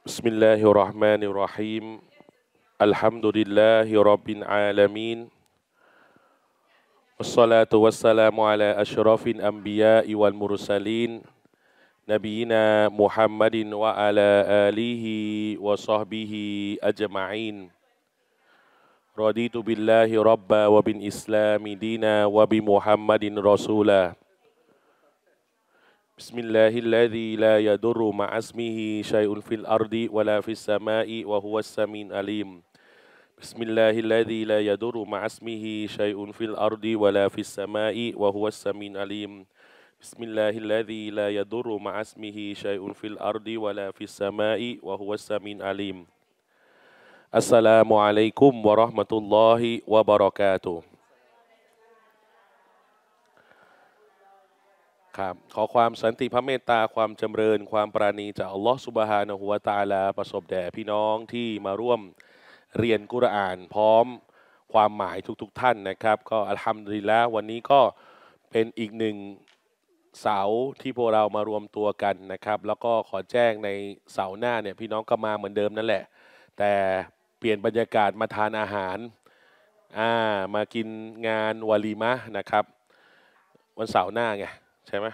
بسم الله الرحمن الرحيم الحمد لله رب العالمين والصلاة والسلام على أشرف الأنبياء والمرسلين نبينا محمد وعلى آله وصحبه أجمعين رضيت بالله ربا وبالإسلام دينا وبمحمد رسولا بسم الله الذي لا يدر مع اسمه شيء في الأرض ولا في السماء وهو السميع العليم بسم الله الذي لا يدر مع اسمه شيء في الأرض ولا في السماء وهو السميع العليم بسم الله الذي لا يدر مع اسمه شيء في الأرض ولا في السماء وهو السميع العليم السلام عليكم ورحمة الله وبركاته ครับขอความสันติพระเมตตาความจำเริญ ความ ปราณีจากอัลลอฮฺสุบฮานะฮุวาตาลาประสบแด่พี่น้องที่มาร่วมเรียนกุรอาน พร้อมความหมายทุกๆทท่านนะครับ ก็อัลฮัมดุลิละวันนี้ก็เป็นอีกหนึ่งเสาร์ที่พวกเรามารวมตัวกันนะครับ แล้วก็ขอแจ้งในเสาร์หน้าเนี่ยพี่น้องก็มาเหมือนเดิมนั่นแหละ แต่เปลี่ยนบรรยากาศมาทานอาหารอ่ามากินงานวาลีมะนะครับ วันเสาร์หน้าไงใช่ไหม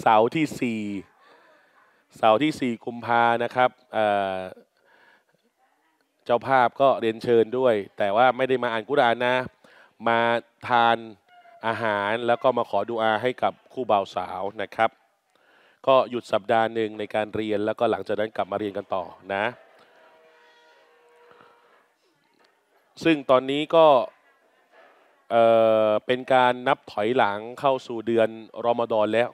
เสาร์ที่สี่เสาร์ที่สี่กุมภานะครับเจ้าภาพก็เรียนเชิญด้วย แต่ว่าไม่ได้มาอ่านกุรานนะ มาทานอาหารแล้วก็มาขอดูอาให้กับคู่บ่าวสาวนะครับ ก็หยุดสัปดาห์หนึ่งในการเรียน แล้วก็หลังจากนั้นกลับมาเรียนกันต่อนะ ซึ่งตอนนี้ก็เเป็นการนับถอยหลังเข้าสู่เดือนรอมฎอนแล้ว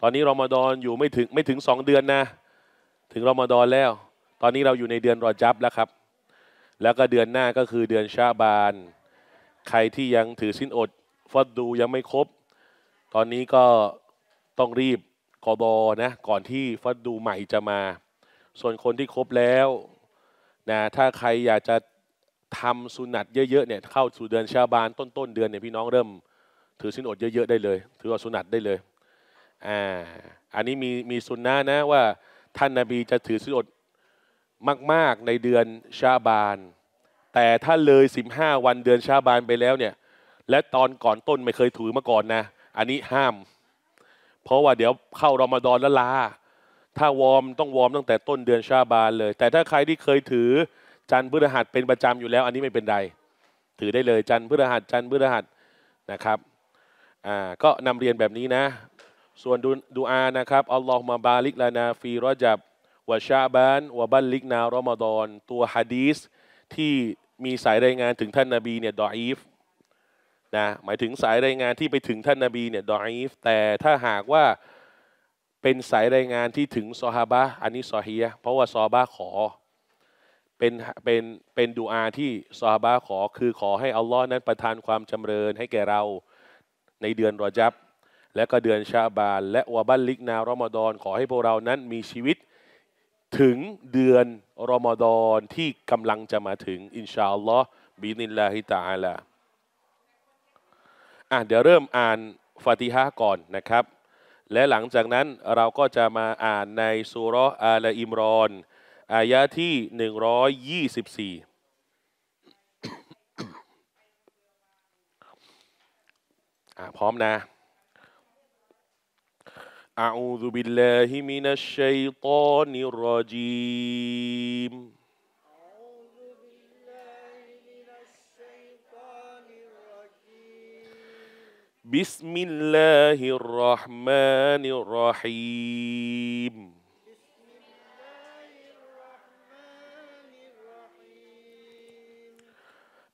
ตอนนี้รอมฎอนอยู่ไม่ถึงไม่ถึงสองเดือนนะ ถึงรอมฎอนแล้ว ตอนนี้เราอยู่ในเดือนรอจับแล้วครับ แล้วก็เดือนหน้าก็คือเดือนชาบาน ใครที่ยังถือสินอดฟัดดูยังไม่ครบ ตอนนี้ก็ต้องรีบกอบอนะก่อนที่ฟัดดูใหม่จะมา ส่วนคนที่ครบแล้วนะถ้าใครอยากจะทำสุนัตเยอะๆเนี่ยเข้าสู่เดือนชาบานต้นๆเดือนเนี่ยพี่น้องเริ่มถือสินอดเยอะ ๆ ได้เลย ถือว่าสุนัตได้เลยอ่าอันนี้มีมีสุนนะนะว่าท่านนาบีจะถือสินอดมากๆในเดือนชาบาน แต่ถ้าเลย15วันเดือนชาบาน ไปแล้วเนี่ยและตอนก่อนต้นไม่เคยถือมาก่อนนะ อันนี้ห้าม เพราะว่าเดี๋ยวเข้ารอมฎอนแล้วลาถ้าวอร์มต้องวอร์มตั้งแต่ต้นเดือนชาบานเลย แต่ถ้าใครที่เคยถือจันทร์พฤหัสเป็นประจำอยู่แล้ว อันนี้ไม่เป็นไรถือได้เลยจันทร์พฤหัสจันทร์พฤหัสนะครับอ่าก็นำเรียนแบบนี้นะ ส่วนดูอานะครับอัลลอฮฺมาบาลิกลานาฟีรอจับวะชาบานวะบัลลิกนา รอมฎอนตัวฮะดีสที่มีสายรายงานถึงท่านนาบีเนี่ยดออีฟนะหมายถึงสายรายงานที่ไปถึงท่านนาบีเนี่ยดออีฟ แต่ถ้าหากว่าเป็นสายรายงานที่ถึงซอฮาบะอันนี้ซอฮียเพราะว่าซอฮาบะขอเป็นเป็นเป็นดูอาที่ซาบะขอคือขอให้อัลลอฮ์นั้นประทานความจำเริญให้แก่เราในเดือนรอจับ และก็เดือนชาบานและวะบัลลิกนารอมฎอน ขอให้พวกเรานั้นมีชีวิต ถึงเดือนรอมฎอน ที่กำลังจะมาถึงอินชาอัลลอฮ์บินิลลาฮิตาอัลาอ่ะเดี๋ยวเริ่มอ่านฟาติฮะก่อนนะครับ และหลังจากนั้นเราก็จะมาอ่านในสุรอาลอิมรอนอายะที่ 124พร้อมนะ آه، أعوذ بالله من الشيطان الرجيم بسم الله الرحمن الرحيم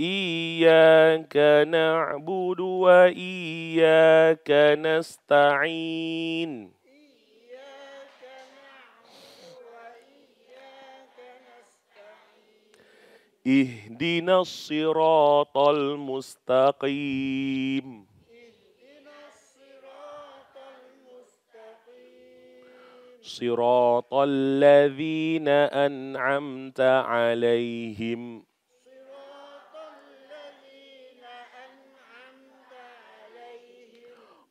إياك نعبد وإياك نستعين إياك نعبد وإياك اهدنا الصراط المستقيم اهدنا الصراط المستقيم صراط الذين أنعمت عليهم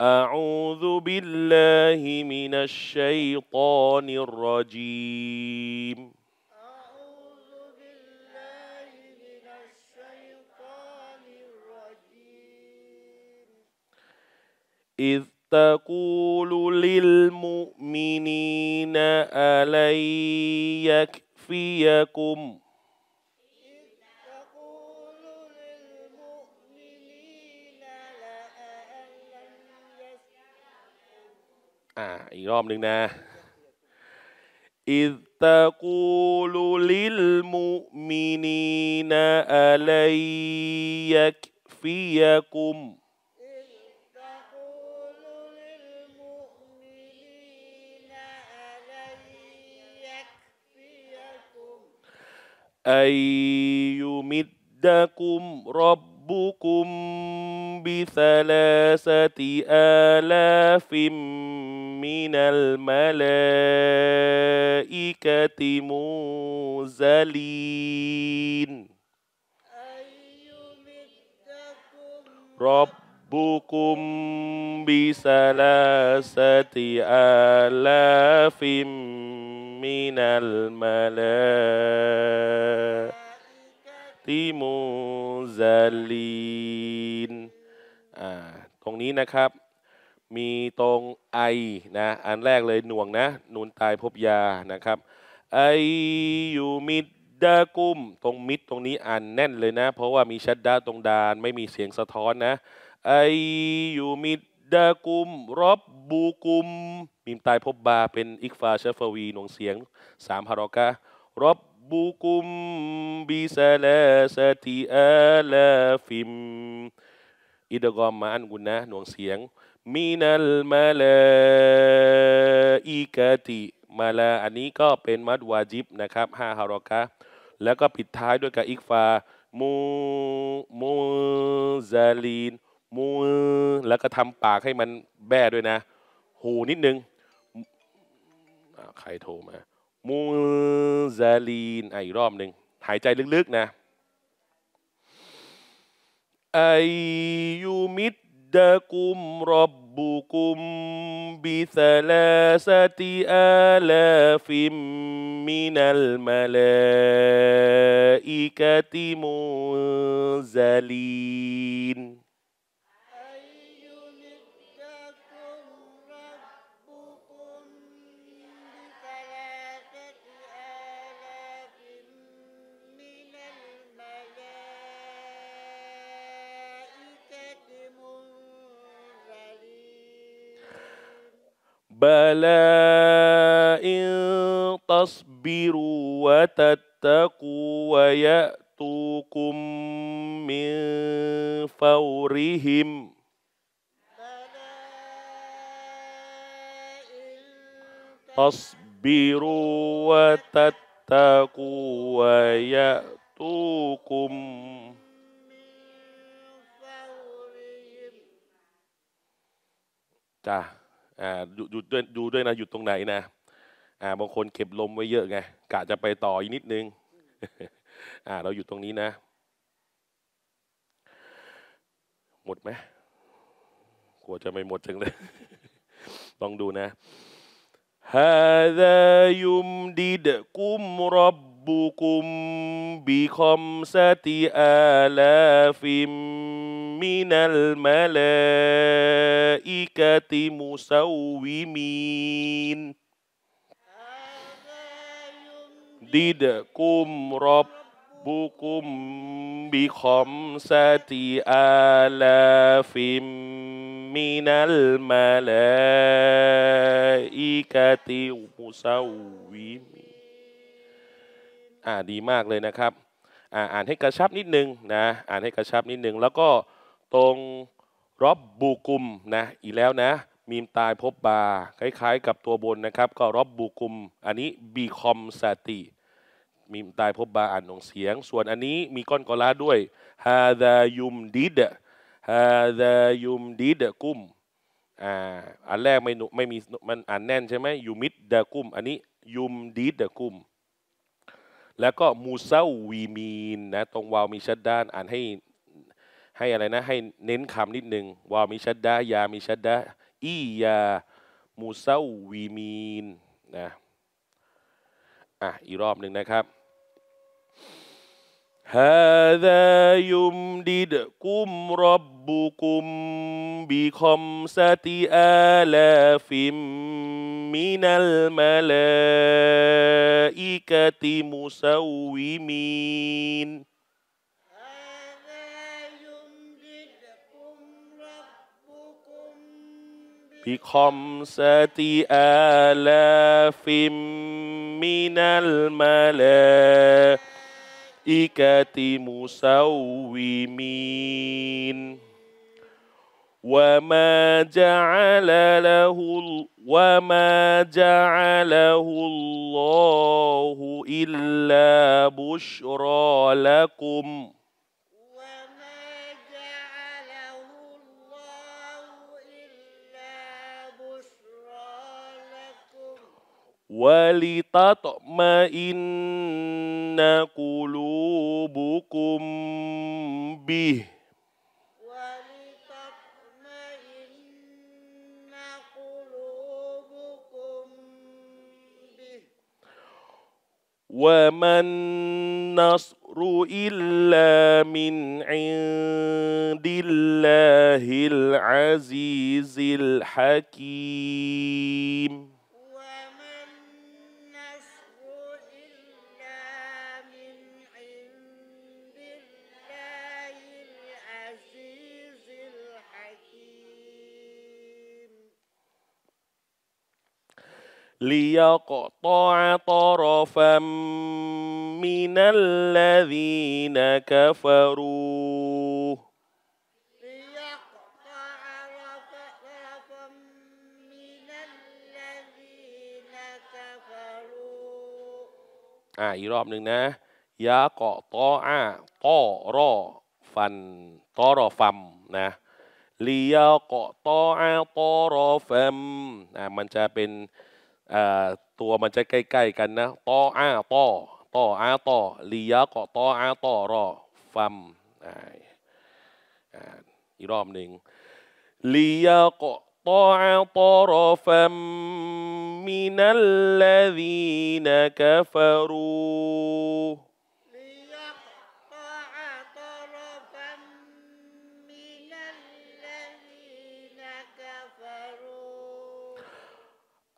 أعوذ بالله من الشيطان الرجيم أعوذ بالله من الشيطان الرجيم إذ تقول للمؤمنين ألن يكفيكم อ่าอีกรอบหนึ่งนะ إذ تقول للمؤمنين ألن يكفيكم أن يمدكم ربكم بثلاثة آلاف มินัลมาลาอิกติมูซาลีนรับบุคุมบิซาลาสติอาลาฟิมมินัลมาลาติมูซาลีนตรงนี้นะครับมีตรงไอนะอันแรกเลย หน่วงนะนูนตายพบยานะครับไออยู่มิดดากุม ตรงมิดตรงนี้อ่านแน่นเลยนะเพราะว่ามีชัดดาตรงดานไม่มีเสียงสะท้อนนะไออยู่มิดดากุมรบบูกุมมีมตายพบบาเป็น อิกฟาเชฟวี หน่วงเสียงสามฮารอกะรบบูกุมบีซาลาสติอาลาฟิมอิดกอมมาอันกุนนะหน่วงเสียงมน من ا า م อีกติมาลาอันนี้ก็เป็นมัดวาจิบนะครับห้าฮารอกะแล้วก็ปิดท้ายด้วยกับอิกฟา มู มูซาลีน มู แล้วก็ทำปากให้มันแบ้ด้วยนะ หูนิดนึงใครโทรมา มูซาลีนอีกรอบหนึ่งหายใจลึก ๆ นะ ไอ ยูมิด يمدكم ربكم بثلاثة آلاف من الملائكة منزلين بلى إن تصبروا وتتقوا ويأتوكم من فورهم تصبروا وتتقوا ويأتوكم من فورهم ดูดูด้วยดูด้วยนะ หยุดตรงไหนนะบางคนเก็บลมไว้เยอะไงกะจะไปต่ออีกนิดนึงเราหยุดตรงนี้นะ หมดไหมกลัวจะไม่หมดจังเลยลองดูนะ هذا يمددكم ربكم بخمسة آلاف من الملائكة مسومين ددكم ربكم بخمسة آلاف من الملائكة กติมุซาวิมีอ่าดีมากเลยนะครับ อ่าอ่านให้กระชับนิดนึงนะ อ่านให้กระชับนิดนึง แล้วก็ ตรงรอบบูกุมนะอีกแล้วนะ มีมตายพบบา คล้ายๆกับตัวบนนะครับ ก็รอบบูกุม อันนี้บีคอมสติ มีมตายพบบาอ่านลงเสียง ส่วนอันนี้มีก้อนกอลาด้วยฮาดายุมดิดฮาดายุมดิดกุมอ่าอันแรกไม่หนุไม่มีมันอ่านแน่นใช่ไหมยูมิดเดกุมอันนี้ยูมดีดดกุมแล้วก็มูเซาวีมีนนะตรงวาวมีชัดด้านอ่านให้ให้อะไรนะให้เน้นคำนิดนึงวาวมีชัดดายามีชัดดาอียามูเซาวีมีนนะอ่ะอีกรอบหนึ่งนะครับ هذا يمددكم ربكم بخمسة آلاف من الملائكة مسومين بخمسة آلاف من الملائكة الملائكة مسومين وما جعل له وما جعله الله إلا بشرى لكم ۖ ولتطمئن قلوبكم به وما النصر إلا من عند الله العزيز الحكيم ليقطع طرفا من الذين كفروا อ่า อีกรอบหนึ่งนะยาเกาะตออาตอรอฟันตอรอฟัมนะลียาเกาะตออาตอรอฟัมอ่ามันจะเป็นตัวมันจะใกล้ๆกันนะตออาตอตออาตอลียะกอตออาตอรอฟัมอีกรอบหนึ่งลียะกอตออาตอรอฟัม มินัลลดีนกฟารู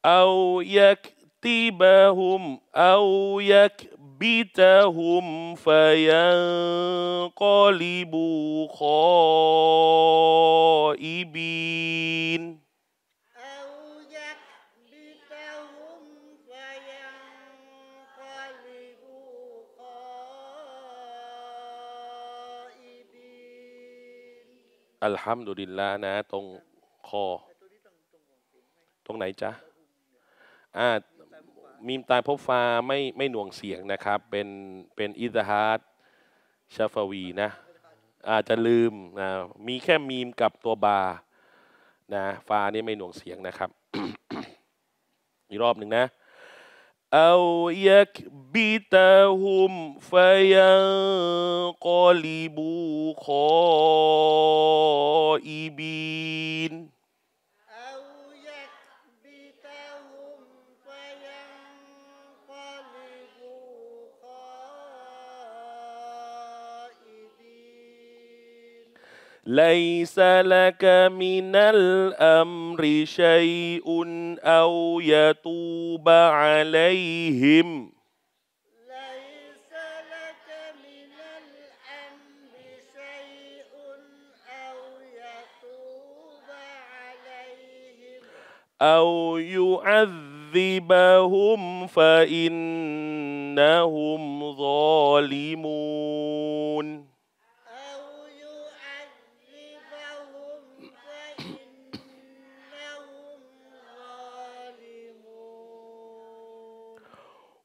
أو يكتبهم أو يكبتهم فينقلبوا خائبين ألحمد لله นะตรงคอ ตรงไหนจ๊ะมีมตายพบฟ้าไม่ไม่หน่วงเสียงนะครับ เป็นเป็นอิสฮาร์ดชาฟวีนะ อาจจะลืมนะมีแค่มีมกับตัวบานะฟานี่ไม่หน่วงเสียงนะครับอีกรอบหนึ่งนะ เอายกบิตาหุมฟยังกอลีบูคออีบีน ليس لك من الامر شيء او يتوب عليهم او او يعذبهم فانهم ظالمون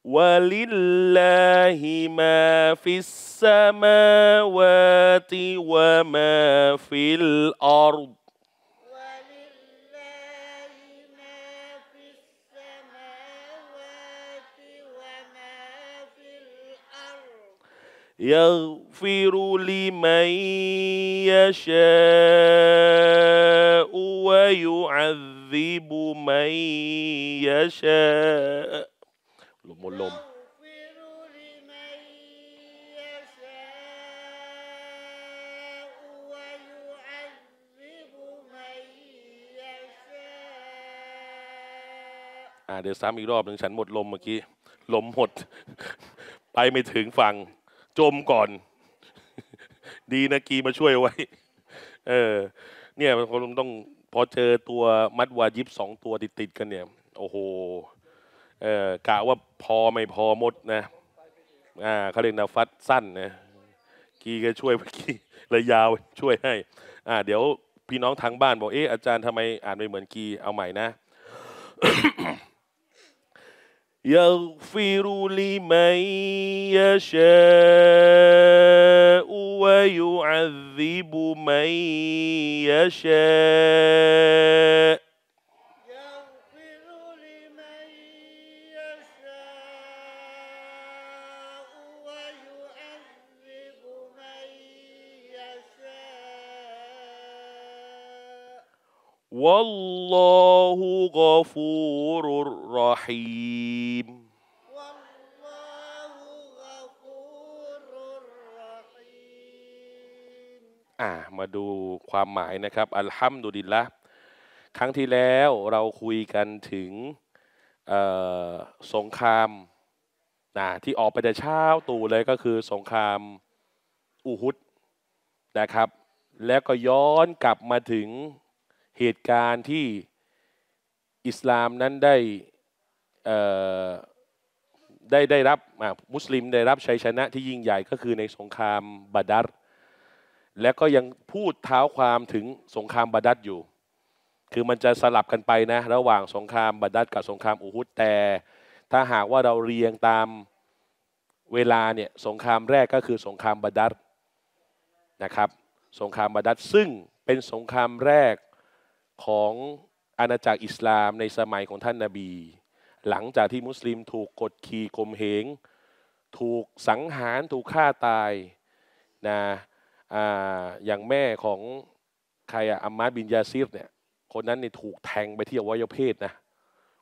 ولله ما في السماوات وما في الأرض يغفر لمن يشاء ويعذب من يشاء หลมมลมอ่าเดี๋ยวซ้ำอีกรอบหนึ่งฉันหมดลมเมื่อกี้ ลมหมดไปไม่ถึงฟังจมก่อน ดีนะกีมาช่วยไว้ เออ เนี่ยคนต้องพอเจอตัวมัดวายิบสองตัวติดติดกันเนี่ย โอ้โหเออกะว่าพอไม่พอมดนะอ่าเขาเรียกนาฟัดสั้นนะ กีก็ช่วยกีระยาวช่วยให้อ่าเดี๋ยวพี่น้องทางบ้านบอกเอ๊ะอาจารย์ทำไมอ่านไม่เหมือนกีเอาใหม่นะ ยัฟิรุลิมัยยะชาอวะยุอัซิบุมัยยะชา والله غفور رحيم ا ل ر ح ي م อ่มาดูความหมายนะครับอัลฮัมดุลิลละครั้งที่แล้วเราคุยกันถึงสงครามนะที่ออกไปแต่เช้าตู่เลยก็คือ สงครามอูฮุดนะครับ แล้วก็ย้อนกลับมาถึงเหตุการณ์ที่อิสลามนั้นได้ได้ได้รับมุสลิมได้รับชัยชนะที่ยิ่งใหญ่ก็คือในสงครามบาดัดและก็ยังพูดเท้าความถึงสงครามบาดัดอยู่ คือมันจะสลับกันไปนะระหว่างสงครามบาดัดกับสงครามอูฮุดแต่ถ้าหากว่าเราเรียงตามเวลาเนี่ย สงครามแรกก็คือสงครามบาดัดนะครับ สงครามบาดัดซึ่งเป็นสงครามแรกของอาณาจักรอิสลามในสมัยของท่านนาบี หลังจากที่มุสลิมถูกกดขี่ข่มเหง ถูกสังหารถูกฆ่าตายนะอะอย่างแม่ของใครอะอัมมาบินยาซีฟเนี่ยคนนั้นเนี่ยถูกแทงไปที่อวัยวเพศนะ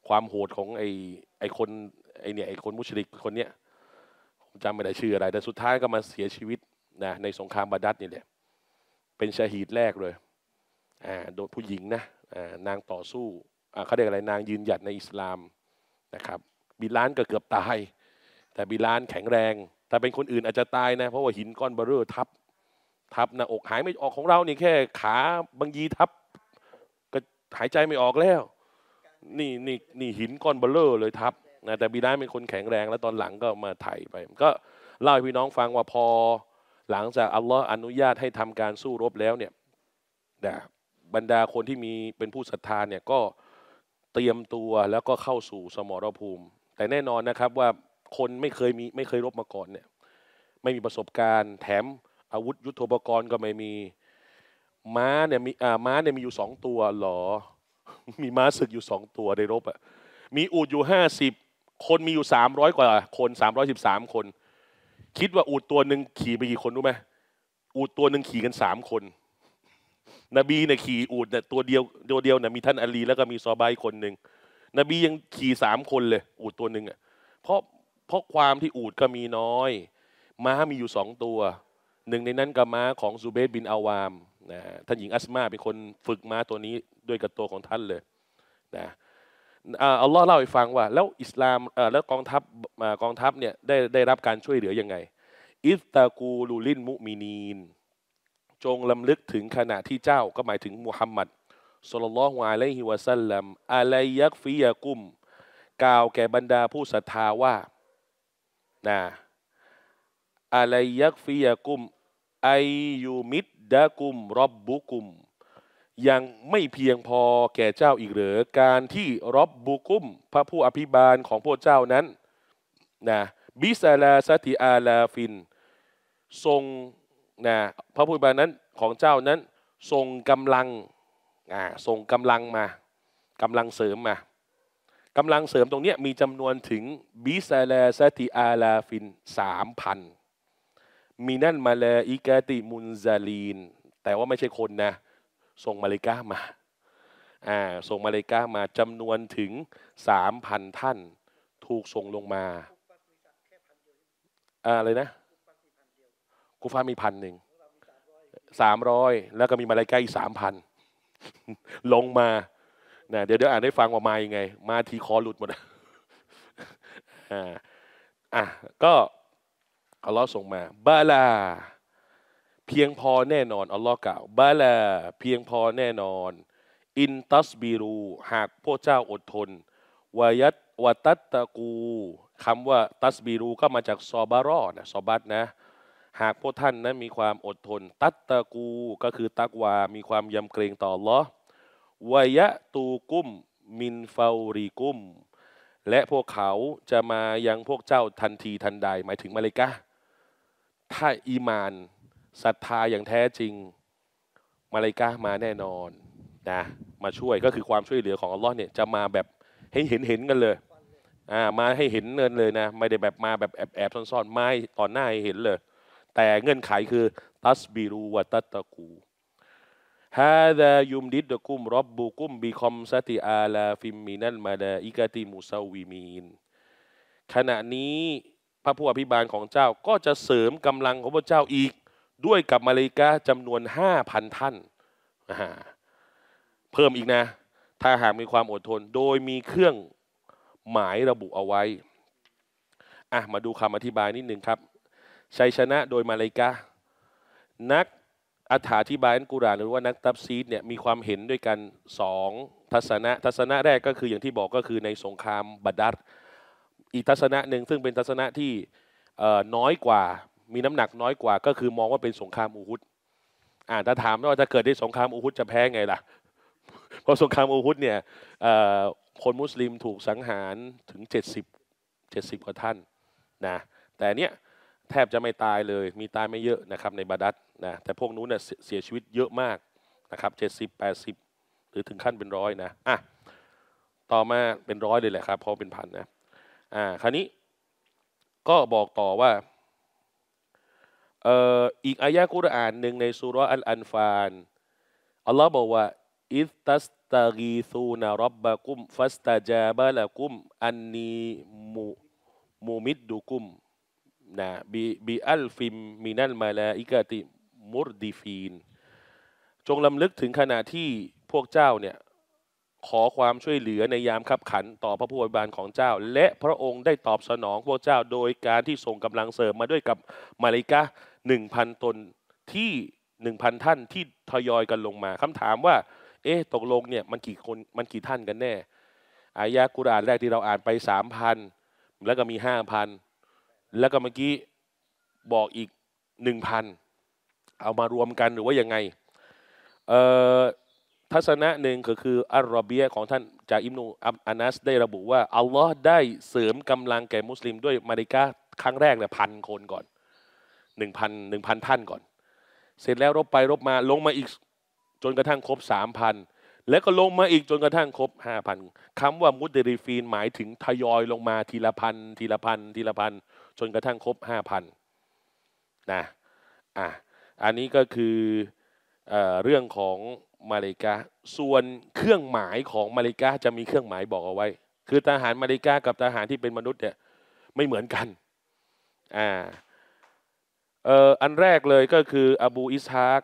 ความโหดของไอไอคนไอเนี่ยไอคนมุชลิกคนเนี้ยผมจำไม่ได้ชื่ออะไร แต่สุดท้ายก็มาเสียชีวิตนะในสงครามบาดัดนี่แหละเป็นชาฮีดแรกเลยโดยผู้หญิงนะนางต่อสู้เขาเรียกอะไรนางยืนหยัดในอิสลามนะครับบิลานก็เกือบตาย แต่บิลานแข็งแรงแต่เป็นคนอื่นอาจจะตายนะ เพราะว่าหินก้อนเบอร์เรอร์ทับทับนะอกหายไม่ออกของเรา นี่แค่ขาบางยีทับก็หายใจไม่ออกแล้วนี่นี่นี่หินก้อนเบอร์เรอร์เลยทับนะแต่บิลานเป็นคนแข็งแรง แล้วตอนหลังก็มาไถ่ไปก็เล่าให้พี่น้องฟังว่าพอ หลังจากอัลลอฮ์อนุญาตให้ทำการสู้รบแล้วเนี่ยนะบรรดาคนที่มีเป็นผู้ศรัทธาเนี่ย ก็เตรียมตัวแล้วก็เข้าสู่สมรภูมิ แต่แน่นอนนะครับว่าคนไม่เคยมีไม่เคยรบมาก่อนเนี่ยไม่มีประสบการณ์แถมอาวุธยุโทโธปกรณ์ก็ไม่มี ม้าเนี่ย มีอ่าม้าเนี่ยมีอยู่สองตัวหรอมีม้าศึกอยู่สองตัวในรบอ่ะมีอูดอยู่ห้าสิบคนมีอยู่สามร้อยกว่า คนสามร้อยสิบสามคน คิดว่าอูดตัวหนึ่งขี่ไปกี่คนรู้ไหมอูดตัวหนึ่งขี่กันสามคนนบีเนี่ยขี่อูดเนี่ยตัวเดียวตัวเดียวเนี่ยมีท่านอาลีแล้วก็มีซอบายคนหนึ่งนบียังขี่สามคนเลย อูดตัวหนึ่งอ่ะเพราะเพราะความที่อูดก็มีน้อย ม้ามีอยู่สองตัว หนึ่งในนั้นก็ม้าของซูเบตบินอาวามนะท่านหญิงอัสมาเป็นคนฝึกม้าตัวนี้ด้วยกับตัวของท่านเลยนะอัลลอฮ์เล่าให้ฟังว่า แล้วอิสลามแล้วกองทัพกองทัพเนี่ยได้ได้รับการช่วยเหลือยังไง อิสตากูลูลินมุมินีนจงลำลึกถึงขณะที่เจ้าก็หมายถึงมูฮัมมัดสุลลัลฮวาไลฮิวะซัลลัมอะลัยยักฟิยากุม กล่าวแก่บรรดาผู้ศรัทธาว่านะอะลัยยักฟิยากุมไอยูมิดดะกุมรอบบุกุม ยังไม่เพียงพอแก่เจ้าอีกหรือการที่รอบบุกุม พระผู้อภิบาลของพวกเจ้านั้นนะบิซาลาสติอาลาฟินทรงนะพระผู้เป็นนั้นของเจ้านั้น ทรงกำลังน่ทรงกำลังมา กำลังเสริมมากำลังเสริมตรงนี้มีจำนวนถึงบิซาลาสติอาลาฟินสามพันมีนั่นมาเลอิกาติมุนซาลีนแต่ว่าไม่ใช่คนนะส่งมาเลกามา อ่าส่งมาเลกามาจำนวนถึงสามพันท่าน ถูกส่งลงมาอะไรนะคูฟ้ามีพันหนึ่ง สามร้อย แล้วก็มีมาลายใกล้อีกสามพันลงมานะเดี๋ยวเดี๋ยวอ่านได้ฟังว่ามายังไง มาทีคอหลุดหมดอ่าอ่ะก็อัลลอฮ์ส่งมาบาลา เพียงพอแน่นอนอัลลอฮ์กล่าวบาลาเพียงพอแน่นอน อินตัสบีรู หากพวกเจ้าอดทนวายัตวัตตะกูคำว่าตัสบีรูก็มาจาก ซอบารอนะซอบัตนะหากพวกท่านนั้นมีความอดทนตัตตะกูก็คือตักวามีความยำเกรงต่อลอวยะตูกุ้มมินฟารีกุ้มและพวกเขาจะมายังพวกเจ้าทันทีทันใด หมายถึงมาเลกะถ้าอีมานศรัทธาอย่างแท้จริงมาเลกะมาแน่นอนนะมาช่วยก็คือความช่วยเหลือของอัลลอฮ์เนี่ยจะมาแบบให้เห็นเห็นกันเลยอ่ามาให้เห็นเงินเลยนะ ไม่ได้แบบมาแบบแอบแอบซ่อนๆไม่ตอนหน้าให้เห็นเลยแต่เงื่อนไขคือตัสบิรูวะตัตตะกู ฮาดายุมดิดกุมรับบุกุมบิคอมสติอาลาฟิมมินันมาดาอิกาติมุซาวีมีน ขณะนี้พระผู้อภิบาลของเจ้าก็จะเสริมกำลังของพระเจ้าอีก ด้วยกับมาเลกาจำนวนห้าพันท่าน เพิ่มอีกนะ ถ้าหากมีความอดทน โดยมีเครื่องหมายระบุเอาไว้อ่ะมาดูคำอธิบายนิดหนึ่งครับชัยชนะโดยมาลยกะนักอธิบายอันกุรานหรือว่านักตับซีดเนี่ยมีความเห็นด้วยกันสองทัศนะทัศนะแรกก็คืออย่างที่บอกก็คือในสงครามบัดดัตอีกทัศนะหนึ่งซึ่งเป็นทัศนะที่น้อยกว่า มีน้ำหนักน้อยกว่า ก็คือมองว่าเป็นสงครามอูฮุดอ่าถ้าถามว่าถ้าเกิดได้สงครามอูฮุดจะแพ้ไงล่ะเพราะสงครามอูฮุดเนี่ยคนมุสลิมถูกสังหารถึง 70 70กว่าท่านนะแต่เนี้ยแทบจะไม่ตายเลย มีตายไม่เยอะนะครับ ในบาดัตนะ แต่พวกนู้นเนี่ยเสียชีวิตเยอะมากนะครับเจ็ดสิบแปดสิบหรือถึงขั้นเป็นร้อยนะ อ่ะ ต่อมาเป็นร้อยเลยแหละครับ พอเป็นพันนะ อ่า คราวนี้ก็บอกต่อว่า เอ่อ อีกอายะกุรอานหนึ่งในสุรอัลอันฟานอัลลอฮ์บอกว่า อิสตัสตากีซูนารบบะกุม ฟัสตาจาบะละกุมอันนีมูมูมิดดุกุมนะบีบีอัลฟิมมีนัลมาลาอิกาติมุรดีฟีน จงลำลึกถึงขณะที่พวกเจ้าเนี่ยขอความช่วยเหลือในยามขับขันต่อพระผู้อวิบาลของเจ้า และพระองค์ได้ตอบสนองพวกเจ้าโดยการที่ส่งกำลังเสริมมาด้วยกับมาลิกะหนึ่งพันตนที่หนึ่งพันท่านที่ทยอยกันลงมาคำถามว่า เอ๊ะตกลงเนี่ยมันกี่คนมันกี่ท่านกันแน่ อายะกุรอานแรกที่เราอ่านไปสามพันแล้วก็มีห้าพันแล้วก็เมื่อกี้บอกอีกหนึ่งพันเอามารวมกันหรือว่ายังไงทัศนะหนึ่งก็คืออัลรอเบียของท่านจากอิมนูอานัสได้ระบุว่า อัลลอฮ์ได้เสริมกำลังแก่มุสลิมด้วยมาริกาครั้งแรกเนี่ยพันคนก่อนหนึ่งพันหนึ่งพันท่านก่อน เสร็จแล้วรบไปรบมาลงมาอีกจนกระทั่งครบสามพันแล้วก็ลงมาอีกจนกระทั่งครบห้าพันคำว่ามุดเดริฟีนหมายถึงทยอยลงมาทีละพันทีละพันทีละพันจนกระทั่งครบ 5,000นะอ่ะอันนี้ก็คือเอเรื่องของมาเลกาส่วนเครื่องหมายของมาเลกาจะมีเครื่องหมายบอกเอาไว้ คือทหารมาเลกากับทหารที่เป็นมนุษย์เนี่ยไม่เหมือนกันอ่าเอออันแรกเลยก็คือ อบูอิสฮาก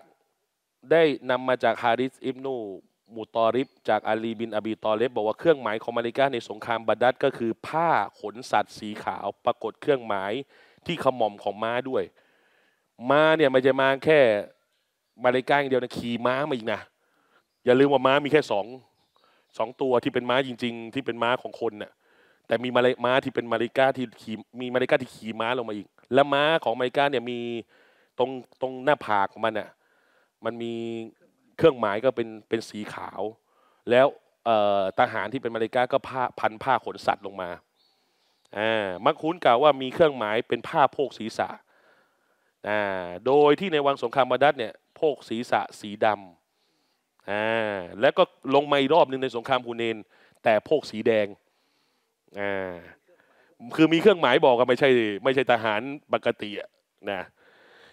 ได้นำมาจากฮาริสอิบนูมูตอริบจากอาลีบินอบีตอเลบบอกว่าเครื่องหมายของมาลิกาในสงครามบาดัดก็คือ ผ้าขนสัตว์สีขาวปรากฏเครื่องหมายที่ขมอมของม้าด้วยม้าเนี่ยมันจะมาแค่มาลิกาอย่างเดียวนะขี่ม้ามาอีกนะอย่าลืมว่าม้ามีแค่สองสองตัวที่เป็นม้าจริงๆ ที่เป็นม้าของคนน่ะ แต่มีมาเลม้าที่เป็นมาริก้าที่ขี่มีมาริก้าที่ขี่ม้าลงมาอีก และม้าของมาริก้าเนี่ยมีตรงตรงหน้าผากของมันน่ะมันมีเครื่องหมายก็เป็นเป็นสีขาว แล้วทหารที่เป็นมาริกาก็ผ้าพันผ้าขนสัตว์ลงมาอ่ามักคุ้นกล่าวว่ามีเครื่องหมายเป็นผ้าโพกศีรษะอ่าโดยที่ในวังสงครามมาดัดเนี่ยโพกศีรษะสีดำอ่าแล้วก็ลงมาอีกรอบหนึ่งในสงครามฮูเนน แต่โพกสีแดงอ่าคือมีเครื่องหมายบอกกันไม่ใช่ไม่ใช่ทหารปกติอะนะ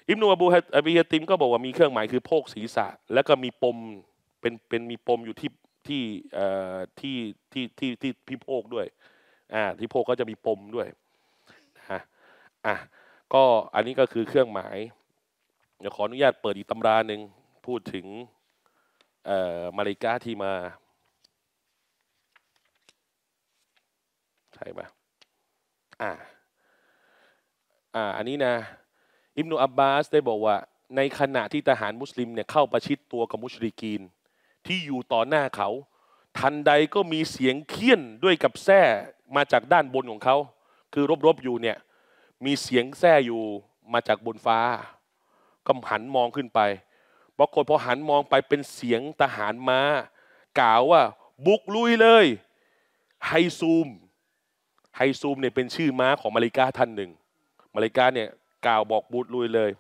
อิบนูอบูฮะบียติมก็บอกว่ามีเครื่องหมายคือโพกศีรษะ แล้วก็มีปมเป็นเป็นมีปมอยู่ที่ที่ที่ที่ที่ที่ที่โพกด้วย อ่า ที่โพกก็จะมีปมด้วยนะอ่ะก็อันนี้ก็คือเครื่องหมาย เดี๋ยวขออนุญาตเปิดอีกตำราหนึ่ง พูดถึงเออ่มาริกาที่มาใช่ปะอ่าอ่า อันนี้นะอิมนุอับบาสได้บอกว่า ในขณะที่ทหารมุสลิมเนี่ยเข้าประชิดตัวกับมุชริกีนที่อยู่ต่อหน้าเขา ทันใดก็มีเสียงเคี่ยนด้วยกับแส้มาจากด้านบนของเขา คือรบๆอยู่เนี่ยมีเสียงแส้อยู่มาจากบนฟ้าก็หันมองขึ้นไปปรากฏพอหันมองไปเป็นเสียงทหารมา้า กล่าวว่าบุกลุยเลย ไฮซูม ไฮซูมเนี่ยเป็นชื่อม้าของมาริกาท่านหนึ่งมาริกาเนี่ยกล่าวบอกบูดลุยเลย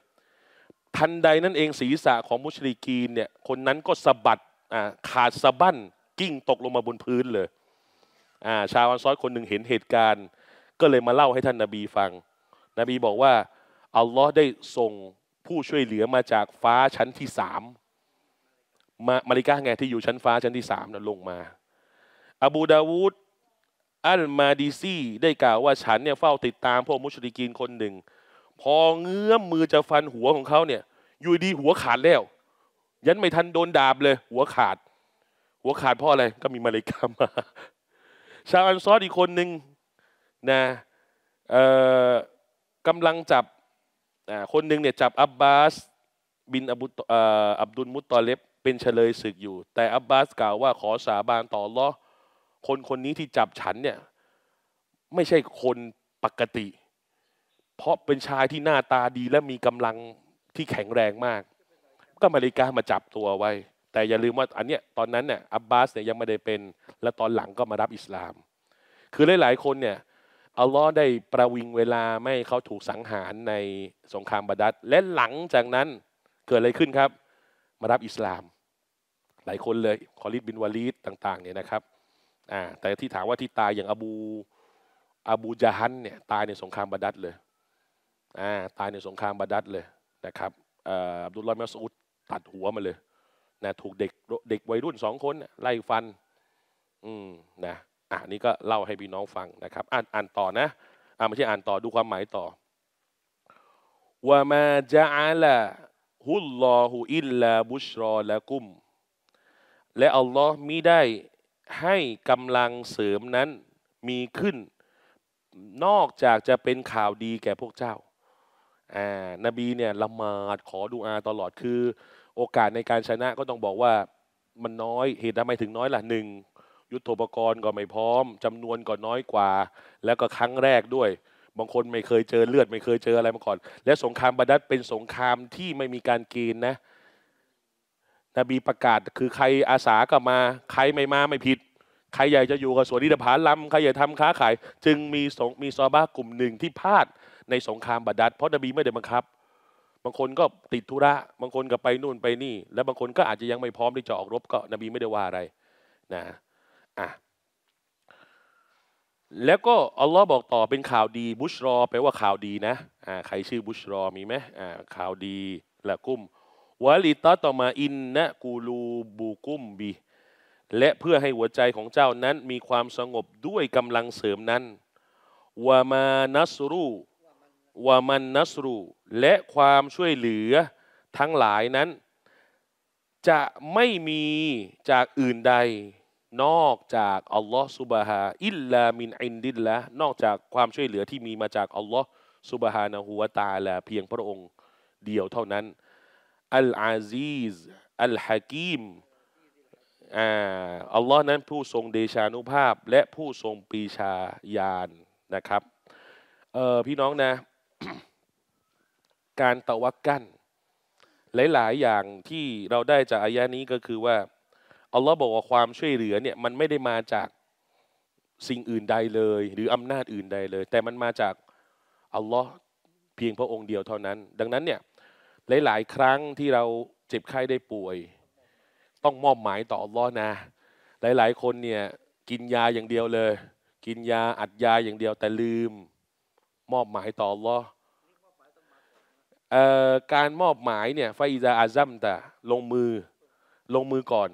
ทันใดนั่นเองศีรษะของมุชลิกีนเนี่ยคนนั้นก็สะบัดขาดสะบั้นกิ้งตกลงมาบนพื้นเลยาชาวอันซอดคนหนึ่งเห็นเหตุการณ์ ก็เลยมาเล่าให้ท่านนาบีฟัง นบีบอกว่าอัลลอฮ์ได้ส่งผู้ช่วยเหลือมาจากฟ้าชั้นที่สามมามริกาไงที่อยู่ชั้นฟ้าชั้นที่สามนะลงมา อบูดาวูดอัลมาดีซีได้กล่าวว่าฉันเนี่ยเฝ้าติดตาม พวกมุชลิกีนคนหนึ่งพอเงื้อมมือจะฟันหัวของเขาเนี่ยอยู่ดีหัวขาดแล้ว ยันไม่ทันโดนดาบเลย หัวขาด หัวขาดเพราะอะไรก็มีมาเลกามาชาวอันซอดอีกคนหนึ่งนะกำลังจับคนหนึ่งเนี่ยจับอับบาสบินอับดุลมุตตอเลบเป็นเฉลยศึกอยู่ แต่อับบาสกล่าวว่าขอสาบานต่อลอคนคนนี้ที่จับฉันเนี่ยไม่ใช่คนปกติเพราะเป็นชายที่หน้าตาดีและมีกำลังที่แข็งแรงมาก ก็มาริกามาจับตัวไว้ แต่อย่าลืมว่าอันเนี้ยตอนนั้นเนี่ยอับบาสเนี่ยยังไม่ได้เป็น และตอนหลังก็มารับอิสลาม คือหลายๆคนเนี่ยอัลลอฮ์ได้ประวิงเวลาไม่เขาถูกสังหารในสงครามบาดัดและหลังจากนั้นเกิดอะไรขึ้นครับ มารับอิสลาม หลายคนเลยคอลิดบินวาลีดต่างๆเนี่ยนะครับอ่าแต่ที่ถามว่าที่ตายอย่างอบูอบูจาฮันเนี่ยตายในสงครามบาดัดเลยตายในสงครามบาดัดเลยนะครับอับดุลลอฮ์มัสอุดตัดหัวมาเลยนะถูกเด็กเด็กวัยรุ่นสองคนไล่ฟัน อืมนะอ่ะนี่ก็เล่าให้พี่น้องฟังนะครับ อ่านอ่านต่อนะอ่าไม่ใช่อ่านต่อ ดูความหมายต่อ ว่ามาจะอาละฮุลลอฮุอิลลาบุชรอละกุม และอัลลอฮ์มิได้ให้กำลังเสริมนั้นมีขึ้น นอกจากจะเป็นข่าวดีแก่พวกเจ้าอ่านบีเนี่ยละหมาดขอดูอาตลอดคือ โอกาสในการชนะก็ต้องบอกว่ามันน้อยเหตุทำไมถึงน้อยล่ะหนึ่งยุทโธปกรณ์ก็ไม่พร้อม จำนวนก็น้อยกว่า แล้วก็ครั้งแรกด้วยบางคนไม่เคยเจอเลือด ไม่เคยเจออะไรมาก่อน และสงครามบาดัดเป็นสงครามที่ไม่มีการกินนะ นบีประกาศคือใครอาสาก็มาใครไม่มาไม่ผิด ใครใหญ่จะอยู่กับสวนนิพผานลำใครใหญ่ทำค้าขายจึงมีสงมี ซอบ้ากลุ่มหนึ่งที่พลาดในสงครามบาดัดเพราะนบีไม่ได้บังคับ บางคนก็ติดธุระ บางคนก็ไปนู่นไปนี่ และบางคนก็อาจจะยังไม่พร้อมที่จะออกรบก็นบีไม่ได้ว่าอะไรนะอ่ะแล้วก็ อัลลอฮ์บอกต่อเป็นข่าวดี บุชรอ แปลว่าข่าวดีนะอ่าใครชื่อบุชรอมีไหมอ่าข่าวดีละกุ้มวาลิตาต่อมาอินนะกูลูบูกุ้มบีและเพื่อให้หัวใจของเจ้านั้นมีความสงบด้วยกำลังเสริมนั้นวามานัสรูวามันนัสรูและความช่วยเหลือทั้งหลายนั้น จะไม่มีจากอื่นใดนอกจากอัลลอฮ์สุบฮาอิลลามินอินดิลละนอกจากความช่วยเหลือที่มีมาจากอัลลอฮ์สุบฮานะฮูวตาละเพียงพระองค์เดียวเท่านั้นอัลอาซีซอัลฮะกีมอัลลอฮ์นั้นผู้ทรงเดชานุภาพและผู้ทรงปีชาญาณนนะครับพี่น้องนะการตะวักกันหลายๆอย่างที่เราได้จากอายะนี้ก็คือว่าอัลลอฮ์บอกว่าความช่วยเหลือเนี่ยมันไม่ได้มาจากสิ่งอื่นใดเลย หรืออำนาจอื่นใดเลย แต่มันมาจากอัลลอฮ์เพียงพระองค์เดียวเท่านั้น ดังนั้นเนี่ยหลาย ๆ ครั้งที่เราเจ็บไข้ได้ป่วย ต้องมอบหมายต่ออัลลอฮ์นะ หลายๆ คนเนี่ยกินยาอย่างเดียวเลย กินยาอัดยาอย่างเดียวแต่ลืม มอบหมายต่ออัลลอฮ์การมอบหมายเนี่ยไฟอิซาอาซัมตะลงมือลงมือก่อน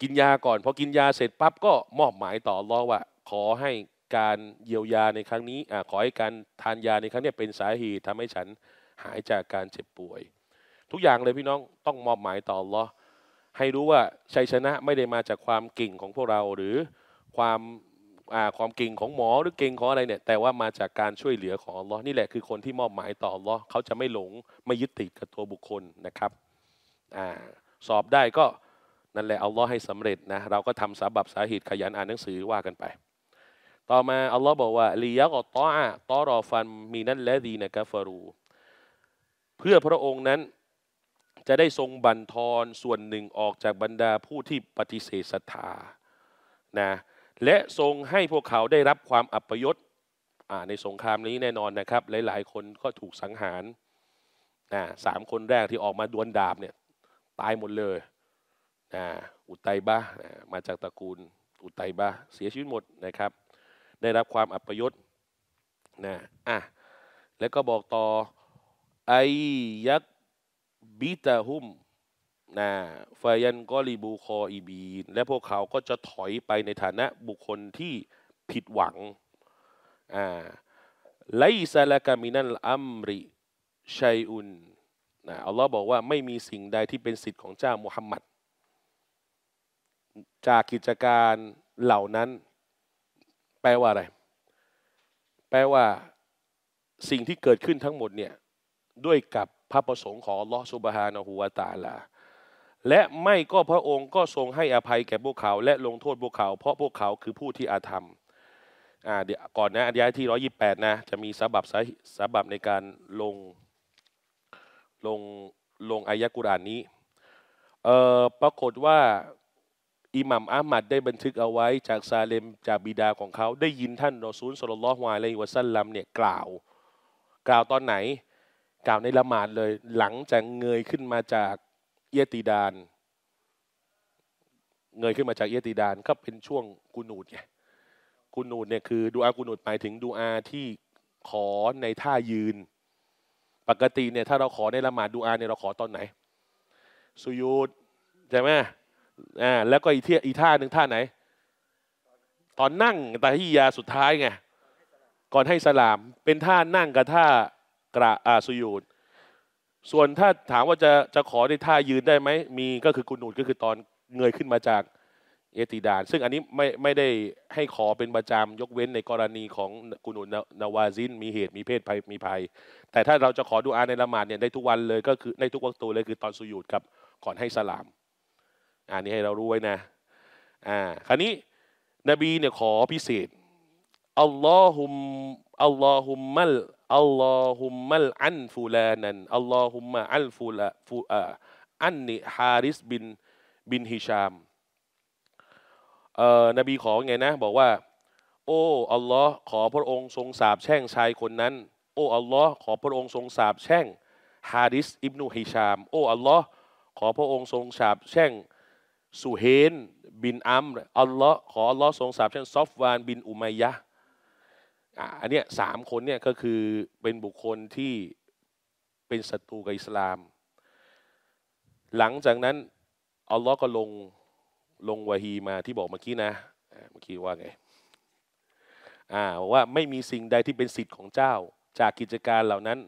กินยาก่อนพอกินยาเสร็จปั๊บก็มอบหมายต่อรอว่าขอให้การเยียวยาในครั้งนี้อขอให้การทานยาในครั้งนี้เป็นสาเหตุทำให้ฉันหายจากการเจ็บป่วย ทุกอย่างเลยพี่น้องต้องมอบหมายต่อรอให้รู้ว่าชัยชนะไม่ได้มาจากความเก่งของพวกเราหรือความความเก่งของหมอหรือเก่งของอะไรเนี่ย แต่ว่ามาจากการช่วยเหลือของอัลลอฮ์นี่แหละคือคนที่มอบหมายต่ออัลลอฮ์เขาจะไม่หลง ไม่ยึดติดกับตัวบุคคลนะครับอสอบได้ก็ นั่นแหละอัลลอฮ์ให้สำเร็จนะ เราก็ทำสาบับสาเหตุขยันอ่านหนังสือว่ากันไป ต่อมาอัลลอฮ์บอกว่าลียกอตออะตอรอฟันมีนั่นและดีนะกาฟารูเพื่อพระองค์นั้นจะได้ทรงบันทอนส่วนหนึ่งออกจากบรรดาผู้ที่ปฏิเสธศรัทธานะและทรงให้พวกเขาได้รับความอัปยศในสงครามนี้แน่นอนนะครับ หลาย ๆ คนก็ถูกสังหารนะสามคนแรกที่ออกมาดวลดาบเนี่ยตายหมดเลยนะอุตัยบานะมาจากตระกูลอุตัยบาเสียชีวิตหมดนะครับ ได้รับความอัปยศนะอ่ะแล้วก็บอกต่อไอยักบิตาหุมนะฟายันกอลีบูคออีบีน และพวกเขาก็จะถอยไปในฐานะบุคคลที่ผิดหวังอ่าไลซาลกามินันอัมริชัยอุนนะอัลลอฮ์บอกว่าไม่มีสิ่งใดที่เป็นสิทธิ์ของเจ้ามุฮัมมัด จากกิจการเหล่านั้น แปลว่าอะไร แปลว่าสิ่งที่เกิดขึ้นทั้งหมดเนี่ยด้วยกับพระประสงค์ของอัลลอฮ์สุบฮานะฮูวาตาลาและไม่ก็พระองค์ก็ทรงให้อภัยแก่พวกเขาและลงโทษพวกเขา เพราะพวกเขาคือผู้ที่อาธรรมอ่าเดี๋ยวก่อนนะอายะที่ร้อยี่แปดนะจะมีสาบับสาบับในการลงลงลงอายะกุรานนี้เอ่อปรากฏว่าอิหมัมอามัดได้บันทึกเอาไว้จากซาเลมจากบิดาของเขาได้ยินท่านรอซูลสุลลัลฮวายเลวะซัลลัมเนี่ยกล่าว กล่าวตอนไหน กล่าวในละหมาดเลยหลังจากเงยขึ้นมาจากเอียติดานเงยขึ้นมาจากเอียติดานก็เป็นช่วงกูนูดไงกูนูดเนี่ยคือดูอากูนูดหมายถึงดูอาที่ขอในท่ายืน ปกติเนี่ยถ้าเราขอในละหมาดดูอาเนี่ยเราขอตอนไหนสุยูดใช่ไหมอ่าแล้วก็อีเทียอีท่าหนึ่งท่าไหน ตอนนั่งตาฮิยาสุดท้ายไงก่อนให้สลามเป็นท่านั่งกับท่ากระอาสุยุดส่วนถ้าถามว่าจะจะขอในท่ายืนได้ไหมมีก็คือ กุนูดก็คือตอนเงยขึ้นมาจากเอติดาน ซึ่งอันนี้ไม่ไม่ได้ให้ขอเป็นประจำยกเว้นในกรณีของกุนูนนาวาซินมีเหตุมีเพศภัย มีภัย แต่ถ้าเราจะขอดูอาในละหมาดเนี่ยได้ทุกวันเลยก็คือในทุกวัตตัวเลยคือตอนสุยุดรับก่อนให้สลามอันนี้ให้เรารู้ไว้นะ อ่า คราวนี้นบีเนี่ยขอพิเศษอัลลอฮุมอัลลอฮุมมัลอัลลอฮุมมัลอันฟูลานันอัลลอฮุมมะอัลฟูลาฟูอาอันนิฮาริสบินบินฮิชามเอ่อนบีขอไงนะ บอกว่า โอ้อัลลอฮ์ขอพระองค์ทรงสาบแช่งชายคนนั้นโอ้อัลลอฮ์ขอพระองค์ทรงสาบแช่งฮาริสอิบนุฮิชาม โอ้อัลลอฮ์ขอพระองค์ทรงสาบแช่งสุเฮนบินอัมอัลลอฮ์ขออัลลอฮ์ทรงสาบแช่งซอฟวาน บินอุมัยยะอันเนี้ยสามคนเนี่ยก็คือเป็นบุคคลที่เป็นศัตรูกับอิสลาม หลังจากนั้น อัลลอฮ์ก็ลงลงวะฮีมาที่บอกเมื่อกี้นะ เมื่อกี้ว่าไงอ่าว่าไม่มีสิ่งใดที่เป็นสิทธิ์ของเจ้า จากกิจการเหล่านั้น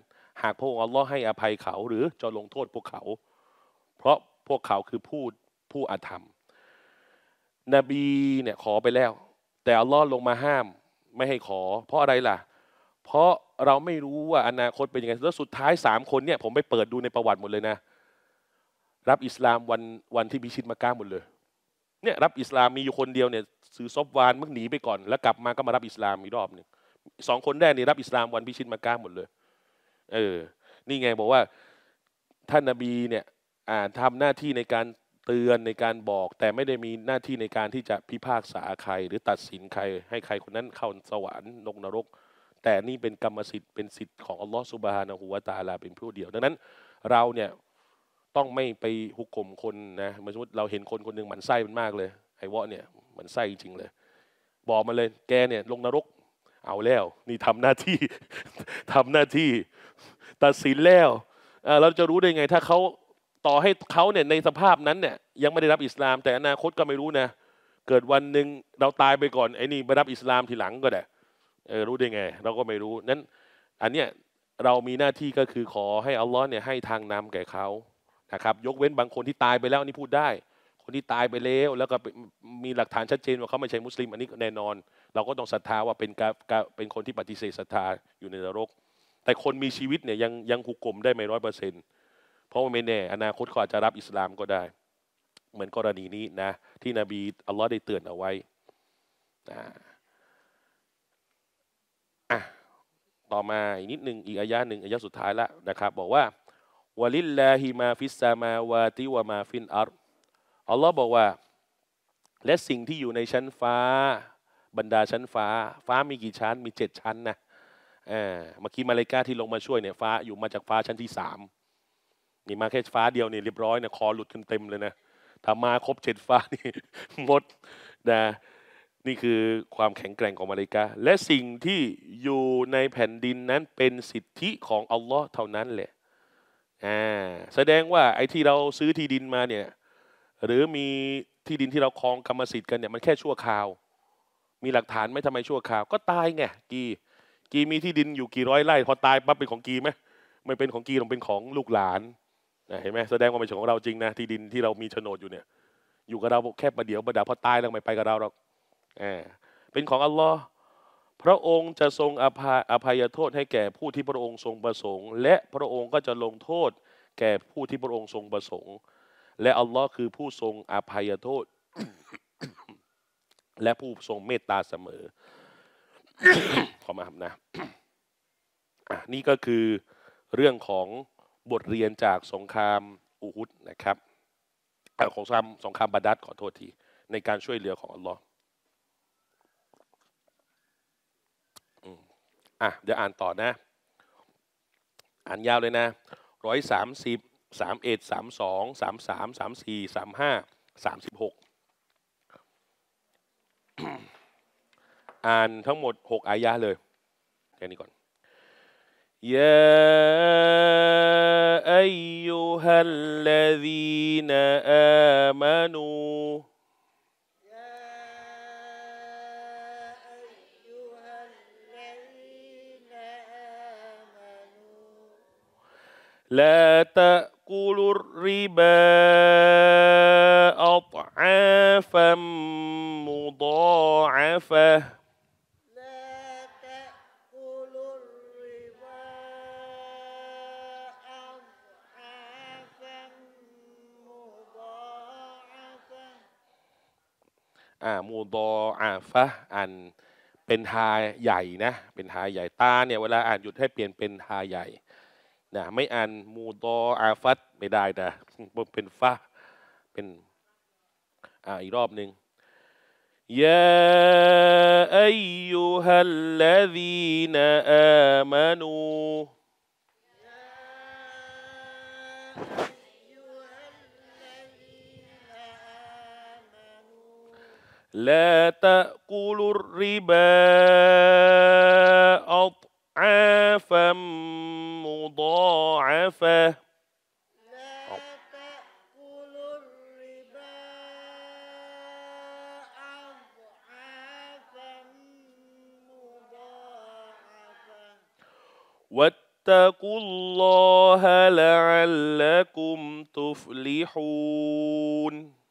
หากพระองค์อัลลอฮ์ให้อภัยเขาหรือจะลงโทษพวกเขา เพราะพวกเขาคือผู้ผู้อาธรรม นบีเนี่ยขอไปแล้ว แต่อัลลอฮ์ลงมาห้ามไม่ให้ขอ เพราะอะไรล่ะ เพราะเราไม่รู้ว่าอนาคตเป็นยังไงแล้วสุดท้ายสามคนเนี่ย ผมไปเปิดดูในประวัติหมดเลยนะรับอิสลามวันวันที่พิชิตมาก้าหมดเลย เนี่ย รับอิสลามมีอยู่คนเดียวเนี่ยซื้อซอฟวานมึงหนีไปก่อนแล้วกลับมาก็มารับอิสลามอีกรอบหนึ่งสองคนแรกนี่รับอิสลามวันพิชิตมาก้าหมดเลย เออ นี่ไงบอกว่าท่านนาบีเนี่ยอ่าทำหน้าที่ในการเตือนในการบอกแต่ไม่ได้มีหน้าที่ในการที่จะพิพากษาใคร หรือตัดสินใคร ให้ใครคนนั้นเข้าสวรรค์นกนรก แต่นี่เป็นกรรมสิทธิ์เป็นสิทธิ์ของอัลลอฮฺสุบฮานะฮูวาตาลาเป็นผู้เดียว ดังนั้น เราเนี่ยต้องไม่ไปหุกข่มคนนะสมมติ เราเห็นคนคนหนึ่งหมันไส้มันมากเลย ไอ้วะเนี่ยมันไส้จริงเลย บอกมาเลยแกเนี่ยลงนรก เอาแล้วนี่ทำหน้าที่ทำหน้าที่ตัดสินแล้วเราจะรู้ได้ไง ถ้าเขาต่อให้เขาเนี่ยในสภาพนั้นเนี่ยยังไม่ได้รับอิสลาม แต่อนาคตก็ไม่รู้นะเกิดวันหนึ่งเราตายไปก่อนไอ้นี่ไปรับอิสลามทีหลังก็ได้รู้ได้ไง เราก็ไม่รู้นั้นอันเนี้ยเรามีหน้าที่ก็คือขอให้อัลลอฮ์เนี่ยให้ทางนำแก่เขานะครับยกเว้นบางคนที่ตายไปแล้วนี่พูดได้ คนที่ตายไปแล้วแล้วก็มีหลักฐานชัดเจนว่าเขาไม่ใช่มุสลิมอันนี้แน่นอน เราก็ต้องศรัทธาว่าเป็นกาเป็นคนที่ปฏิเสธศรัทธาอยู่ในนรก แต่คนมีชีวิตเนี่ยยังยังหุกกลมได้ไม่ร้อยเปอร์เซ็นต์เพราะไม่แน่อนาคตเขาอาจจะรับอิสลามก็ได้ เหมือนกรณีนี้นะ ที่นบีอัลลอฮ์ได้เตือนเอาไว้นะต่อมาอีกนิดหนึ่งอีกอายะหนึ่งอายะสุดท้ายละนะครับ บอกว่าวะลิลลาฮิมาฟิสซามาวาติวะมาฟินอัรอัลลอฮ์บอกว่า และสิ่งที่อยู่ในชั้นฟ้า บรรดาชั้นฟ้า ฟ้ามีกี่ชั้น มีเจ็ดชั้นนะเมื่อกี้มาเลกาที่ลงมาช่วยเนี่ย ฟ้าอยู่มาจากฟ้าชั้นที่สามนี่มาแค่ฟ้าเดียวนี่เรียบร้อยนะคอหลุดกันเต็มเลยนะถ้ามาครบเจ็ดฟ้านี่หมดนะนี่คือความแข็งแกร่งของมาเลกาและสิ่งที่อยู่ในแผ่นดินนั้นเป็นสิทธิของอัลลอฮ์เท่านั้นแหละอ่าแสดงว่าไอ้ที่เราซื้อที่ดินมาเนี่ย หรือมีที่ดินที่เราครองกรรมสิทธิ์กันเนี่ยมันแค่ชั่วคราว มีหลักฐานไหมทำไมชั่วคราว ก็ตายไงกีกีมีที่ดินอยู่กี่ร้อยไร่พอตายปั๊บเป็นของกีไหมไม่เป็นของกีตรอกเป็นของลูกหลานเห็นไหมแสดงว่าเป็นของเราจริงนะที่ดินที่เรามีโฉนดอยู่เนี่ย อยู่กับเราแค่ประเดี๋ยวประดาพอตายแล้วไม่ไปกับเราหรอกเป็นของอัลลอฮ์พระองค์จะทรงอภัยโทษให้แก่ผู้ที่พระองค์ทรงประสงค์ และพระองค์ก็จะลงโทษ แก่ผู้ที่พระองค์ทรงประสงค์ และอัลลอฮ์คือผู้ทรงอภัยโทษ และผู้ทรงเมตตาเสมอขอมาทำนะนี่ก็คือเรื่องของบทเรียนจากสงครามอูฮุดนะครับของสงครามสงครามบาดัดขอโทษที ในการช่วยเหลือของ อัลลอฮ์อ่ะ เดี๋ยวอ่านต่อนะ อ่านยาวเลยนะร้อยสามสิบสามเอ็ดสามสองสามสามสามสี่สามห้าสามสิบหกอ่านทั้งหมดหกอายะเลย แค่นี้ก่อน يا أيها الذين آمنوا لا تأكلوا الربا أضعافا مضاعفة อ่ามูดออาฟะอ่านเป็นทาใหญ่นะเป็นทาใหญ่ตาเนี่ยเวลาอ่านหยุดให้เปลี่ยนเป็นทาใหญ่นะไม่อ่านมูดออาฟัตไม่ได้นะเป็นฟ้าเป็นอ่าอีกรอบหนึ่งยาอายุฮัลลดีนอามานู لا تأكلوا الربا أضعافا مضاعفة الربا أضعافا مضاعفة واتقوا الله لعلكم تفلحون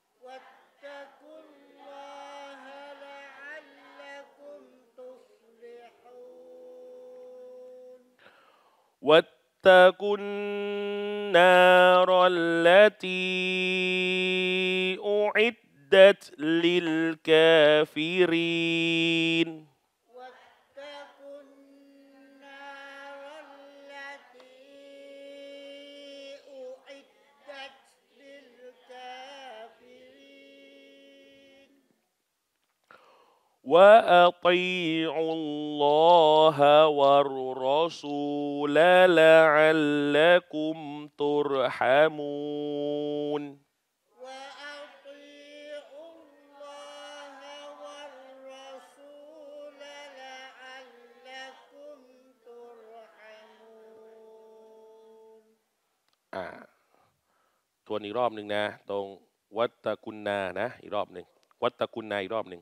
واتقوا النار التي أعدت للكافرين وأطيعوا الله والرسول لعلكم ترحمون นตทวนอีกรอบหนึ่งนะ ตรงวัตตะกุณานะอีกรอบหนึ่งวัตตะกุณาอีกรอบหนึ่ง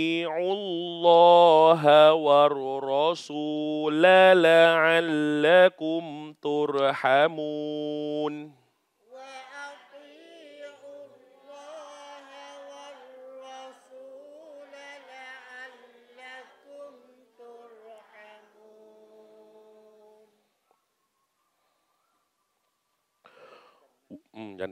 الرسول لعلكم ترحمون وأطيعوا الله والرسول لعلكم ترحمون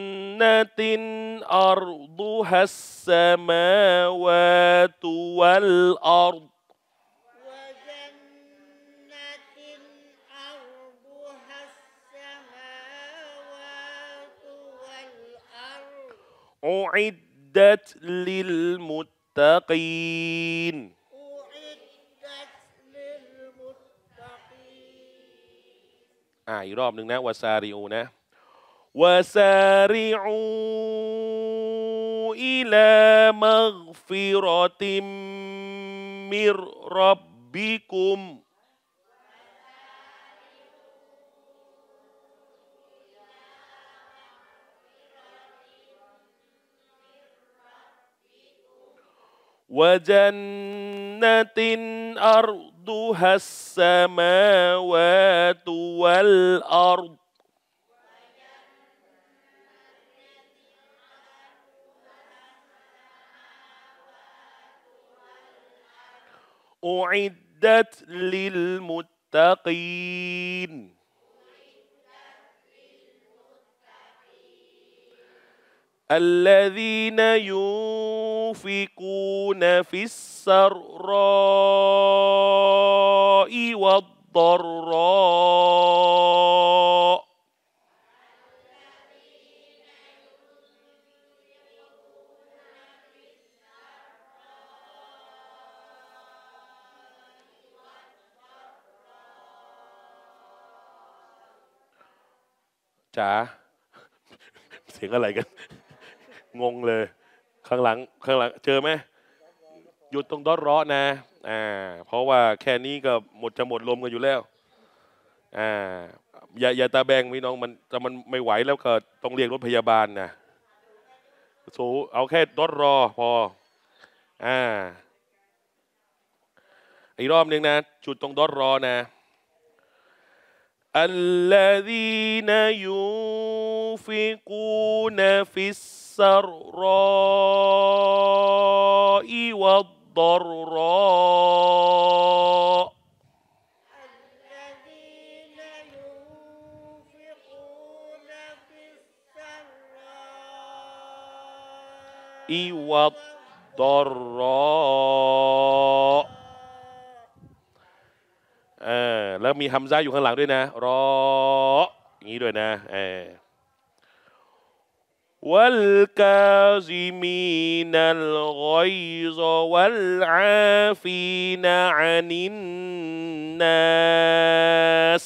جنة أرضها السماوات والأرض أعدت للمتقين أعدت للمتقين อ่าอีกรอบหนึ่งนะวาซาริโอนะ وسارعوا إلى مغفرة من ربكم وجنة أرضها السماوات والأرض أعدت للمتقين الذين ينفقون في السراء والضراء จ๋าเสียงอะไรกัน งงเลย ข้างหลังข้างหลังเจอไหมหยุดตรงดอดร้อนะอ่า เพราะว่าแค่นี้ก็หมดจะหมดลมกันอยู่แล้วอ่าอย่าอย่าตาแบงพี่น้องมันแต่มันไม่ไหวแล้วก็ต้องเรียกรถพยาบาลนะสูเอาแค่ดอดรอ พอ อ่าอีกรอบนึงนะจุดตรงดอดรอนะ الذين ينفقون في السراء والضراء الذين ينفقون في والضراء เออแล้วมีฮัมซาอยู่ข้างหลังด้วยนะ รออย่างนี้ด้วยนะเออวัลกาซิมีนัลกอยซวัลอาฟีนอานินนัส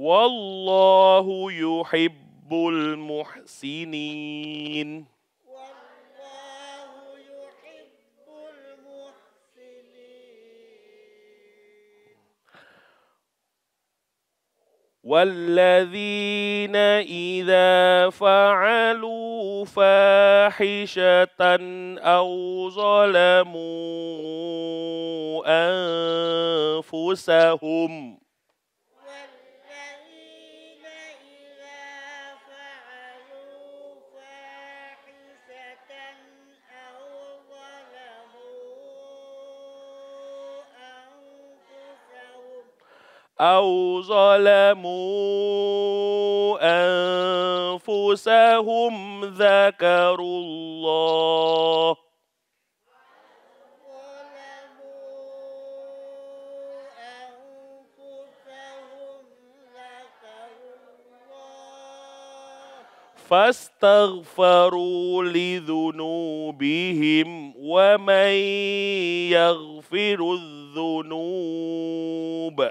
والله يحب المحسنين والله يحب المحسنين والذين إذا فعلوا فاحشة أو ظلموا أنفسهم أو ظلموا أنفسهم ذكروا الله فاستغفروا لذنوبهم ومن يغفر الذنوب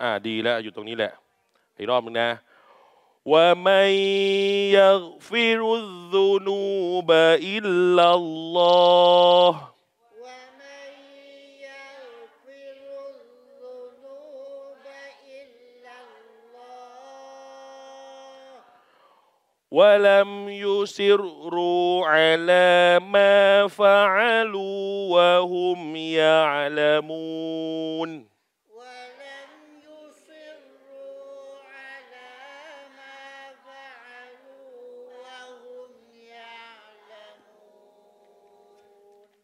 อ่าดีแล้วอยู่ตรงนี้แหละอีกรอบนึงนะว่าไม่ยักฟิรุซุนูบะอิลลัลลอฮ์ ومن يغفر الذنوب إلا الله ولم يسروا على ما فعلوا وهم يعلمون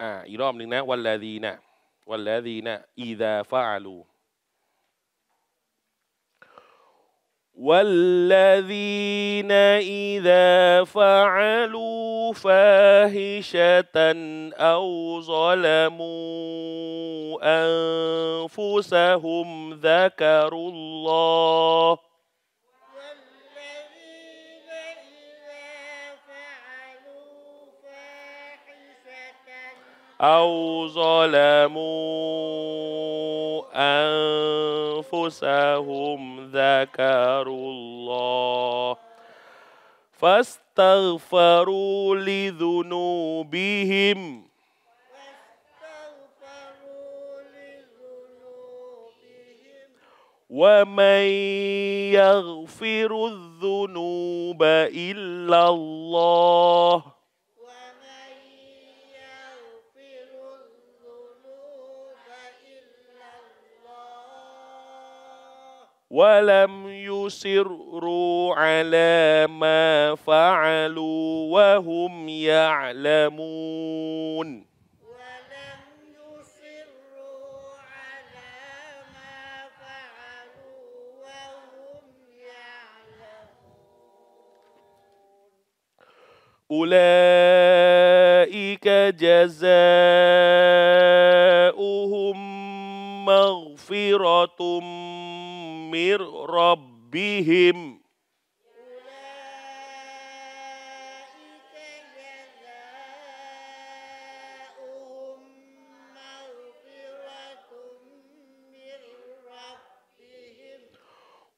อ่าอีกรอบหนึ่งนะวัลลาดีนะวัลลาดีนะอีดาฟาลู آه، والذين إذا فعلوا فاحشة أو ظلموا أنفسهم ذكروا الله أو ظلموا أنفسهم ذكروا الله فاستغفروا لذنوبهم ومن يغفر الذنوب إلا الله ولم يسروا على ما فعلوا وهم يعلمون ولم على ما فعلوا وهم يعلمون أولئك جزاؤهم مغفرة mir robbihim.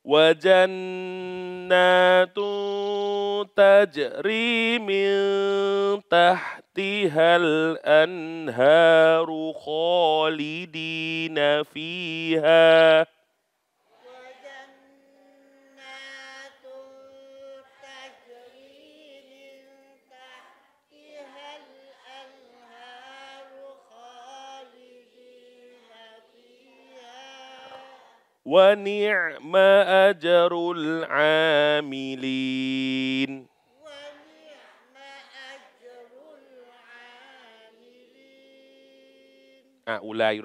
Wajannatu tajri min tahtihal anharu khalidina fiha. ونعم أجر العاملين ونعم أجر العاملين آه، أولئك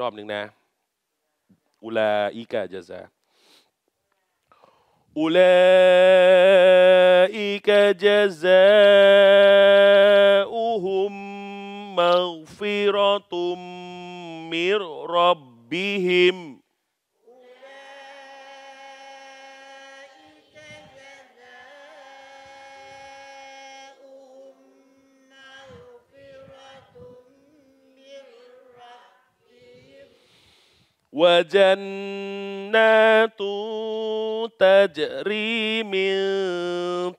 مغفرة من ربهم وجنات تجري من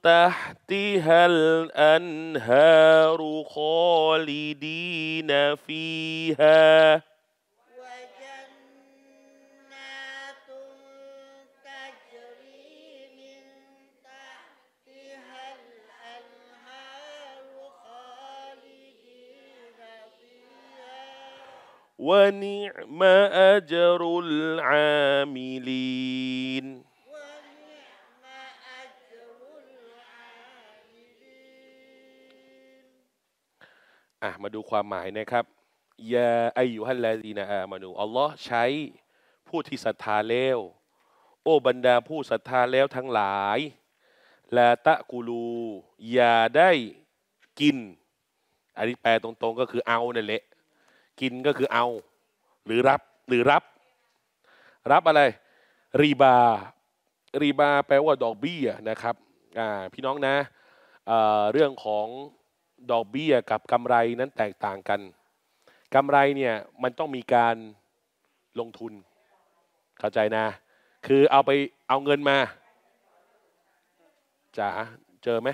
تحتها الأنهار خالدين فيها ونعم أجر العاملين ่ะมาดูความหมายนะครับยาอายุฮัลลาดีนาอามานูอัลลอฮ์ใช้ผู้ที่ศรัทธาแล้ว โอ้บรรดาผู้ศรัทธาแล้วทั้งหลายลาตะกูลูอย่าได้กิน อันนี้แปลตรง ๆ ก็คือเอานี่นแหละกินก็คือเอาหรือรับหรือรับ รับอะไร รีบา รีบาแปลว่าดอกเบี้ยนะครับ พี่น้องนะเเรื่องของดอกเบี้ยกับกำไรนั้นแตกต่างกันกำไรเนี่ยมันต้องมีการลงทุน เข้าใจนะ คือเอาไปเอาเงินมาจ๋าเจอไหม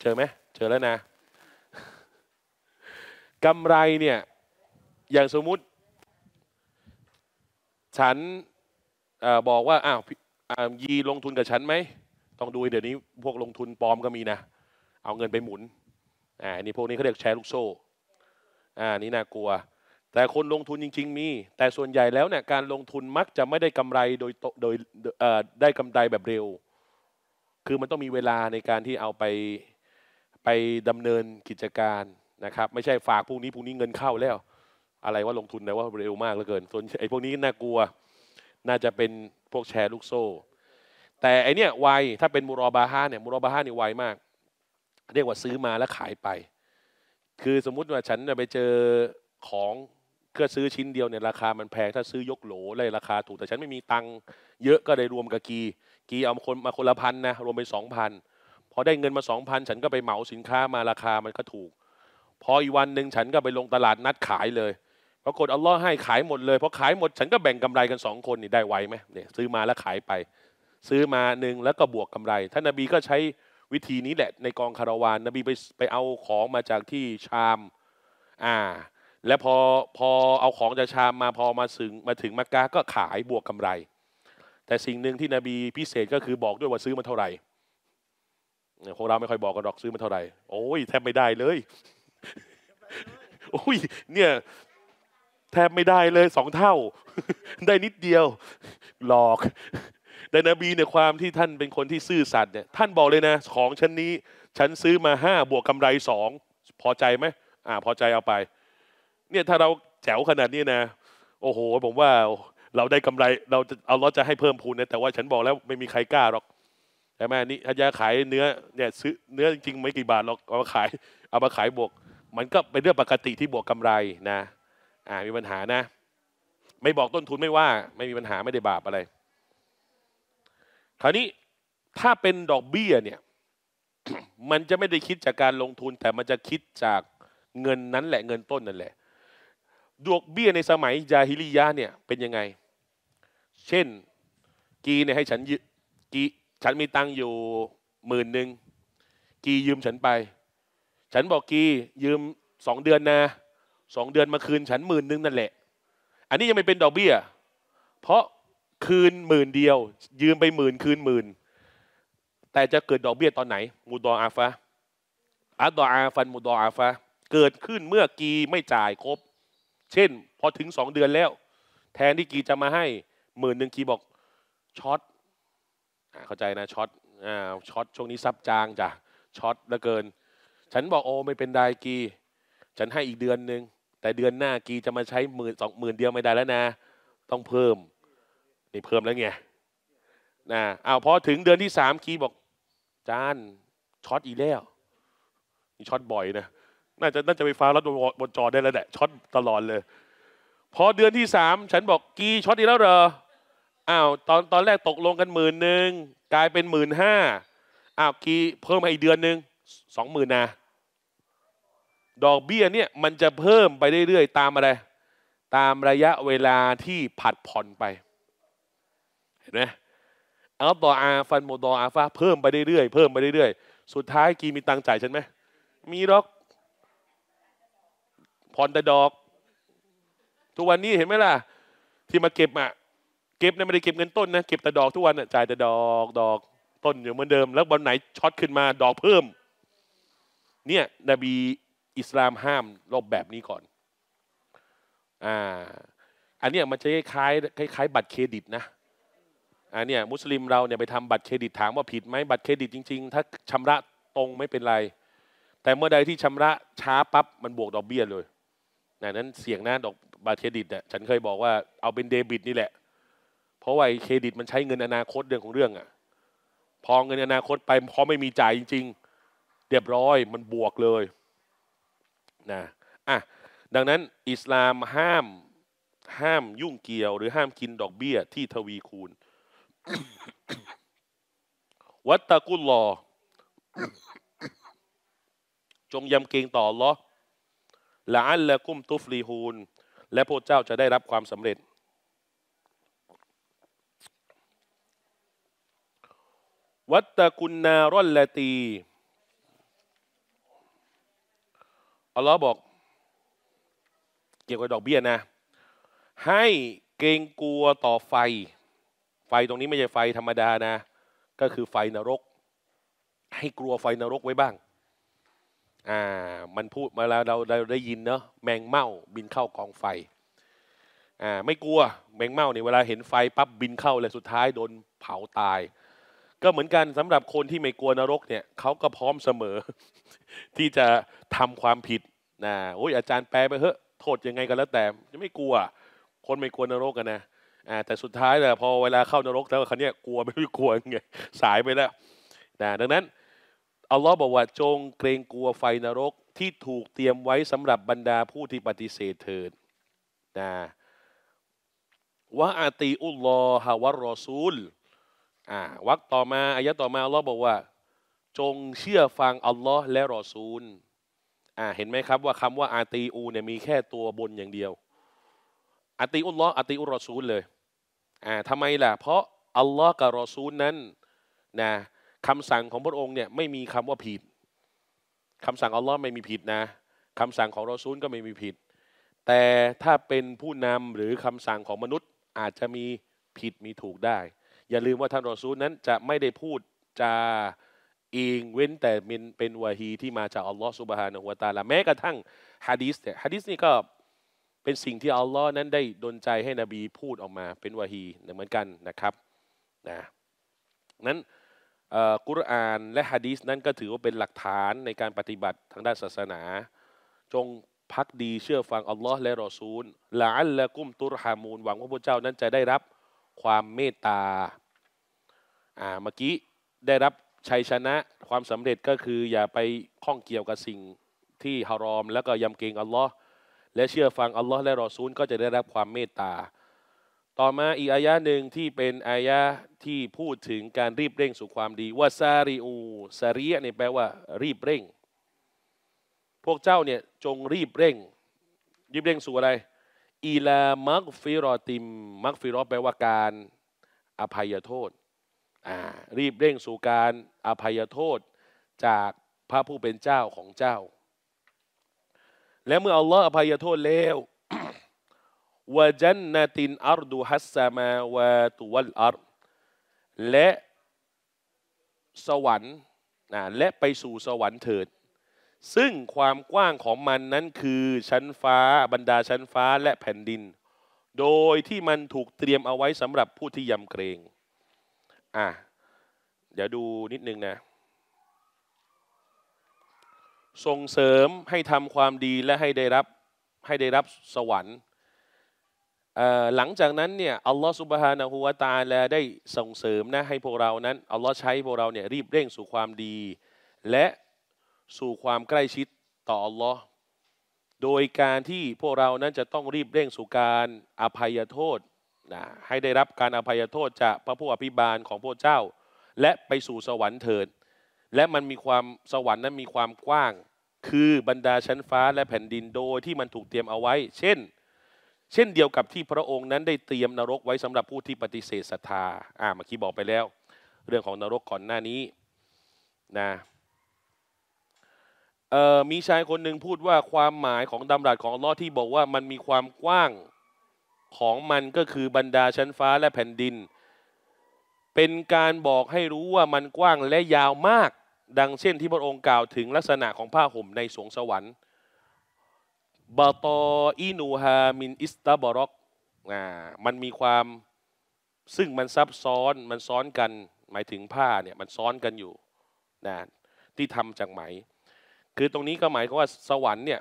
เจอไหมเจอแล้วนะกำไรเนี่ยอย่างสมมุติ ฉันอบอกว่าอ้าวยีลงทุนกับฉันไหม ต้องดูเดี๋ยวนี้พวกลงทุนปลอมก็มีนะเอาเงินไปหมุนอ่านี่พวกนี้เขาเรียกแชร์ลูกโซ่อ่านี่น่ากลัว แต่คนลงทุนจริงๆมี แต่ส่วนใหญ่แล้วเนี่ยการลงทุนมักจะไม่ได้กำไรโดยโดยได้กำไรแบบเร็ว คือมันต้องมีเวลาในการที่เอาไปไปดำเนินกิจการนะครับไม่ใช่ฝากพวกนี้พวกนี้เงินเข้าแล้ว อะไรว่าลงทุนนะว่าเร็วมากเหลือเกินส่วนไอ้พวกนี้น่ากลัวน่าจะเป็นพวกแชร์ลูกโซ่ แต่อันเนี้ยไวถ้าเป็นมูรอบาฮาเนี่ยมูรอบาฮาเนี่ยไวมาก เรียกว่าซื้อมาแล้วขายไป คือสมมุติว่าฉันไปเจอของเพื่อซื้อชิ้นเดียวเนี่ยราคามันแพงถ้าซื้อยกโหลเลยราคาถูก แต่ฉันไม่มีตังค์เยอะก็ได้รวมกับกี กีเอาาคนมาคนละพันนะรวมเป็นสองพันพอได้เงินมาสองพันฉันก็ไปเหมาสินค้ามาราคามันก็ถูกพออีกวันหนึ่งฉันก็ไปลงตลาดนัดขายเลยปรากฏอัลลอฮ์ให้ขายหมดเลยพอขายหมด ฉันก็แบ่งกำไรกันสองคนนี่ได้ไวไหมเนี่ยซื้อมาแล้วขายไป ซื้อมาหนึ่งแล้วก็บวกกำไรท่านนาบีก็ใช้วิธีนี้แหละ ในกองคาราวานนบีไปไปเอาของมาจากที่ชาม อ่า และพอพอเอาของจากชามมาพอมาถึงมาถึงมักกะก็ขายบวกกำไร แต่สิ่งหนึ่งที่นบีพิเศษก็คือบอกด้วยว่าซื้อมาเท่าไหร่พวกเราไม่ค่อยบอกกันหรอกซื้อมาเท่าไหร่โอ้ยแทบไม่ได้เลยโอ้ย เนี่ย แทบไม่ได้เลยสองเท่าได้นิดเดียวหลอกแต่นบีเนี่ยความที่ท่านเป็นคนที่ซื่อสัตย์เนี่ย ท่านบอกเลยนะของชั้นนี้ ฉันซื้อมาห้าบวกกาไรสองพอใจไหม อ่า พอใจเอาไป เนี่ยถ้าเราแจ๋วขนาดนี้นะโอ้โห ผมว่าเราได้กำไร เราจะเอาเราจะให้เพิ่มพูนนะแต่ว่าฉันบอกแล้วไม่มีใครกล้าหรอกใช่ไหมนี่อายาขายเนื้อ เนี่ยซื้อเนื้อจริงๆไม่กี่บาทหรอกเอามาขายเอามาขายบวกมันก็เป็นเรื่องปกติที่บวกกำไรนะอ่ามีปัญหานะ ไม่บอกต้นทุนไม่ว่า ไม่มีปัญหาไม่ได้บาปอะไร คราวนี้ถ้าเป็นดอกเบี้ยเนี่ย มันจะไม่ได้คิดจากการลงทุนแต่มันจะคิดจากเงินนั้นแหละเงินต้นนั่นแหละ ดอกเบี้ยในสมัยยาฮิลิยาเนี่ยเป็นยังไง เช่น กีเนี่ยให้ฉันกีฉันมีตังอยู่หมื่นหนึ่ง กียืมฉันไปฉันบอกกียืมสองเดือนนะสองเดือนมาคืนฉันหมื่นนึงนั่นแหละ อันนี้ยังไม่เป็นดอกเบี้ย เพราะคืนหมื่นเดียว ยืมไปหมื่นคืนหมื่นแต่จะเกิดดอกเบี้ยตอนไหนมูดออาฟะอัดดออาฟันมูดออาฟะเกิดขึ้นเมื่อกีไม่จ่ายครบ เช่นพอถึงสองเดือนแล้ว แทนที่กีจะมาให้หมื่นหนึ่งกีบอกช็อตเข้าใจนะช็อตช็อต ช่วงนี้ซับจางจ้ะช็อตเหลือเกินฉันบอกโอ ไม่เป็นไรกี ฉันให้อีกเดือนหนึ่งแต่เดือนหน้ากีจะมาใช้หมื่นสองหมื่นเดียวไม่ได้แล้วนะ ต้องเพิ่มนี่เพิ่มแล้วไงนะเอาพอถึงเดือนที่สามกีบอกจานช็อตอีแล้วนี่ช็อตบ่อยนะน่าจะน่าจะไปฟ้ารับนจอได้แล้วแหละช็อตตลอดเลยพอเดือนที่สามฉันบอกกีช็อตอีแล้วเหรออ้าวตอนตอนแรกตกลงกันหมื่นหนึ่งกลายเป็นหมื่นห้าอ้าวกีเพิ่มมาอีกเดือนหนึ่งสองหมื่นนะดอกเบี้ยเนี่ยมันจะเพิ่มไปเรื่อยๆตามอะไร ตามระยะเวลาที่ผัดผ่อนไป เห็นไหมเอาต่ออาฟันโมดออาฟ้าเพิ่มไปเรื่อยๆเพิ่มไปเรื่อยๆสุดท้ายกีมีตังจ่ายฉันไหมมีหรอกผ่อนแต่ดอก ทุกวันนี้เห็นไหมล่ะ ที่มาเก็บอ่ะเก็บเนี่ยไม่ได้เก็บเงินต้นนะเก็บแต่ดอกทุกวันจ่ายแต่ดอกดอก ต้นอยู่เหมือนเดิมแล้ววันไหนช็อตขึ้นมา ดอกเพิ่ม เนี่ยนบีอิสลามห้ามรอบแบบนี้ก่อน อ่า อันนี้มันจะคล้ายคล้ายบัตรเครดิตนะอันนี้มุสลิมเราเนี่ยไปทำบัตรเครดิตถามว่าผิดไหมบัตรเครดิตจริงๆ ถ้าชำระตรงไม่เป็นไร แต่เมื่อใดที่ชำระช้าปั๊บมันบวกดอกเบี้ยเลยนนั้นเสี่ยงนะดอกบัตรเครดิตเนี่ยฉันเคยบอกว่า เอาเป็นเดบิตนี่แหละ เพราะว่าเครดิตมันใช้เงินอนาคตเรื่องของเรื่องอ่ะ พอเงินอนาคตไปพอไม่มีจ่ายจริง ๆ เรียบร้อยมันบวกเลยนะอ่ะดังนั้นอิสลามห้ามห้ามยุ่งเกี่ยวหรือห้ามกินดอกเบี้ยที่ทวีคูณ วัตตะกุลลอจงยำเกรงต่อลอละอันละกุ้มตุฟลีฮูนและพระเจ้าจะได้รับความสำเร็จ วัตตะกุนนารอนละตีอัลลอฮ์บอก เกี่ยวกับดอกเบี้ยนะ ให้เกรงกลัวต่อไฟ ไฟตรงนี้ไม่ใช่ไฟธรรมดานะ ก็คือไฟนรก ให้กลัวไฟนรกไว้บ้างอ่ามันพูดมาแล้วเราเราได้ยินเนาะแมงเม่าบินเข้ากองไฟอ่าไม่กลัวแมงเม่าเนี่ยเวลาเห็นไฟปั๊บบินเข้าเลยสุดท้ายโดนเผาตาย ก็เหมือนกันสำหรับคนที่ไม่กลัวนรกเนี่ยเขาก็พร้อมเสมอที่จะทำความผิดนะโอ้ยอาจารย์แปลไปเถอะโทษยังไงก็แล้วแต่จะไม่กลัว คนไม่กลัวนรกกันนะแต่สุดท้ายแต่พอเวลาเข้านรกแล้วคันนี้กลัวไม่รู้กลัวยังไงสายไปแล้วนะดังนั้น อัลลอฮ์บอกว่าจงเกรงกลัวไฟนรกที่ถูกเตรียมไว้สำหรับบรรดาผู้ที่ปฏิเสธเถิดนะวะอาตีอุลลอฮะวะรอซูลอ่าวักต่อมาอายะต่อมาอัลลอฮ์บอกว่าจงเชื่อฟังอัลลอฮ์และรอซูลอ่าเห็นไหมครับว่าคำว่าอาตีอูเนี่ยมีแค่ตัวบนอย่างเดียวอาตีอุลลอฮ์อาตีอุรอซูลเลย อ่าทำไมล่ะเพราะอัลลอฮ์กับรอซูลนั้นนะคำสั่งของพระองค์เนี่ยไม่มีคำว่าผิด คำสั่งอัลลอฮ์ไม่มีผิดนะ คำสั่งของรอซูลก็ไม่มีผิด แต่ถ้าเป็นผู้นำหรือคำสั่งของมนุษย์อาจจะมีผิดมีถูกได้ อย่าลืมว่าท่านรอซูลนั้นจะไม่ได้พูดจะเองเว้นแต่เป็นเป็นวาฮีที่มาจากอัลลอฮ์สุบฮานะหุวตาละแม้กระทั่งฮะดีสเนี่ยฮะดีสนี่ก็เป็นสิ่งที่อัลลอฮ์นั้นได้ดนใจให้นบีพูดออกมาเป็นวาฮี เหมือนกันนะครับนะนั้นกุรอานและฮะดีสนั้นก็ถือว่าเป็นหลักฐานในการปฏิบัติทางด้านศาสนา จงพักดีเชื่อฟังอัลลอฮ์และรอซูลละอัลละกุมตุรฮามูลหวังว่าพระเจ้านั้นจะได้รับความเมตตาอ่าเมื่อกี้ได้รับชัยชนะความสำเร็จก็คือ อย่าไปข้องเกี่ยวกับสิ่งที่ฮารอม แล้วก็ยำเกรงอัลลอฮ์และเชื่อฟังอัลลอฮ์และรอซูลก็จะได้รับความเมตตาต่อมาอีกอายะหนึ่งที่เป็นอายะที่พูดถึงการรีบเร่งสู่ความดีว่าซาริอูซาเรียเนี่ยแปลว่า รีบเร่ง พวกเจ้าเนี่ยจงรีบเร่งรีบเร่งสู่อะไรอีลา มักฟิรอติม มักฟิรอแปลว่าการอภัยโทษรีบเร่งสู่การอภัยโทษจากพระผู้เป็นเจ้าของเจ้า และเมื่ออัลลอฮ์อภัยโทษแล้ววจันนตินอัรดูฮัสซามาวาตุวัลอัรและสวรรค์ และไปสู่สวรรค์เถิด ซึ่งความกว้างของมันนั้นคือชั้นฟ้าบรรดาชั้นฟ้าและแผ่นดิน โดยที่มันถูกเตรียมเอาไว้สำหรับผู้ที่ยำเกรง่ะเดี๋ยวดูนิดนึงนะส่งเสริมให้ทำความดีและให้ได้รับให้ได้รับสวรรค์หลังจากนั้นเนี่ยอัลลอฮฺสุบฮานะฮูวาตาลาได้ส่งเสริมนะให้พวกเรานั้นอัลลอฮฺใช้พวกเราเนี่ยรีบเร่งสู่ความดี และสู่ความใกล้ชิดต่ออัลลอฮ์โดยการที่พวกเรานั้นจะต้องรีบเร่งสู่การอภัยโทษนะให้ได้รับการอภัยโทษจากพระผู้อภิบาลของพระเจ้า และไปสู่สวรรค์เถิด และมันมีความสวรรค์นั้นมีความกว้าง คือบรรดาชั้นฟ้าและแผ่นดินโดยที่มันถูกเตรียมเอาไว้ เช่น เช่นเดียวกับที่พระองค์นั้นได้เตรียมนรกไว้สำหรับผู้ที่ปฏิเสธศรัทธาอ่าเมื่อกี้บอกไปแล้ว เรื่องของนรกก่อนหน้านี้นะมีชายคนหนึ่งพูดว่าความหมายของดำรัสของลอที่บอกว่ามันมีความกว้างของมันก็คือบรรดาชั้นฟ้าและแผ่นดิน เป็นการบอกให้รู้ว่ามันกว้างและยาวมากดังเช่นที่พระองค์กล่าวถึงลักษณะของผ้าห่มในสวงสวรรค์บาตออินูฮา มินอิสตาบรอกอ่มันมีความซึ่งมันซับซ้อนมันซ้อนกัน หมายถึงผ้าเนี่ย มันซ้อนกันอยู่นะที่ทำจากไหม คือตรงนี้ก็หมายความว่าสวรรค์เนี่ย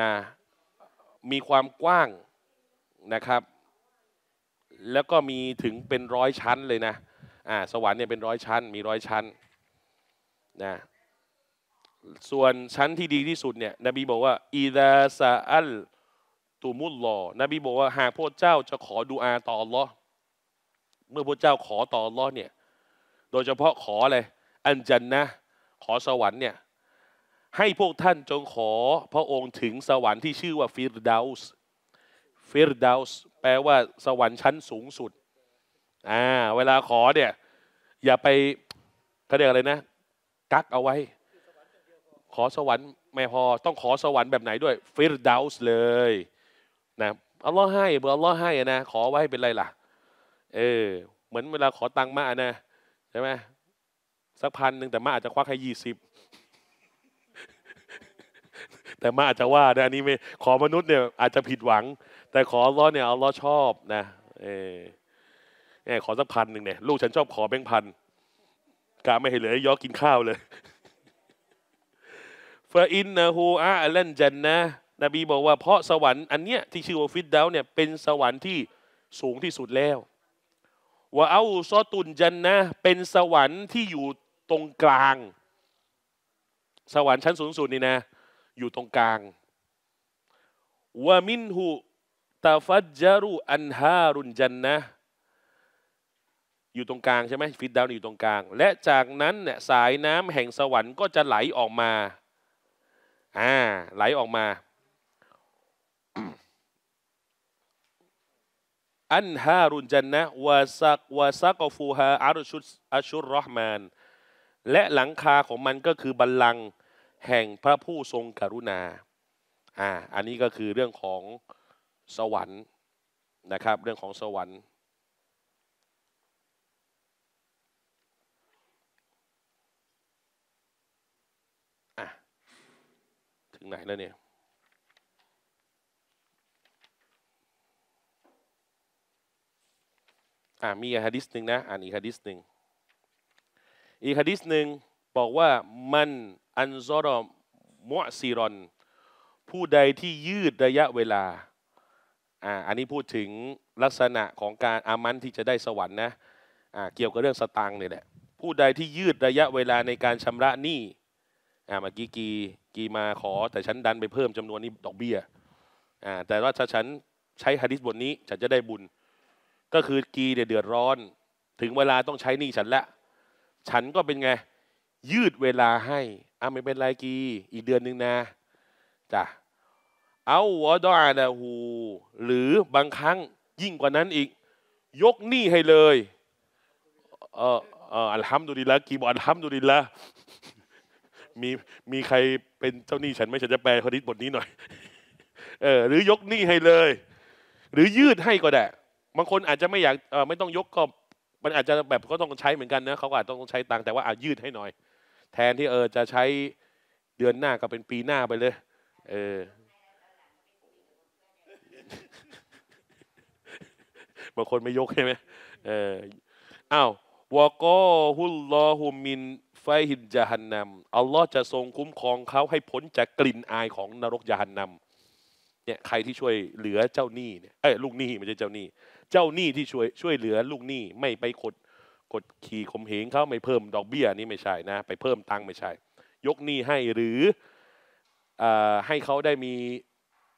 นะมีความกว้างนะครับ แล้วก็มีถึงเป็นร้อยชั้นเลยนะอ่าสวรรค์เนี่ยเป็นร้อยชั้น มีร้อยชั้นนะส่วนชั้นที่ดีที่สุดเนี่ยนบีบอกว่าอีดาซาอัลตุมุลลอ นบีบอกว่า หากพระเจ้าจะขอดูอาต่อลอเมื่อพระเจ้าขอต่อลอเนี่ยโดยเฉพาะขออะไร อันจันนะขอสวรรค์เนี่ยให้พวกท่านจงขอ พระองค์ถึงสวรรค์ที่ชื่อว่าฟิรดาส์ฟิรดาวส์แปลว่าสวรรค์ชั้นสูงสุด อ่า เวลาขอเนี่ยอย่าไปเขาเรียกอะไรนะ กักเอาไว้ ขอสวรรค์ไม่พอ ต้องขอสวรรค์แบบไหนด้วยฟิรดาวส์เลย นะอัลลอฮ์ให้เบอร์อัลลอฮ์ให้นะขอไว้เป็นไรล่ะเออ เหมือนเวลาขอตังค์มานะใช่ไหมสักพันหนึ่งแต่มาอาจจะควักให้ยี่สิบแต่มาอาจจะว่านะอันนี้ไม่ขอมนุษย์เนี่ย อาจจะผิดหวังแต่ขอร้อนเนี่ยเอาล้อชอบนะ เออแน่ขอสักพันหนึ่งเนี่ยลูกฉัน ชอบขอแบงค์พันกะไม่ให้เหลือย้อกินข้าวเลยฟาอินนะฮูอาเลนจันนะนบีบอกว่า เพราะสวรรค์อันเนี้ยที่ชื่อว่าฟิเดาวเนี่ย เป็นสวรรค์ที่สูงที่สุดแล้วว่าเอาซอตุนจันนะเป็นสวรรค์ที่อยู่ตรงกลาง สวรรค์ชั้นสูงสุดนี่นะอยู่ตรงกลาง ว่ามินหูตาฟัจจารุอันฮารุนจันนะอยู่ตรงกลางใช่ไหมฟิตดาวอยู่ตรงกลาง และจากนั้นเนี่ยสายน้ำแห่งสวรรค์ก็จะไหลออกมาอ่าไหลออกมาอันฮารุนจันนะวาซักวาซักอฟูฮาอารุชุดอาชุรฮหมานและหลังคาของมันก็คือบัลลังก์แห่งพระผู้ทรงกรุณาอ่าอันนี้ก็คือเรื่องของสวรรค์นะครับ เรื่องของสวรรค์ถึงไหนแล้วเนี่ยอ่มีฮะดิษหนึ่งนะอ่านอีฮะดิษหนึ่งอีฮะดิษหนึ่งบอกว่ามัน อันซอรอมมอซีรอน ผู้ใดที่ยืดระยะเวลาอ่าอันนี้พูดถึงลักษณะของการอามันที่จะได้สวรรค์นะอ่าเกี่ยวกับเรื่องสตางค์เนี่ยแหละผู้ใดที่ยืดระยะเวลาในการชำระหนี้อ่าเมื่อกี้กีกีมาขอแต่ฉันดันไปเพิ่มจำนวนนี้ดอกเบี้ยอ่าแต่ว่าถ้าฉันใช้ฮะดิษบทนี้ฉันจะได้บุญ ก็คือกีเนี่ยเดือดร้อน ถึงเวลาต้องใช้หนี้ฉันละฉันก็เป็นไงยืดเวลาให้อ่าไม่เป็นไรกีอีกเดือนหนึ่งนะจ้ะเอาวอดอาดาหูหรือบางครั้งยิ่งกว่านั้นอีก ยกหนี้ให้เลยเออเอออัลฮัมดุลิละกีบอัลฮัมดุลิละมีมีใครเป็นเจ้าหนี้ฉันไหมฉันจะแปลคดิบทนี้หน่อย เออ หรือยกหนี้ให้เลย หรือยืดให้ก็ได้บางคนอาจจะไม่อยากเออไม่ต้องยกก็มันอาจจะแบบก็ต้องใช้เหมือนกันนะเขาอาจต้องใช้ตังแต่ว่าอายืดให้หน่อย แทนที่เออจะใช้เดือนหน้าก็เป็นปีหน้าไปเลยเออบางคนไม่ยกใช่ไหม เอออ้าววกอฮุลลอฮุมิน ไฟหินจาหันนำอัลลอฮ์จะทรงคุ้มครองเขาให้พ้นจากกลิ่นอายของนรกยาหันนำเนี่ย ใครที่ช่วยเหลือเจ้าหนี้เนี่ย เอ้ย ลูกหนี้ไม่ใช่เจ้าหนี้ เจ้าหนี้ที่ช่วย ช่วยเหลือลูกหนี้ไม่ไปกด กดขี่ข่มเหงเขาไม่เพิ่มดอกเบี้ยนี่ไม่ใช่นะ ไปเพิ่มตังค์ไม่ใช่ ยกหนี้ให้หรือ ให้เขาได้มี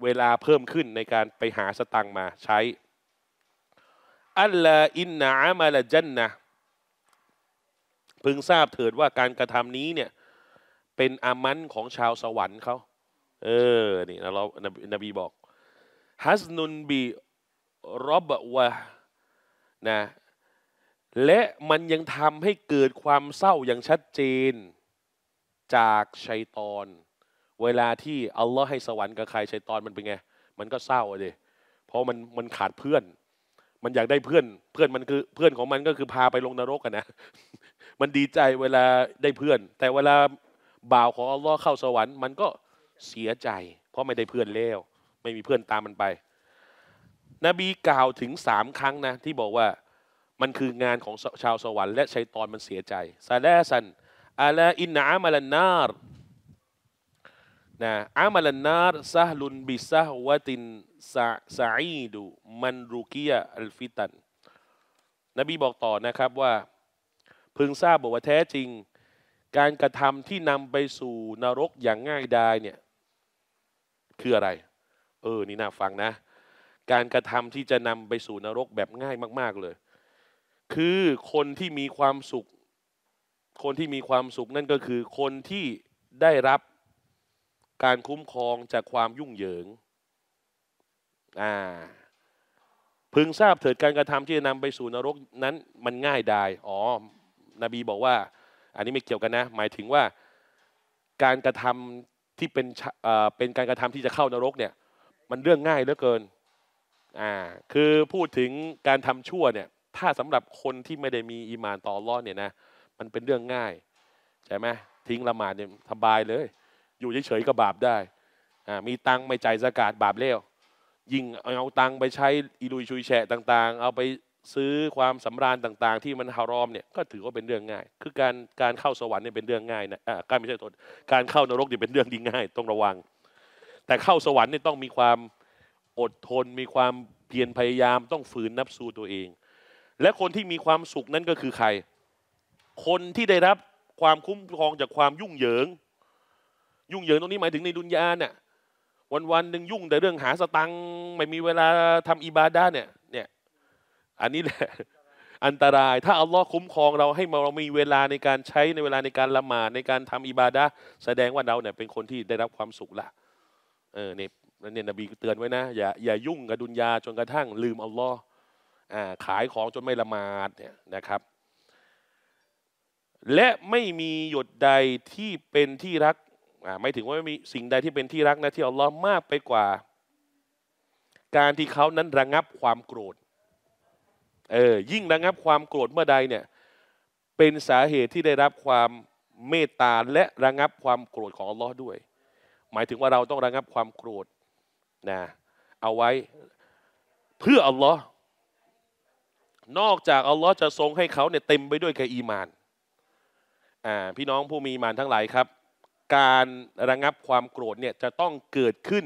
เวลาเพิ่มขึ้นในการไปหาสตังมาใช้อัลลาอินนาอามาลจันนะพึงทราบเถิดว่าการกระทำนี้เนี่ย เป็นอามันของชาวสวรรค์เขาเออนี่นะเรานบีบอกฮัสนุนบีรอบวะนะ และมันยังทำให้เกิดความเศร้าอย่างชัดเจน จากชัยตอน เวลาที่ อัลลอฮ์ให้สวรรค์กับใครชัยตอนมันเป็นไง มันก็เศร้าเลยเพราะมันมันขาดเพื่อนมันอยากได้เพื่อน เพื่อนมันคือเพื่อนของมันก็คือพาไปลงนรกนะ มันดีใจเวลาได้เพื่อน แต่เวลาบ่าวของอัลลอฮ์เข้าสวรรค์ มันก็เสียใจ เพราะไม่ได้เพื่อนแล้วไม่มีเพื่อนตามมันไป นบีกล่าวถึงสามครั้งนะ ที่บอกว่ามันคืองานของชาวสวรรค์และชัยตอนมันเสียใจ ซาแลสันอาลาอินนามาลันนารนะอามัลนาร์ซาลุนบิซาวตินซาซาอีดูมันรุกียอัลฟิตันนบีบอกต่อนะครับว่า พึงทราบบอกว่าแท้จริง การกระทำที่นำไปสู่นรกอย่างง่ายดายเนี่ย คืออะไร เออนี่น่าฟังนะ การกระทำที่จะนำไปสู่นรกแบบง่ายมาก ๆเลย คือคนที่มีความสุข คนที่มีความสุขนั่นก็คือ คนที่ได้รับการคุ้มครองจากความยุ่งเหยิง อ่า พึงทราบเถิดการกระทำที่จะนำไปสู่นรกนั้น มันง่ายดายอ๋อ นบีบอกว่า อันนี้ไม่เกี่ยวกันนะ หมายถึงว่าการกระทำที่เป็นเป็นการกระทำที่จะเข้านรกเนี่ย มันเรื่องง่ายเหลือเกิน อ่า คือพูดถึงการทำชั่วเนี่ย ถ้าสำหรับคนที่ไม่ได้มีอีมานต่อรอดเนี่ยนะ มันเป็นเรื่องง่าย ใช่ไหมทิ้งละหมาดเนี่ยสบายเลยอยู่เฉยๆก็บาปได้ มีตังไม่จ่ายสกาดบาปเลี้ยว ยิ่งเอาตังไปใช้อิรุยชุยแฉะต่างๆ เอาไปซื้อความสำราญต่างๆ ที่มันฮารอมเนี่ยก็ถือว่าเป็นเรื่องง่าย คือการการเข้าสวรรค์เนี่ยเป็นเรื่องง่ายนะการไม่ใช่ตนการเข้านรกเนี่ยเป็นเรื่องดีง่าย ต้องระวัง แต่เข้าสวรรค์เนี่ยต้องมีความอดทน มีความเพียรพยายามต้องฝืนนับสู้ตัวเอง และคนที่มีความสุขนั้นก็คือใคร คนที่ได้รับความคุ้มครองจากความยุ่งเหยิงยุ่งเหยิงตรงนี้หมายถึงในดุนยาเนี่ยวันวันหนึ่งยุ่ง แต่เรื่องหาสตังค์ไม่มีเวลาทำอิบาดาเนี่ยเนี่ย อันนี้แหละ อันตรายถ้าอัลลอฮ์คุ้มครองเรา ให้เรามีเวลาในการใช้ในเวลาในการละหมาด ในการทำอิบาดะแสดงว่าเราเนี่ย เป็นคนที่ได้รับความสุขละเออเนี่ยเนี่ยนบีเตือนไว้นะอย่าอย่ายุ่งกับดุนยาจนกระทั่ง ลืมอัลลอฮ์อ่าขายของจนไม่ละหมาดเนี่ยนะครับ และไม่มีหยดใดที่เป็นที่รักไม่ถึงว่าไม่มีสิ่งใดที่เป็นที่รักนะที่อัลลอฮ์มากไปกว่าการที่เขานั้นระงงับความโกรธ เออยิ่งระงงับความโกรธเมื่อใดเนี่ย เป็นสาเหตุที่ได้รับความเมตตาและระงงับความโกรธของอัลลอฮ์ด้วย หมายถึงว่าเราต้องระงงับความโกรธนะเอาไว้เพื่ออัลลอฮ์นอกจากอัลลอฮ์จะทรงให้เขาเนี่ยเต็มไปด้วยกับอีมานอ่าพี่น้องผู้มีมานทั้งหลายครับการระงับความโกรธเนี่ยจะต้องเกิดขึ้น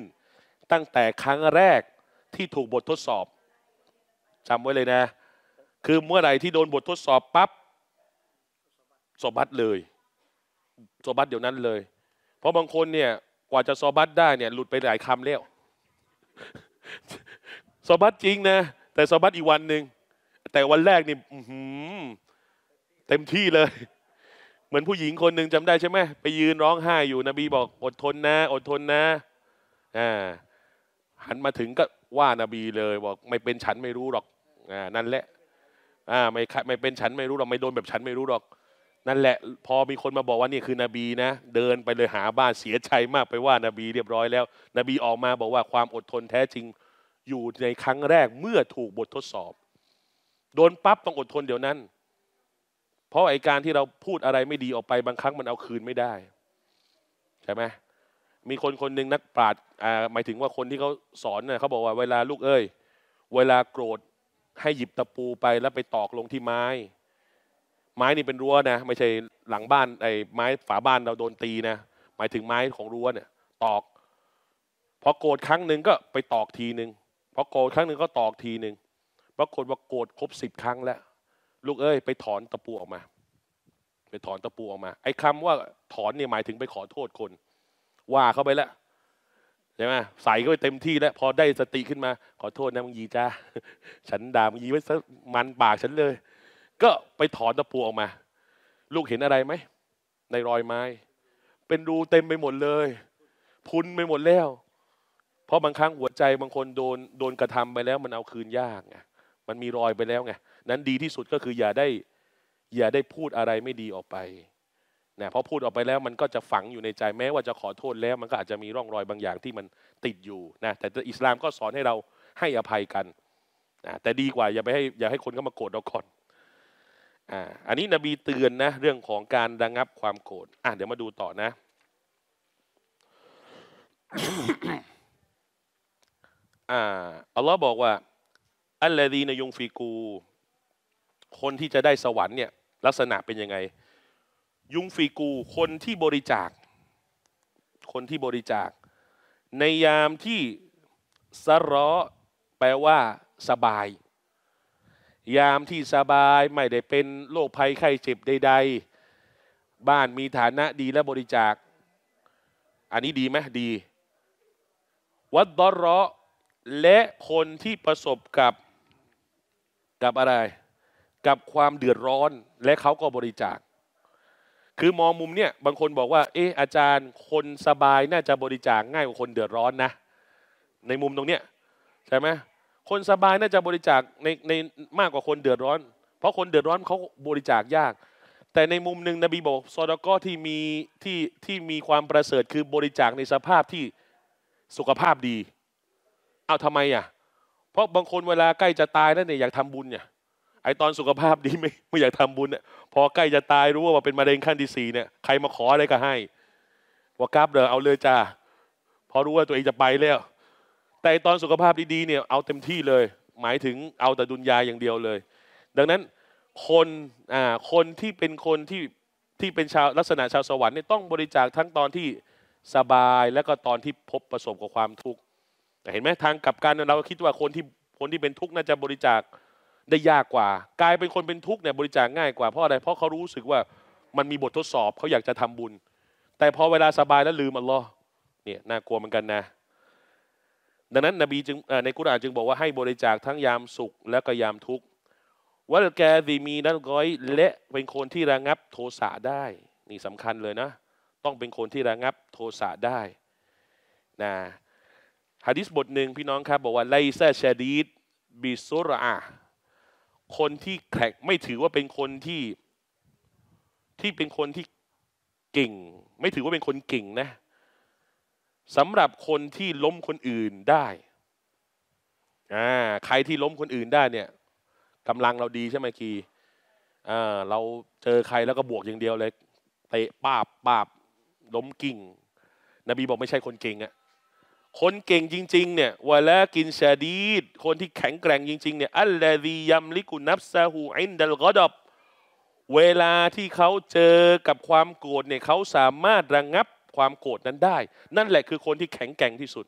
ตั้งแต่ครั้งแรกที่ถูกบททดสอบจำไว้เลยนะ คือเมื่อไหร่ที่โดนบททดสอบปับ๊บสอบัตเลยสอบัตเดี๋ยวนั้นเลย เพราะบางคนเนี่ยกว่าจะสอบัตได้ เนี่ย หลุดไปหลายคำแล้วสอบัตจริงนะ แต่สอบัตอีกวันหนึ่งแต่วันแรกนี่เต็มที่เลยเหมือนผู้หญิงคนหนึ่งจำได้ใช่ไหมไปยืนร้องไห้อยู่นบีบอก อดทนนะ อดทนนะอ่าหันมาถึงก็ว่านบีเลยบอกไม่เป็นฉันไม่รู้หรอกอ่านั่นแหละอ่าไม่ไม่เป็นฉันไม่รู้หรอกไม่โดนแบบฉันไม่รู้หรอก นั่นแหละ พอมีคนมาบอกว่านี่คือนบีนะ เดินไปเลยหาบ้านเสียใจมากไปว่านบีเรียบร้อยแล้ว นบีออกมาบอกว่าความอดทนแท้จริงอยู่ในครั้งแรกเมื่อถูกบททดสอบโดนปั๊บต้องอดทนเดี๋ยวนั้นเพราะไอการที่เราพูดอะไรไม่ดีออกไปบางครั้งมันเอาคืนไม่ได้ ใช่ไหมมีคนคนหนึ่งนักปราชญ์หมายถึงว่าคนที่เขาสอนเนี่ยเขาบอกว่าเวลาลูกเอ้ยเวลาโกรธให้หยิบตะปูไปแล้วไปตอกลงที่ไม้ ไม้นี่เป็นรั้วนะไม่ใช่หลังบ้านไอ้ไม้ฝาบ้านเราโดนตีนะหมายถึงไม้ของรั้วเนี่ย ตอก พอโกรธครั้งหนึ่งก็ไปตอกทีหนึ่งพอโกรธครั้งหนึ่งก็ตอกทีหนึ่งปรากฏว่าโกรธครบสิบครั้งแล้วลูกเอ้ยไปถอนตะปูออกมา ไปถอนตะปูออกมา ไอ้คาว่าถอนเนี่ยหมายถึงไปขอโทษคน ว่าเข้าไปแล้วใช่ไหมใส่เ้าไปเต็มที่แล้ว พอได้สติขึ้นมา ขอโทษนะมึงยีจ้าฉันด่ามึงยีไว้ซะมันปากฉันเลย ก็ไปถอนตะปูออกมา ลูกเห็นอะไรไหมในรอยไม้ เป็นรูเต็มไปหมดเลย พุนไปหมดแล้ว เพราะบางครั้งหัวใจบางคนโดนโดนกระทำไปแล้วมันเอาคืนยากไงมันมีรอยไปแล้วไงนั้นดีที่สุดก็คืออย่าได้อย่าได้พูดอะไรไม่ดีออกไปนะเพราะพูดออกไปแล้วมันก็จะฝังอยู่ในใจแม้ ว่าจะขอโทษแล้ว มันก็อาจจะมีร่องรอยบางอย่างที่มันติดอยู่นะแต่อิสลามก็สอนให้เราให้อภัยกันนะแต่ดีกว่า อย่าไปให้อย่าให้คนเข้ามาโกรธเราก่อนอ่าอันนี้นบีเตือนนะเรื่องของการระงงับความโกรธอ่ะเดี๋ยวมาดูต่อนะอัลลอฮ์บอกว่า อัลลอฮีนยุงฟีกูคนที่จะได้สวรรค์เนี่ยลักษณะเป็นยังไง ยุงฟีกูคนที่บริจาค คนที่บริจาค ในยามที่สระแปลว่า สบาย ยามที่สบาย ไม่ได้เป็นโรคภัยไข้เจ็บใดๆ บ้านมีฐานะดีและบริจาค อันนี้ดีไหมดีวัดดร์และคนที่ประสบกับ กับอะไรกับความเดือดร้อนและเขาก็บริจาค คือมองมุมเนี่ยบางคนบอกว่าเอออาจารย์ คนสบายน่าจะบริจาคง่ายกว่าคนเดือดร้อนนะในมุมตรงเนี้ยใช่ไหมคนสบายน่าจะบริจาคในในมากกว่าคนเดือดร้อน เพราะคนเดือดร้อนเขาบริจาคยาก แต่ในมุมหนึ่งนบีบอกซอดก็ที่มีที่ที่มีความประเสริฐคือบริจาคในสภาพที่สุขภาพดีเอาทำไมอ่ะเพราะบางคนเวลาใกล้จะตายแล้วเนี่ยอยากทำบุญเนี่ยไอตอนสุขภาพดีไม่ไม่อยากทำบุญเนี่ยพอใกล้จะตายรู้ว่าเป็นมะเร็งขั้นที่สี่เนี่ยใครมาขออะไรก็ให้ ว่ากราบเดอเอาเลยจ้าพอรู้ว่าตัวเองจะไปแล้วแต่ตอนสุขภาพดีๆเนี่ย เอาเต็มที่เลย หมายถึงเอาแต่ดุนยาอย่างเดียวเลย ดังนั้นคนอ่าคนที่เป็นคนที่ที่เป็นชาวลักษณะชาวสวรรค์เนี่ยต้องบริจาคทั้งตอนที่สบายและก็ตอนที่พบประสบกับความทุกข์แต่เห็นไหมทางกลับกันเราคิดว่าคนที่คนที่เป็นทุกข์น่าจะบริจาคได้ยากกว่ากลายเป็นคนเป็นทุกข์เนี่ยบริจาคง่ายกว่าเพราะอะไรเพราะเขารู้สึกว่ามันมีบททดสอบเขาอยากจะทำบุญ แต่พอเวลาสบายแล้วลืมอัลลอฮ์เนี่ยน่ากลัวเหมือนกันนะ ดังนั้นนบีจึงในกุรอานจึงบอกว่าให้บริจาคทั้งยามสุขและก็ยามทุกข์วัลแกดีมีนั้นก้อยและเป็นคนที่ระงับโทสะได้นี่สำคัญเลยนะ ต้องเป็นคนที่ระงับโทสะได้นะฮะดิษบทหนึ่งพี่น้องครับบอกว่าไลซ่าชาดีดบิซุรอาคนที่แขกไม่ถือว่าเป็นคนที่ที่เป็นคนที่เก่งไม่ถือว่าเป็นคนเก่งนะสำหรับคนที่ล้มคนอื่นได้อ่าใครที่ล้มคนอื่นได้ เนี่ยกำลังเราดีใช่ไหมคีอ่าเราเจอใครแล้วก็บวกอย่างเดียวเลยเตะปาบปาบล้มกิ่ง นบีบอกไม่ใช่คนเก่งอะคนเก่งจริงๆเนี่ยวแลากินชาดีดคนที่แข็งแกร่งจริงๆเนี่ย อัลลดียัมลิกุนับซาหูอินดัลกอดอบเวลาที่เขาเจอกับความโกรธเนี่ยเขาสามารถระงงับความโกรธนั้นได้ นั่นแหละคือคนที่แข็งแกร่งที่สุด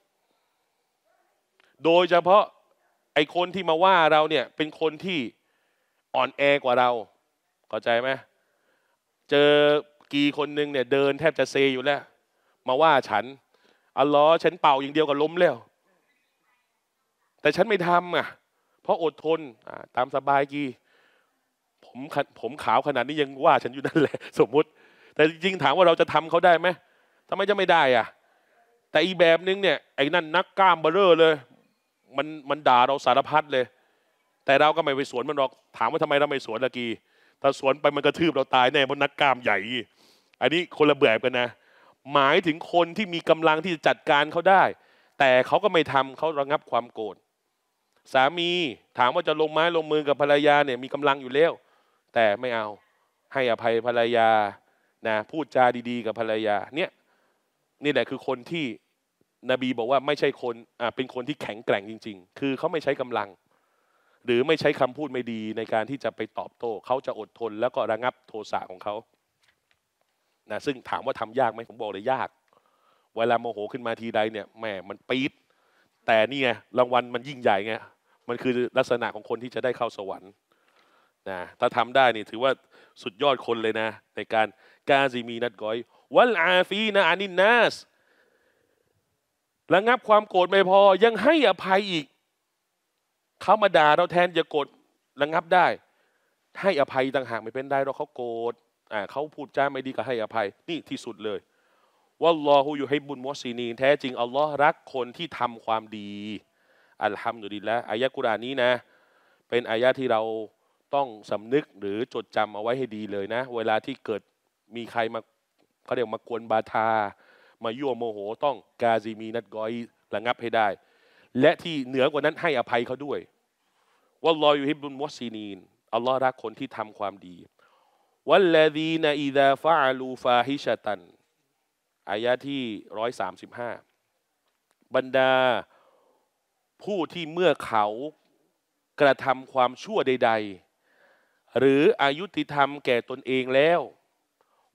โดยเฉพาะไอ้คนที่มาว่าเราเนี่ยเป็นคนที่อ่อนแอกว่าเราเข้าใจไหมเจอกีคนหนึ่งเนี่ย เดินแทบจะเซอยู่แล้ว มาว่าฉันอัลลอฮ์ฉันเป่าอย่างเดียวก็ล้มแล้ว แต่ฉันไม่ทำอ่ะ เพราะอดทนตามสบายกีผมผมขาวขนาดนี้ยังว่าฉันอยู่นั่นแหละสมมุติ แต่จริงถามว่าเราจะทำเขาได้ไหมทำไมจะไม่ได้อ่ะ แต่อีแบบนึงเนี่ยไอ้นั่นนักกล้ามเบอร์เลยมันมันด่าเราสารพัดเลย แต่เราก็ไม่ไปสวนมันหรอกถามว่าทำไมเราไม่สวนละกีถ้าสวนไปมันกระทืบเราตายแน่เพราะนักกล้ามใหญ่ อันนี้คนละแบบกันนะหมายถึงคนที่มีกำลังที่จะจัดการเขาได้ แต่เขาก็ไม่ทำเขาระงับความโกรธสามีถามว่าจะลงไม้ลงมือกับภรรยาเนี่ย มีกำลังอยู่แล้วแต่ไม่เอาให้อภัยภรรยานะ พูดจาดี ๆกับภรรยาเนี่ยนี่แหละคือคนที่นบีบอกว่าไม่ใช่คนอ่าเป็นคนที่แข็งแกร่งจริง ๆ คือเขาไม่ใช้กำลัง หรือไม่ใช้คำพูดไม่ดีในการที่จะไปตอบโต้เขาจะอดทนแล้วก็ระงับโทสะของเขานะซึ่งถามว่าทำยากไหมผมบอกเลย ยาก เวลาโมโหขึ้นมาทีใดเนี่ย แม่มันปี๊ด แต่นี่ไงรางวัลมันยิ่งใหญ่ไงมันคือลักษณะของคนที่จะได้เข้าสวรรค์นะถ้าทำได้นี่ถือว่าสุดยอดคนเลยนะ ในการ กาซีมีนัดก้อย วัลอาฟีนะอานินนาสระงับความโกรธไม่พอยังให้อภัยอีกเขามาด่าเราแทนจะโกรธระงับได้ ให้อภัยต่างหากไม่เป็นได้เราเขาโกรธเขาพูดจาไม่ดีก็ให้อภัยนี่ที่สุดเลยว่าลอฮูอยู่ให้บุญมุสีนีแท้จริงอัลลอฮ์รักคนที่ทำความดี อัลฮัมดุลิลละอายะกุรานี้นะ เป็นอายะที่เราต้องสำนึกหรือจดจำเอาไว้ให้ดีเลยนะ เวลาที่เกิดมีใครมาเขาเรียกมากวนบาทา มายั่วโมโห ต้องกาซีมีนัดกอยระงับให้ได้ และที่เหนือกว่านั้นให้อภัยเขาด้วยว่าลออยู่ให้บุญมุสีนีน อัลลอฮ์รักคนที่ทำความดีวัลลดีนอิดาฟาลูฟาฮิชตันอายะที่ร้อยสามสิบห้าบรรดา ผู้ที่เมื่อเขากระทำความชั่วใดๆ หรืออายุติธรรมแก่ตนเองแล้ว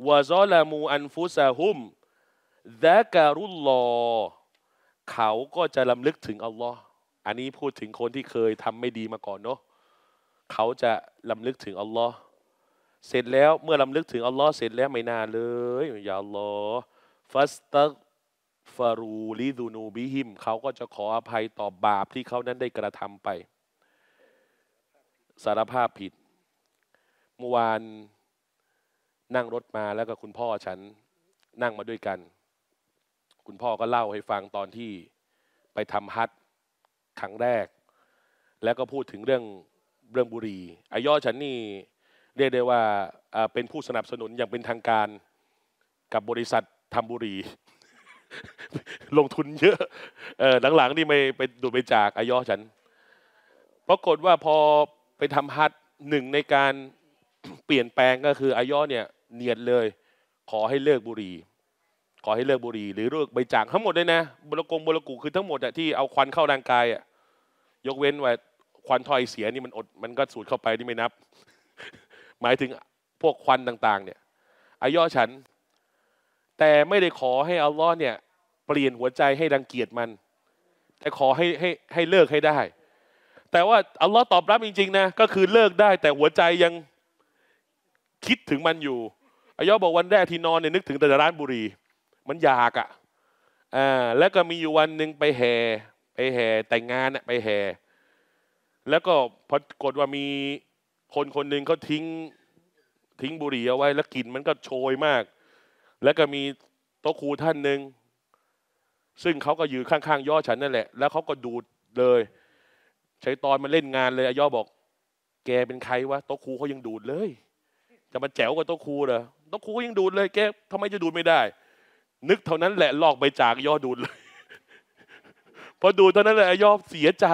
วะซอลามูอันฟุซาฮุมดะการุลลอเขาก็จะลำลึกถึงอัลลอฮ์อันนี้พูดถึงคนที่เคยทำไม่ดีมาก่อนเนาะเขาจะลำลึกถึงอัลลอฮ์เสร็จแล้ว เมื่อลำลึกถึง อัลลอฮ์เสร็จแล้วไม่นานเลยอย่าลอฟัสตักฟารูลิดูนูบิฮิม เขาก็จะขออภัยต่อบาปที่เขานั้นได้กระทำไป สารภาพผิดเมื่อวาน นั่งรถมาแล้วก็คุณพ่อฉันนั่งมาด้วยกัน คุณพ่อก็เล่าให้ฟังตอนที่ไปทำฮัทครั้งแรก แล้วก็พูดถึงเรื่องเรื่องบุรีอายอฉันนี่เรียกได้ว่าเป็นผู้สนับสนุนอย่างเป็นทางการกับบริษัททำบุรี ลงทุนเยอะหลังๆนี่ไม่ไปดูไปจากอายอฉันปรากฏว่าพอไปทำฮัทหนึ่งในการเปลี่ยนแปลงก็คืออายอเนี่ยเนียดเลย ขอให้เลิกบุรีขอให้เลิกบุรีหรือเลิกใบจางทั้งหมดเลยนะ บรกงบรกุคือทั้งหมดที่เอาควันเข้าร่างกายยกเว้นว่าควันถอยเสียนี่มันอดมันก็สูดเข้าไปนี่ไม่นับหมายถึงพวกควันต่าง ๆ เนี่ยอายอฉัน แต่ไม่ได้ขอให้อัลลอฮ์เนี่ย เปลี่ยนหัวใจให้ดังเกียจมัน แต่ขอให้ให้ให้เลิกให้ได้ แต่ว่า อัลลอฮ์ตอบรับจริงๆนะก็คือเลิกได้ แต่หัวใจยังคิดถึงมันอยู่อายอบอกวันแรกที่นอนเนี่ยนึกถึงแต่ร้านบุรีมันอยากอะ่ะอ่าแล้วก็มีอยู่วันหนึ่งไปแห่ ไปแห่ แต่งงานอะไปแห่แล้วก็พอกดว่ามีคนคนหนึ่งเขาทิ้งทิ้งบุหรี่เอาไว้ แล้วกลิ่นมันก็โชยมาก แล้วก็มีโต๊ะครูท่านหนึ่งซึ่งเขาก็ยืนข้างๆย่อฉันนั่นแหละ แล้วเขาก็ดูดเลย ใช้ตอนมาเล่นงานเลยอย่อบอก แกเป็นใครวะโต๊ะครูเขายังดูดเลยจะมาแจ๋วกับโต๊ะครูเหรอโต๊ะครูก็ยังดูดเลยแกทำไมจะดูดไม่ได้ นึกเท่านั้นแหละหลอกไปจากย่อดูดเลย พอดูเท่านั้นแหละย่อเสียใจ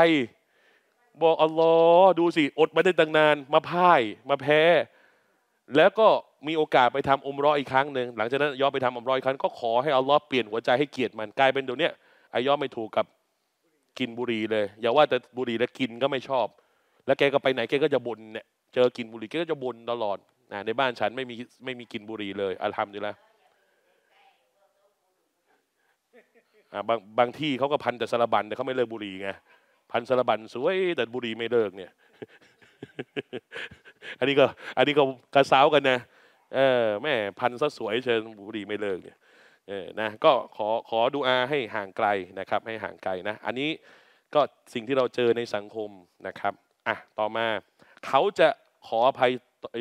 บอกอัลลอฮ์ดูสิอดมาได้ตั้งนานมาพ่ายมาแพ้ แล้วก็มีโอกาสไปทำอมร้ออีกครั้งหนึ่งหลังจากนั้นย้อนไปทำอมร้ออีกครั้งก็ขอให้อัลลอฮ์เปลี่ยนหัวใจให้เกียรติมันกลายเป็นเดี๋ยวนี้อาย้อไม่ถูกกับกินบุรีเลย อย่าว่าแต่บุรีแล้วกินก็ไม่ชอบ แล้วแกก็ไปไหนแกก็จะบ่นเนี่ยเจอกินบุรีแกก็จะบ่นตลอดนะในบ้านฉันไม่มีไม่มีกินบุรีเลยอัลฮัมดุลิละบางบางที่เขาก็พันแต่สารบันแต่เขาไม่เลิกบุรีไงพันสารบันสวยแต่บุรีไม่เลิกเนี่ย อันนี้ก็อันนี้ก็กระซ้ากันนะเออแม่พันซะสวยเชิญบุรีไม่เลิก เนี่ย เออนะ ก็ขอขอดูอาให้ห่างไกลนะครับ ให้ห่างไกลนะอันนี้ก็สิ่งที่เราเจอในสังคมนะครับอ่ะต่อมา เขาจะขออภัย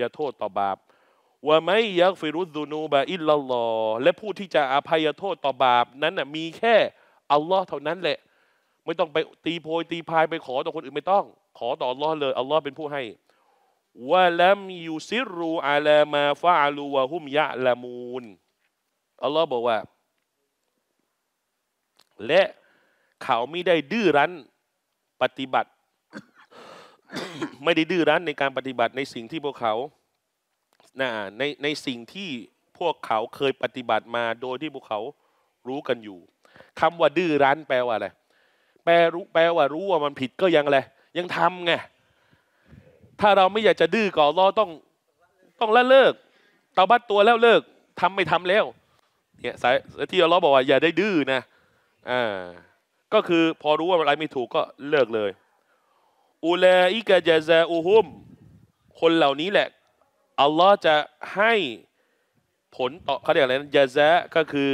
ยาโทษต่อบาปว่าไม่ยักฟิรุซูนูบะอิลลอและผู้ที่จะอภัยโทษต่อบาป นั้นน่ะ มีแค่ อัลลอฮ์เท่านั้น แหละไม่ต้องไปตีโพยตีพายไปขอต่อคนอื่นไม่ต้อง ขอต่ออัลลอฮ์เลย อัลลอฮ์เป็นผู้ให้วะลัมยูซิรูอาลามาฟาลูวะฮุมยะละมูน อัลลอฮ์บอกว่า และเขาไม่ได้ดื้อรั้น ปฏิบัติ ไม่ได้ดื้อรั้นในการปฏิบัติ ในสิ่งที่พวกเขานะในในสิ่งที่พวกเขาเคยปฏิบัติมาโดยที่พวกเขา รู้กันอยู่คำว่าดื้อรั้น แปลว่าอะไรแปลรู้แปลว่ารู้ว่ามันผิดก็ยังอะไร ยังทำไงถ้าเราไม่อยากจะดื้อก่อรอต้อง ต้องละเลิกตาบัดตัวแล้วเลิก ทำไม่ทำแล้วเนี่ยสายที่เราบอกว่า อย่าได้ดื้อนะอ่าก็คือพอรู้ว่าอะไรไม่ถูกก็เลิกเลยอูลอิกะจซาอูฮุมคนเหล่านี้แหละ อัลลอฮ์จะให้ผลต่อเขาเรียกอะไรนะยาซก็คือ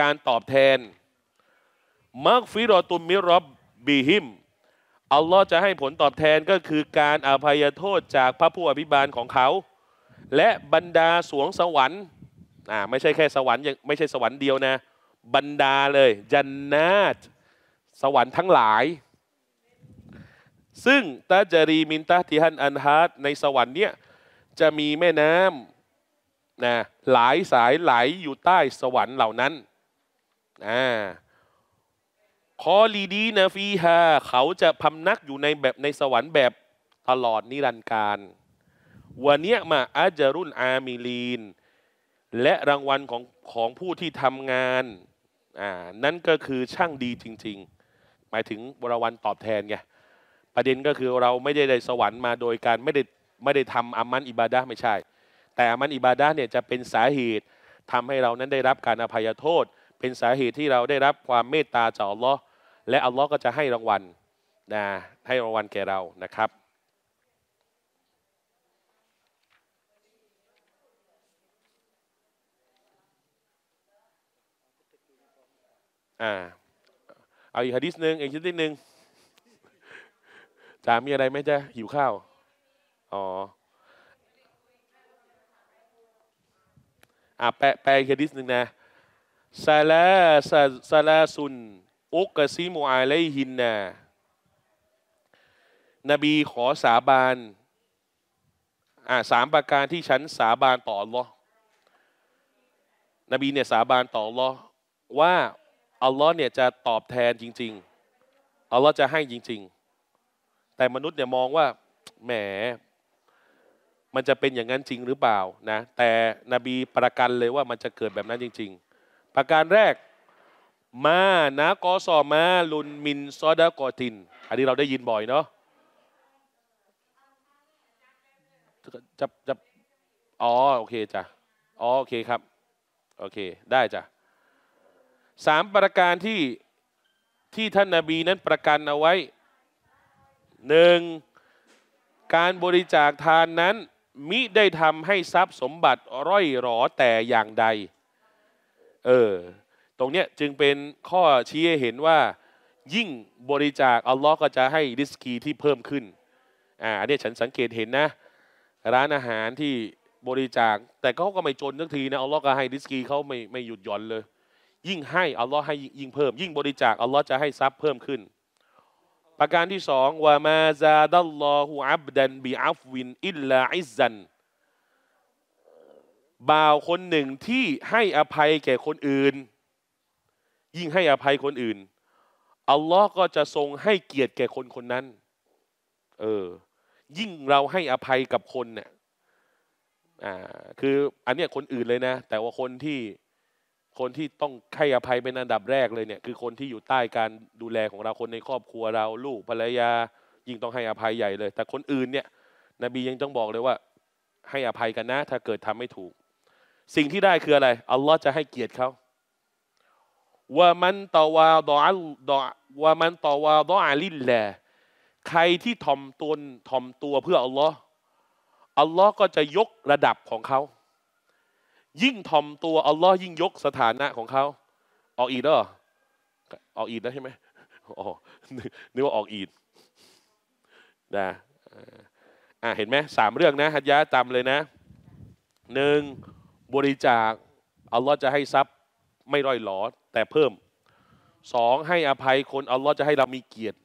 การตอบแทนมักฟิรอตุมมิรับบีฮิมอัลลอฮ์จะให้ผลตอบแทนก็คือการอภัยโทษจากพระผู้อภิบาลของเขา และบรรดาสวงสวรรค์ อ่าไม่ใช่แค่สวรรค์ยังไม่ใช่สวรรค์เดียวนะ บรรดาเลยจันนาตสวรรค์ทั้งหลาย ซึ่งตาจารีมินตาทิฮันอันฮาตในสวรรค์เนี้ยจะมีแม่น้ำนะหลายสายไหลยอยู่ใต้สวรรค์เหล่านั้น อ่าคอลีดีนาฟีฮาเขาจะพำนักอยู่ในแบบในสวรรค์แบบตลอดนิรันดร์การ วันนี้มาอาจรุนอามิลีน และรางวัลของของผู้ที่ทำงาน อ่า นั่นก็คือช่างดีจริง ๆ หมายถึงรวันตอบแทนไงประเด็นก็คือเราไม่ได้ได้สวรรค์มาโดยการไม่ได้ไม่ได้ทำอามันอิบาดะไม่ใช่ แต่อามันอิบาดะเนี่ยจะเป็นสาเหตุทำให้เรานั้นได้รับการอภัยโทษ เป็นสาเหตุที่เราได้รับความเมตตาจากอัลลอฮ์และ อัลลอฮ์ก็จะให้รางวัลนะให้รางวัลแก่เรานะครับ อ่าเอาอีกฮะดิษหนึ่งอีกชนิดหนึ่งจามีอะไรไหมจ๊ะหิวข้าวอ๋ออ่าแปลแปลอีกฮะดิษหนึ่งนะซาลาซาลาซุนอุกซิมูอาไลฮินนา นบีขอสาบานอ่าสามประการที่ฉันสาบานต่ออัลลอฮ์นบีเนี่ยสาบานต่ออัลลอฮ์ว่าอัลลอฮ์เนี่ยจะตอบแทนจริง ๆ อัลลอฮ์จะให้จริง ๆ แต่มนุษย์เนี่ยมองว่าแหม มันจะเป็นอย่างนั้นจริงหรือเปล่านะ แต่นบีประกันเลยว่ามันจะเกิดแบบนั้นจริง ๆ ประการแรกมานะกอซอมาลุนมิน ซอดากอติน อันนี้เราได้ยินบ่อยเนาะจะจะอ๋อ โอเคจ้ะอ๋อโอเคครับ โอเค ได้จ้ะสามประการที่ที่ ท่านนาบีนั้นประกันเอาไว้ หนึ่ง การบริจาคทานนั้น มิได้ทำให้ทรัพย์สมบัติ ร่อยหรอแต่อย่างใด เออรงเนี้ยจึงเป็นข้อชี้ให้เห็นว่ายิ่งบริจาคอัลลอฮ์ก็จะให้ดิสกีที่เพิ่มขึ้น อ่าเนี่ยฉันสังเกตเห็นนะ ร้านอาหารที่บริจาคแต่เขาก็ไม่จนสักทีนะอัลลอฮ์ก็ให้ดิสกีเขาไม่ไม่หยุดหย่อนเลย ยิ่งให้อัลลอฮ์ให้ยิ่งเพิ่มยิ่งบริจาคอัลลอฮ์จะให้ทรัพย์เพิ่มขึ้น ประการที่สองว่ามาซาดัลลอฮูอับดันบีอัฟวินอิลลาอิซันบ่าวคนหนึ่งที่ให้อภัยแก่คนอื่นยิ่งให้อภัยคนอื่น อัลลอฮ์ก็จะทรงให้เกียรติแก่คนคนนั้น เออ ยิ่งเราให้อภัยกับคนเนี่ย อ่า คืออันเนี้ยคนอื่นเลยนะ แต่ว่าคนที่ คนที่ต้องให้อภัยเป็นอันดับแรกเลยเนี่ย คือคนที่อยู่ใต้การดูแลของเรา คนในครอบครัวเรา ลูก ภรรยา ยิ่งต้องให้อภัยใหญ่เลย แต่คนอื่นเนี่ย นบียังต้องบอกเลยว่า ให้อภัยกันนะ ถ้าเกิดทำไม่ถูก สิ่งที่ได้คืออะไร อัลลอฮ์จะให้เกียรติเขาว่ามันตวาดอัลดอว่ามันตวาดอัลิลแลใครที่ถ่อมตนถ่อมตัวเพื่ออัลลอฮ์อัลลอฮ์ก็จะยกระดับของเขา ยิ่งถ่อมตัวอัลลอฮ์ยิ่งยกสถานะของเขาออกอีดเหรอออกอีดแล้วใช่ไหมอนึกว่าออกอีดนะอ่าเห็นไหมสามเรื่องนะฮัจยะจำเลยนะ หนึ่งบริจาคอัลลอฮ์จะให้ทรัพย์ไม่ร่อยหลอดแต่เพิ่มสองให้อภัยคนอัลลอฮ์จะให้เรามีเกียรติ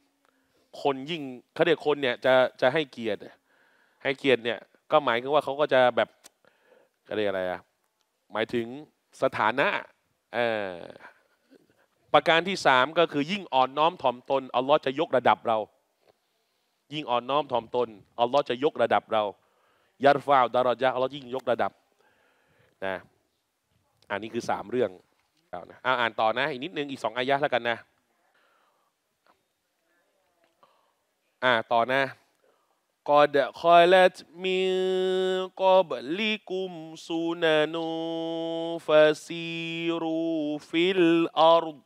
คนยิ่งเขาเรียกคนเนี่ยจะจะให้เกียรติให้เกียรติเนี่ยก็หมายถึงว่าเขาก็จะแบบอะไรอะไรอะหมายถึงสถานะเออประการที่สามก็คือ ยิ่งอ่อนน้อมถ่อมตนอัลลอฮ์จะยกระดับเรา ยิ่งอ่อนน้อมถ่อมตนอัลลอฮ์จะยกระดับเรา ยัรฟ้าวดารอจาอัลลอฮ์ยิ่งยกระดับนะอันนี้คือสามเรื่องนะอ่านต่อนะ อีกนิดนึงอีกสองอายะแล้วกันนะอ่าต่อนะกอดคอยลตมิกอบลิกุมซูนานูฟาซีรูฟิลอาร์ด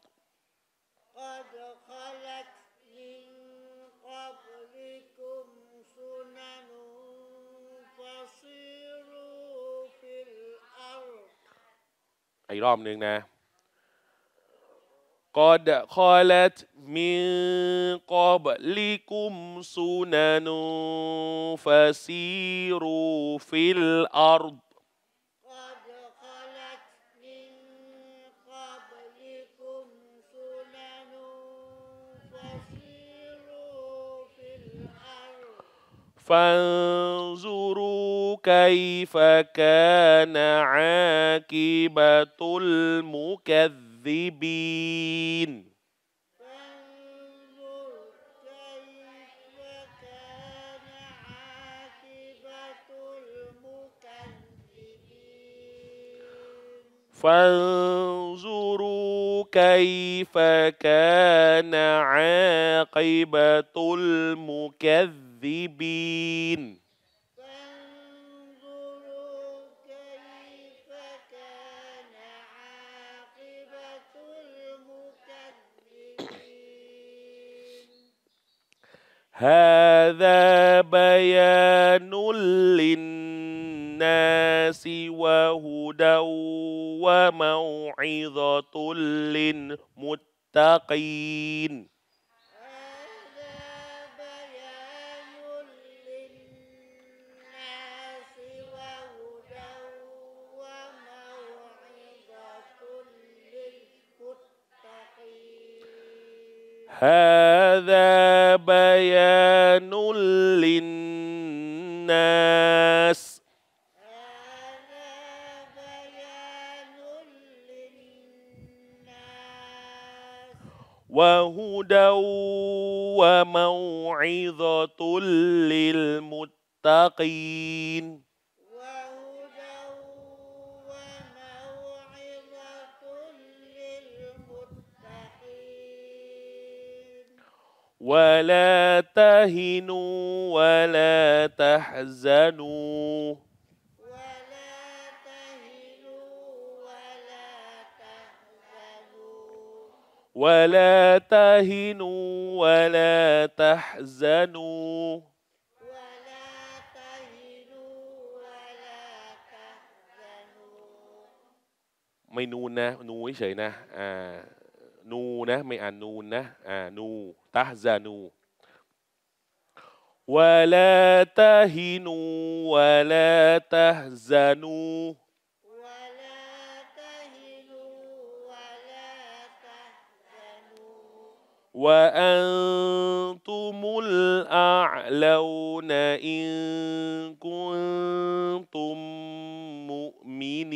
อีกรอบหนึ่งนะ قد خلت من قبلكم سنن فسيروا في الأرض قد خلت من قبلكم سنن فسيروا في الأرض فانظروا كيف كان عاقبة المكذب المكذبين فانظروا كيف كان عاقبة المكذبين هذا بيان للناس وهدى وموعظة للمتقين هذا بيان للناس وهدى وموعظة للمتقين ولا تهنوا ولا تحزنوا ولا تهنوا ولا تحزنوا ولا تهنوا ولا تحزنوا ولا تحزنوا ไม่นูนนะนูเฉยๆนะอ่านูนะไม่อ่านนูนนะอ่านูตะซานู ولا تهنوا ولا تهزنوا ولا تهنوا ولا تهزنوا وأنتم الأعلون إن كنتم مؤمنين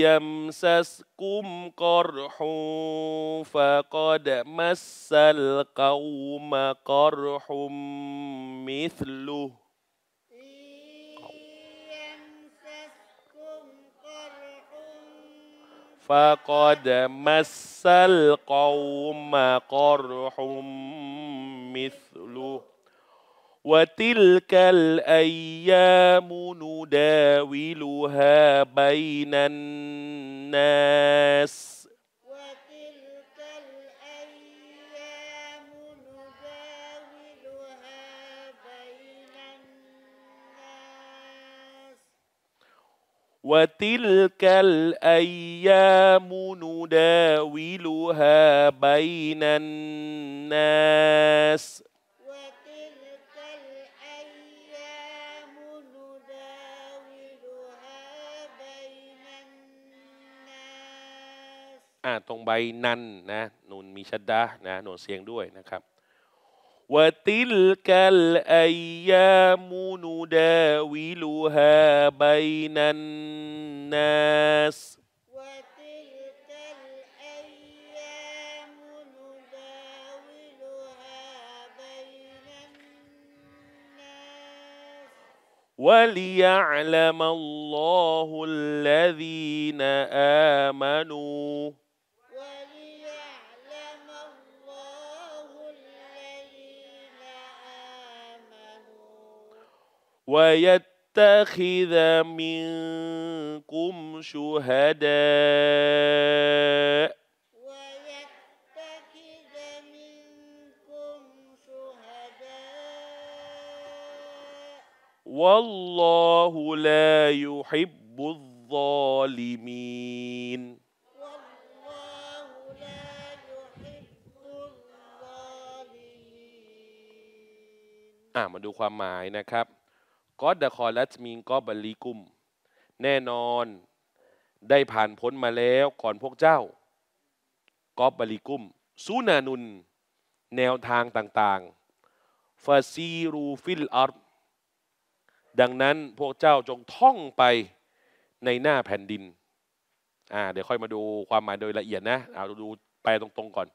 يمسسكم قرح فقد مس القوم قرح مثله فقد مس القوم قرح مثله وتلك الايام نداولها بين الناس وتلك الايام نداولها بين الناس وتلك الايام نداولها بين الناس อ่าตรงใบนันนะนูนมีชัดดะนะหนูนเสียงด้วยนะครับวติลกัลอายามูนูดาวิลูฮาบยนันนัสวลียะลัมอัลลอฮุลลฎีนอามานู ويتخذ منكم شهداء ويتخذ منكم شهداء والله لا يحب الظالمين الظالمين อ่ามาดูความหมายนะครับกอดคอลัตมีงกอบัลลีกุมแน่นอนได้ผ่านพ้นมาแล้วก่อนพวกเจ้ากอบบัลลีกุมซูนานุนแนวทางต่างๆฟาซีรูฟิลอาร์ดังนั้นพวกเจ้าจงท่องไปในหน้าแผ่นดินอ่าเดี๋ยวค่อยมาดูความหมายโดยละเอียดนะเอาดูไปตรงๆก่อน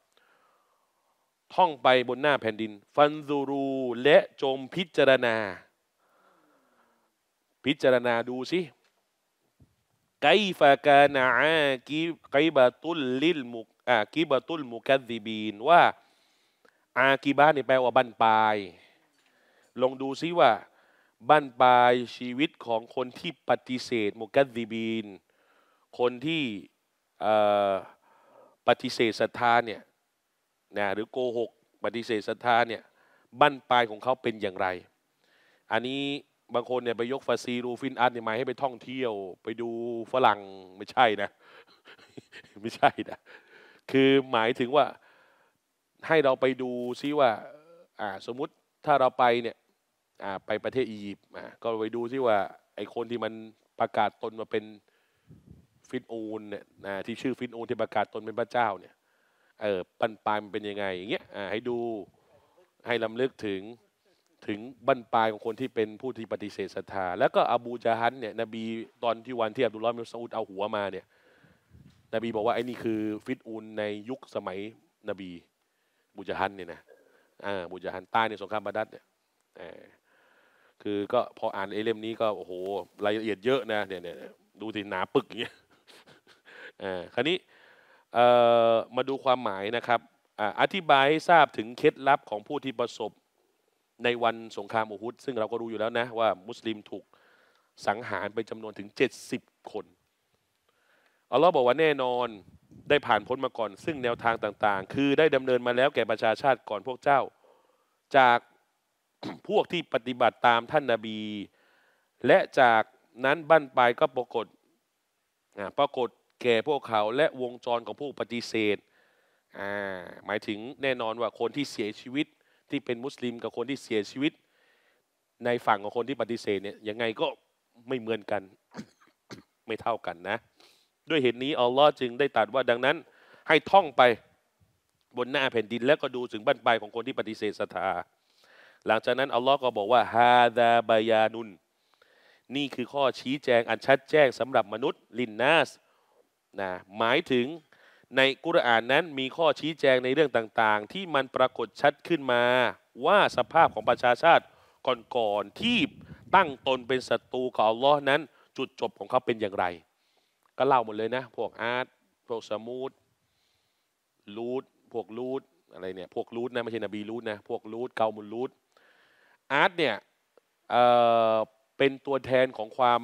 ท่องไปบนหน้าแผ่นดินฟันซูรูและจงพิจารณาพิจารณาดูสิไกฟากานาอากีไกบาตุลลิลมุกอากีบาตุลมุกัดีบีนว่าอากีบาเนี่แปลว่าบั้นปลาย ลองดูซิว่าบั้นปลายชีวิตของคนที่ปฏิเสธ มุกัดีบีนคนที่ปฏิเสธศรัทธาเนี่ยนะหรือโกหกปฏิเสธศรัทธาเนี่ยบั้นปลายของเขาเป็นอย่างไร อันนี้บางคนเนี่ยไปยกฟาซีรูฟินอาร์ตเนี่ยมาให้ไปท่องเที่ยว ไปดูฝรั่งไม่ใช่นะไม่ใช่นะ คือหมายถึงว่าให้เราไปดูซิว่า อ่า สมมุติถ้าเราไปเนี่ยอ่าไปประเทศอียิปต์อ่าก็ไปดูซิว่าไอคนที่มันประกาศตนมาเป็นฟินอูนเนี่ยนะที่ชื่อฟินอูนที่ประกาศตนเป็นพระเจ้าเนี่ยเออปันปายมันเป็นยังไงอย่างเงี้ยอ่าให้ดูให้ลำลึกถึงถึงบรรปลายของคนที่เป็นผู้ที่ปฏิเสธศรัทธาแล้วก็อบูจาฮันเนี่ย นบีตอนที่วันที่อับดุลลอฮ์มิสซาอุดเอาหัวมา เนี่ย นบีบอกว่าไอ้นี่คือฟิตอูนในยุคสมัยนบี บูจาฮันเนี่ยนะอ่าบูจาฮันใต้ในสงครามบาดัดเนี่ยคือก็พออ่านไอ้เล่มนี้ก็ โอ้โหรายละเอียดเยอะนะเนี่ยเนี่ยดูสิหนาปึกอย่างเงี้ยอ่าคราวนี้ มาดูความหมายนะครับอธิบายให้ทราบถึงเคล็ดลับของผู้ที่ประสบในวันสงครามอุฮุดซึ่งเราก็รู้อยู่แล้วนะ ว่ามุสลิมถูกสังหารไปจำนวนถึง 70 คนอัลลอฮ์บอกว่าแน่นอนได้ผ่านพ้นมาก่อน ซึ่งแนวทางต่างๆ คือได้ดำเนินมาแล้วแก่ประชาชาติก่อนพวกเจ้า จากพวกที่ปฏิบัติตามท่านนาบี และจากนั้นบั้นปลายก็ปรากฏ ปรากฏแก่พวกเขาและวงจรของผู้ปฏิเสธหมายถึงแน่นอนว่าคนที่เสียชีวิตที่เป็นมุสลิมกับคนที่เสียชีวิตในฝั่งของคนที่ปฏิเสธเนี่ยยังไงก็ไม่เหมือนกันไม่เท่ากันนะ ด้วยเหตุนี้อัลลอฮ์จึงได้ตรัสว่าดังนั้นให้ท่องไปบนหน้าแผ่นดิน แล้วก็ดูถึงบ้านปลายของคนที่ปฏิเสธศรัทธาหลังจากนั้นอัลลอฮ์ก็บอกว่า ฮาดาบายานุนนี่คือข้อชี้แจงอันชัดแจ้งสำหรับมนุษย์ ลินนาสนะหมายถึงในกุรอานนั้นมีข้อชี้แจงในเรื่องต่างๆ ที่มันปรากฏชัดขึ้นมา ว่าสภาพของประชาชาติก่อนๆที่ตั้งตนเป็นศัตรูกับอัลลอฮ์นั้นจุดจบของเขาเป็นอย่างไร ก็เล่าหมดเลยนะ พวกอาร์ตพวกสมูทลูดพวกลูดอะไรเนี่ย พวกลูดนะไม่ใช่นบีลูดนะพวกลูดเกามุลลูด อาร์ตเนี่ยเเป็นตัวแทนของความ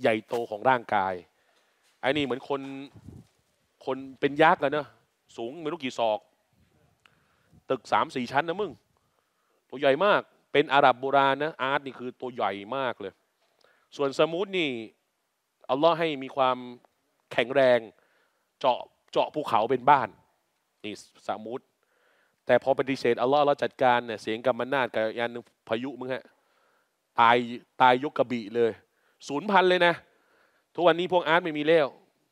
ใหญ่โตของร่างกายไอ้นี่เหมือนคนคนเป็นยักษ์กันเนอะสูงไม่รู้กี่ศอก ตึกสามสี่ชั้นนะมึง ตัวใหญ่มากเป็นอาหรับโบราณนะ อาร์ตนี่คือตัวใหญ่มากเลย ส่วนสมูทนี่ อัลลอฮ์ให้มีความแข็งแรงเจาะเจาะภูเขาเป็นบ้าน นี่สมูทแต่พอปฏิเสธอัลลอฮ์เราจัดการเนี่ยเสียงกำมมนาดกับยานพายุมึงฮะ ตายตายยกกระบี่เลย ศูนย์พันเลยนะ ทุกวันนี้พวกอาร์ตไม่มีแล้ว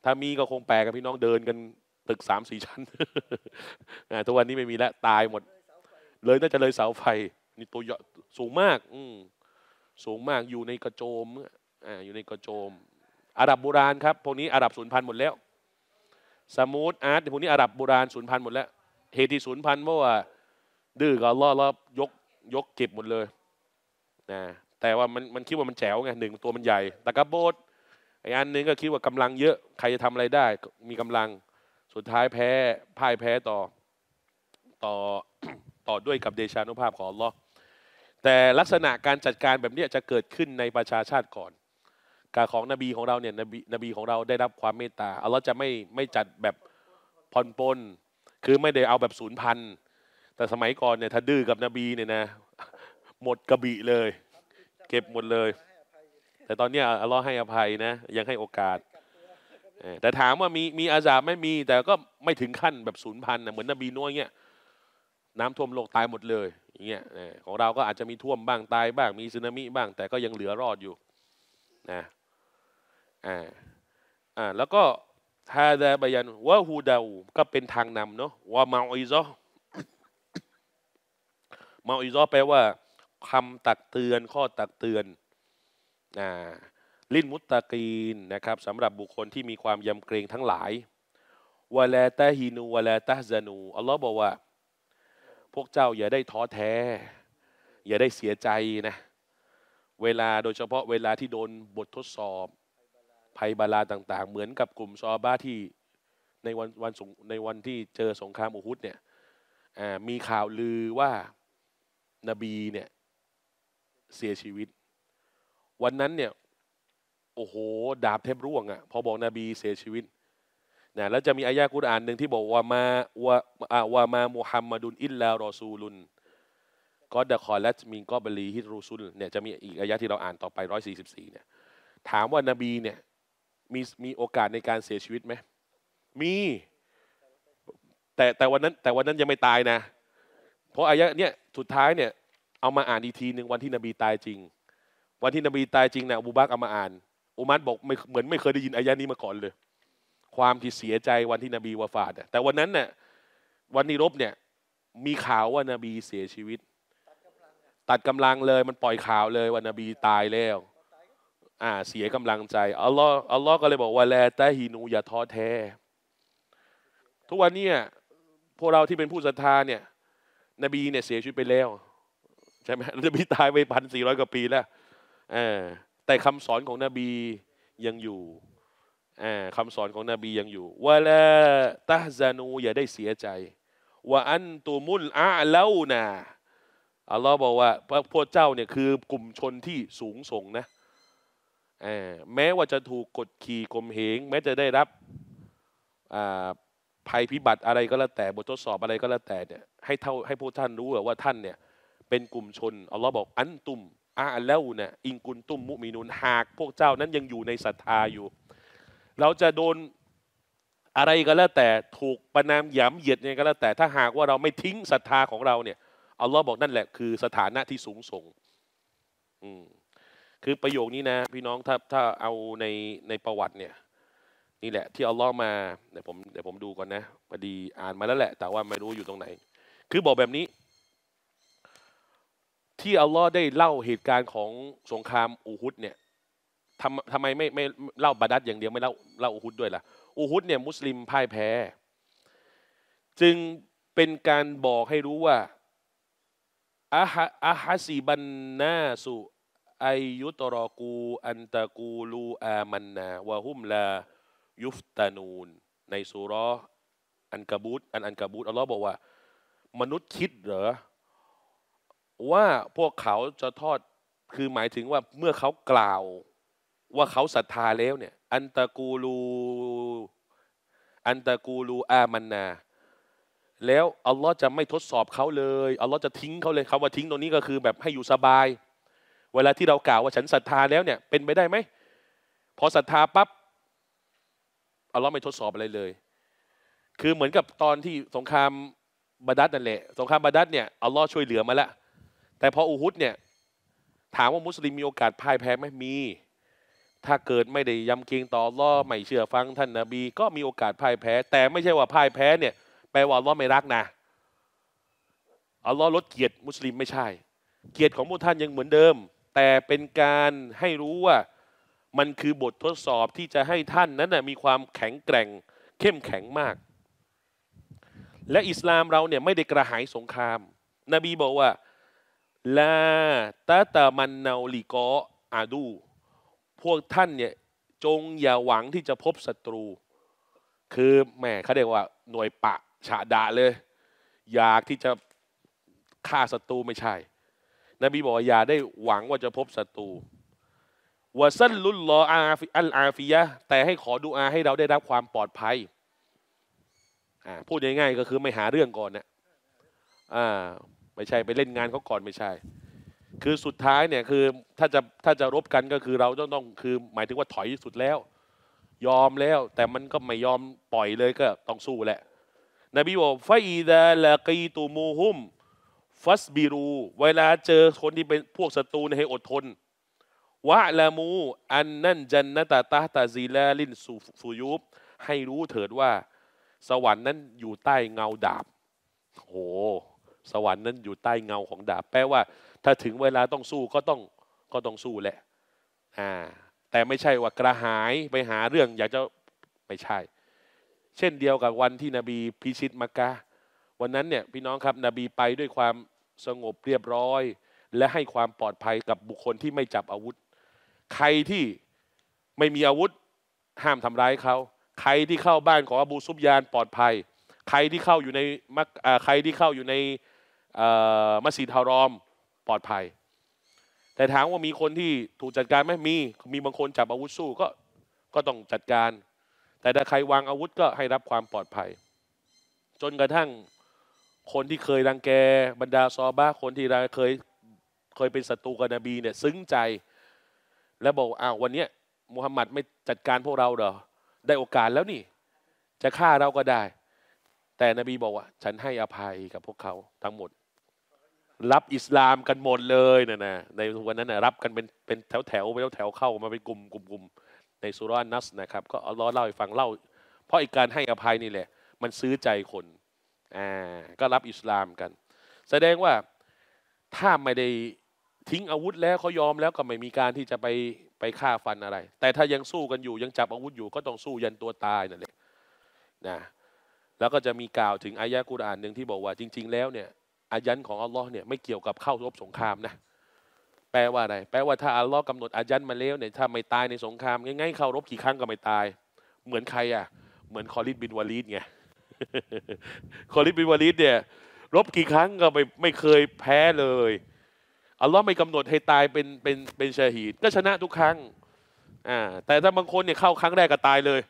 ถ้ามีก็คงแปลกับพี่น้องเดินกันตึกสามสี่ชั้นทุกวันนี้ไม่มีแล้วตายหมด เลยน่าจะเลยเสาไฟนี่ตัวสูงมาก อืสูงมากอยู่ในกระโจมอ่าอยู่ในกระโจมอาหรับโบราณครับพวกนี้อาหรับสูญพันธุ์หมดแล้ว สมูทอาร์ตพวกนี้อาหรับโบราณสูญพันธุ์หมดแล้วเหตุที่สูญพันธุ์เพราะว่า ดื้อก็ล่อ่อยกยกเก็บหมดเลยนะแต่ว่ามันมันคิดว่ามันแจ๋วไงหนึ่งตัวมันใหญ่ต่กะโบดอีกอันหนึ่งก็คิดว่ากำลังเยอะ ใครจะทำอะไรได้ มีกำลังสุดท้ายแพ้พ่ายแพ้ต่อต่อต่อด้วยกับเดชานุภาพของอัลลอฮ์แต่ลักษณะการจัดการแบบนี้จะเกิดขึ้นในประชาชาติก่อน การของนบีของเราเนี่ยนบีนบีของเราได้รับความเมตตาอัลลอฮ์จะไม่ไม่จัดแบบผ่อนปลนคือไม่ได้เอาแบบศูนย์พันแต่สมัยก่อนเนี่ย ถ้าดื้อกับนบีเนี่ยนะ หมดกระบี่เลย เก็บหมดเลยแต่ตอนนี้อัลลอฮ์ให้อภัยนะยังให้โอกาสแต่ถามว่ามีมีอาซาบไม่มี แต่ก็ไม่ถึงขั้น แบบศูนย์พันนะเหมือนนบีนัวยเงี้ยน้ำท่วมโลกตายหมดเลยอย่างเงี้ยของเราก็อาจจะมีท่วมบ้างตายบ้างมีสึนามิ บ้าง แต่ก็ยังเหลือรอดอยู่นะอ่าอ่าแล้วก็ฮาดาบยันวะฮูดาวก็เป็นทางนำเนาะวะมาอิซอมาอิซอแปลว่าคำตักเตือนข้อตักเตือนลิ้นมุตตะกีนนะครับสำหรับบุคคลที่มีความยำเกรงทั้งหลายวะลาตาฮินูวะลาตาซานูอัลลอฮ์บอกว่า พวกเจ้าอย่าได้ท้อแท้ อย่าได้เสียใจนะเวลาโดยเฉพาะเวลาที่โดนบททดสอบ ภัยบาลาต่างๆ เหมือนกับกลุ่มซอบ้าที่ในวันวันสงในวันที่เจอสงครามอุฮุดเนี่ยมีข่าวลือว่านบีเนี่ยเสียชีวิตวันนั้นเนี่ยโอ้โหดาบเทพร่วงอะ่ะพอบอกนบีเสียชีวิตนะแล้วจะมีอายะกุรอานหนึ่งที่บอกว่ามาว่าอาว่ามามุฮัมมัดุลอิลลารอซูลุนก็ดะคอลัตมิงกอบลีฮิรูซุลเนี่ยจะมีอีกอายะที่เราอ่านต่อไปร้อยสี่สี่เนี่ยถามว่านบีเนี่ยมีมีโอกาสในการเสียชีวิตไหม มีแต่แต่วันนั้นแต่วันนั้นยังไม่ตายนะ เพราะอายะเนี่ยสุดท้ายเนี่ยเอามาอ่านอีกทีหนึ่งวันที่นบีตายจริงวันที่นบีตายจริงนะอบูบักเอามาอ่านอุมัรบอกเหมือนไม่เคยได้ยินอายะนี้ มาก่อนเลย ความที่เสียใจวันที่นบีวาฟาดแต่วันนั้นเนี่ยวันนี้รบเนี่ย มีข่าวว่านบีเสียชีวิตตัดกำลังเลยมันปล่อยข่าวเลยว่านบีตายแล้ว อ่า เสียกำลังใจอัลลอฮ์อัลลอฮ์ก็เลยบอกว่าแลแต่ฮีนูอย่าท้อแท้ทุกวันนี้พวกเราที่เป็นผู้ศรัทธาเนี่ย นบีเนี่ยเสียชีวิตไปแล้วใช่ไหมนบีตายไปพันสี่ร้อยกว่าปีแล้วแต่คำสอนของนบียังอยู่คำสอนของนบียังอยู่ว่าละตาฮานู อย่าได้เสียใจว่าอันตูมุลอาเลวนาอัลลอฮ์บอกว่า พวกเจ้าเนี่ยคือกลุ่มชนที่สูงส่งนะแม้ว่าจะถูกกดขี่กลมเหง แม้จะได้รับภัยพิบัติอะไรก็แล้วแต่บททดสอบอะไรก็แล้วแต่เนี่ยให้เท่าให้พวกท่านรู้ว่าท่านเนี่ยเป็นกลุ่มชน อัลลอฮ์บอกอันตุมอาแล้วนะอิงกุลตุ้มมุมีนุนหากพวกเจ้านั้นยังอยู่ในศรัทธาอยู่ เราจะโดนอะไรก็แล้ว แต่ถูกประนามหยามเหยียดยังไงก็แล้วแต่ถ้าหากว่าเราไม่ทิ้งศรัทธาของเราเนี่ยอัลลอฮ์บอกนั่นแหละคือสถานะที่สูงส่ง อืมคือประโยคนี้นะ พี่น้องถ้าถ้าเอาในในประวัติเนี่ย นี่แหละที่อัลลอฮ์มาเดี๋ยวผมเดี๋ยวผมดูก่อนนะพอดีอ่านมาแล้วแหละ แต่ว่าไม่รู้อยู่ตรงไหน คือบอกแบบนี้ที่อัลลอฮ์ได้เล่าเหตุการณ์ของสงครามอูฮุดเนี่ยทำทำไมไม่ไม่เล่าบาดัดอย่างเดียวไม่เล่าเล่าอูฮุดด้วยล่ะอูฮุดเนี่ยมุสลิมพ่ายแพ้ จึงเป็นการบอกให้รู้ว่าอาฮะอาฮะซีบันนาสุอายุตรอกู อันตะกูลูอามันนาวะฮุมลายุฟตานูน ในสุรอันกบูตอันอันกบูตอัลลอฮ์บอกว่า มนุษย์คิดเหรอว่าพวกเขาจะทอดคือหมายถึงว่าเมื่อเขากล่าวว่าเขาศรัทธาแล้วเนี่ยอันตะกูลู อันตะกูลูอามันนาแล้วอัลลอฮ์จะไม่ทดสอบเขาเลยอัลลอฮ์จะทิ้งเขาเลยคำว่าทิ้งตรงนี้ก็คือ แบบให้อยู่สบาย เวลาที่เรากล่าวว่าฉันศรัทธาแล้วเนี่ยเป็นไปได้ไหมพอศรัทธาปั๊บอัลลอฮ์ไม่ทดสอบอะไรเลย คือเหมือนกับตอนที่สงครามบาดัดนั่นแหละสงครามบาดัดเนี่ยอัลลอฮ์ช่วยเหลือมาแล้วแต่พออูฮุดเนี่ย ถามว่ามุสลิมมีโอกาสพ่ายแพ้ไหมมี ถ้าเกิดไม่ได้ยำเกรงต่อล่อไม่เชื่อฟังท่านนาบี ก็มีโอกาสพ่ายแพ้ แต่ไม่ใช่ว่าพ่ายแพ้เนี่ยแปลว่าล้อไม่รักนะอัลลอฮ์ลดเกียรติมุสลิม ไม่ใช่ เกียรติของพวกท่านยังเหมือนเดิม แต่เป็นการให้รู้ว่า มันคือบททดสอบที่จะให้ท่านนั้นนะมีความแข็งแกร่งเข้มแข็งมาก และอิสลามเราเนี่ยไม่ได้กระหายสงคราม นบีบอกว่าลาตาตามันเนาลีกออาดู พวกท่าน เนี่ย จงอย่าหวังที่จะพบศัตรู คือแม่เขาเรียกว่าหน่วยปะฉะดาเลย อยากที่จะฆ่าศัตรูไม่ใช่ นบีบอกอย่าได้หวังว่าจะพบศัตรูวะซันลุลลออาฟิอัลอาฟิยะ แต่ให้ขอดูอาให้เราได้รับความปลอดภัยพูดง่ายๆ ก็คือไม่หาเรื่องก่อนเนี่ยไม่ใช่ไปเล่นงานเขาก่อนไม่ใช่ คือสุดท้ายเนี่ยคือถ้าจะถ้าจะรบกันก็คือเราต้องต้องคือหมายถึงว่าถอยสุดแล้ว ยอมแล้ว แต่มันก็ไม่ยอมปล่อยเลยก็ต้องสู้แหละนบีบอกฟาอีดาลากีตูมูฮุม ฟัสบิรู เวลาเจอคนที่เป็นพวกศัตรูให้อดทน วะละมู อันนั่นจันนตาตาตาซีลาลินสูสูยุบให้รู้เถิดว่าสวรรค์นั้นอยู่ใต้เงาดาบ โอ้สวรรค์นั้นอยู่ใต้เงาของดาบแปลว่าถ้าถึงเวลาต้องสู้ก็ต้องก็ต้องสู้แหละอ่าแต่ไม่ใช่ว่ากระหายไปหาเรื่องอยากจะไม่ใช่ เช่นเดียวกับวันที่นบีพิชิตมักกะวันนั้นเนี่ยพี่น้องครับนบีไปด้วยความสงบเรียบร้อย และให้ความปลอดภัยกับบุคคลที่ไม่จับอาวุธ ใครที่ไม่มีอาวุธห้ามทำร้ายเขา ใครที่เข้าบ้านของอบูซุบยานปลอดภัยใครที่เข้าอยู่ในมักใครที่เข้าอยู่ในมัสยิดฮารอมปลอดภัย แต่ถามว่ามีคนที่ถูกจัดการไหมมี มีบางคนจับอาวุธสู้ก็ก็ต้องจัดการ แต่ถ้าใครวางอาวุธก็ให้รับความปลอดภัย จนกระทั่งคนที่เคยรังแกบรรดาซอบ้าคนที่เคย เคยเป็นศัตรูกับนบีเนี่ยซึ้งใจและบอกอ้าววันนี้มุฮัมมัดไม่จัดการพวกเราเหรอ ได้โอกาสแล้วนี่ จะฆ่าเราก็ได้ แต่นบีบอกว่า ฉันให้อภัยกับพวกเขาทั้งหมดรับอิสลามกันหมดเลยนะนะในวันนั้นนะรับกันเป็นเป็นแถวแถวไปแถวแถวเข้ามาเป็นกลุ่มกลุ่มกลุ่มในสุรานัสนะครับ ก็อาลลอเล่าให้ฟังเล่า เพราะอีกการให้อภัยนี่แหละ มันซื้อใจคนอ่าก็รับอิสลามกัน แสดงว่าถ้าไม่ได้ทิ้งอาวุธแล้วเขายอมแล้วก็ไม่มีการที่จะไปไปฆ่าฟันอะไร แต่ถ้ายังสู้กันอยู่ยังจับอาวุธอยู่ก็ต้องสู้ยันตัวตายนั่นแหละนะแล้วก็จะมีกล่าวถึงอายะกุรอานหนึ่งที่บอกว่าจริง ๆ แล้วเนี่ยอายันของ อัลลอฮ์เนี่ยไม่เกี่ยวกับเข้ารบสงครามนะแปลว่าอะไรแปลว่าถ้าอัลลอฮ์กำหนดอายันมาแล้วเนี่ยถ้าไม่ตายในสงครามง่ายๆเข้ารบกี่ครั้งก็ไม่ตาย เหมือนใครอ่ะเหมือนคอลิดบินวาลีดไงคอลิดบินวาลีดเนี่ย รบกี่ครั้งก็ไม่ไม่เคยแพ้เลยอัลลอฮ์ไม่กำหนดให้ตายเป็นเป็นเป็นชาฮีดก็ชนะทุกครั้งอ่าแต่ถ้าบางคนเนี่ยเข้าครั้งแรกก็ตายเลย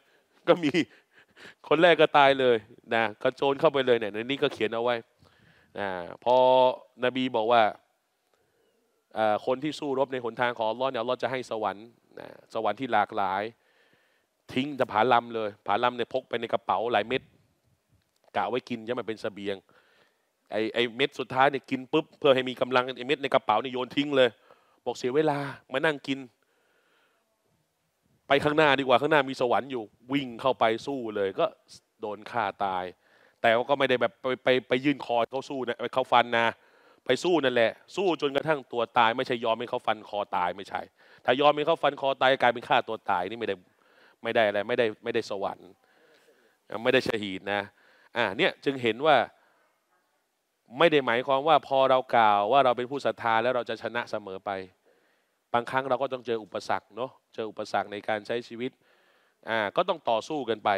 ก็มีคนแรกก็ตายเลยนะกระโจนเข้าไปเลยเนี่ยในนี้ก็เขียนเอาไว้นะพอนบีบอกว่าคนที่สู้รบในหนทางของอัลลอฮ์เนี่ยอัลลอฮ์จะให้สวรรค์สวรรค์ที่หลากหลาย ทิ้งจะผาลำเลย ผาลำเนี่ยพกไปในกระเป๋าหลายเม็ดกะไว้กินจะมาเป็นสเสบียงไอไอเม็ดสุดท้ายเนี่ยกินปุ๊บเพื่อให้มีกำลังไอเม็ดในกระเป๋าเนี่ยโยนทิ้งเลย บอกเสียเวลามานั่งกิน ไปข้างหน้าดีกว่าข้างหน้ามีสวรรค์อยู่วิ่งเข้าไปสู้เลย ก็โดนฆ่าตายแต่าก็ไม่ได้แบบไปไปไปยื่นคอเขาสู้นะไปเขาฟันนะไปสู้นั่นแหละ สู้จนกระทั่งตัวตายไม่ใช่ยอมให้เขาฟันคอตายไม่ใช่ถ้ายอมให้เขาฟันคอตายกลายเป็นฆ่าตัวตายนี่ไม่ได้ไม่ได้อะไรไม่ได้ไม่ได้สวรรค์ ไม่ได้ชหีดนะอ่าเนี่ยจึงเห็นว่าไม่ได้หมายความว่าพอเรากล่าวว่าเราเป็นผู้ศรัทธาแล้วเราจะชนะเสมอไป บางครั้งเราก็ต้องเจออุปสรรคเนาะเจออุปสรรคในการใช้ชีวิตอ่าก็ต้องต่อสู้กันไป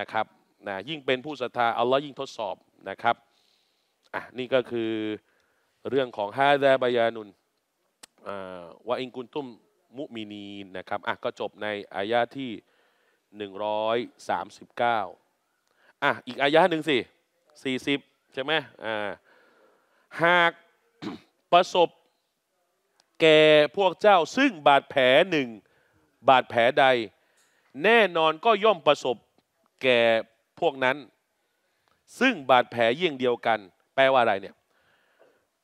นะครับนะยิ่งเป็นผู้ศรัทธา อัลลอฮ์ยิ่งทดสอบนะครับอ่ะนี่ก็คือเรื่องของฮาดาบายานุนว่าอิงกุนตุมมุมินีนนะครับอ่ะก็จบในอายะที่ 139อ่ะอีกอายะหนึ่งสิ 40 ใช่ไหมอ่าหากประสบแก่พวกเจ้าซึ่งบาดแผลหนึ่งบาดแผลใด แน่นอนก็ย่อมประสบแก่พวกนั้น ซึ่งบาดแผลเยี่ยงเดียวกัน แปลว่าอะไรเนี่ย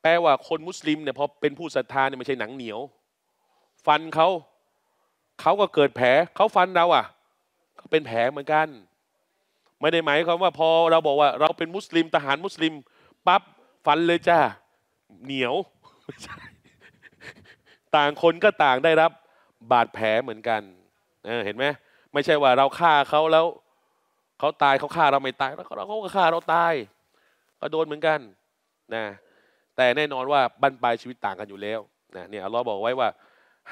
แปลว่าคนมุสลิมเนี่ยพอเป็นผู้ศรัทธาเนี่ยไม่ใช่หนังเหนียว ฟันเขาเขาก็เกิดแผลเขาฟันเราอ่ะก็เป็นแผลเหมือนกัน ไม่ได้หมายความว่าพอเราบอกว่า เราเป็นมุสลิมทหารมุสลิมปั๊บฟันเลยจ้าเหนียวไม่ใช่ต่างคนก็ต่างได้รับ บาดแผลเหมือนกันเเห็นไหมไม่ใช่ว่าเราฆ่าเขาแล้วเขาตาย เขาฆ่าเราไม่ตาย แล้วเราก็ฆ่าเราตาย ก็โดนเหมือนกันนะแต่แน่นอนว่าบั้นปลายชีวิตต่างกันอยู่แล้วนะเนี่ยเราบอกไว้ว่า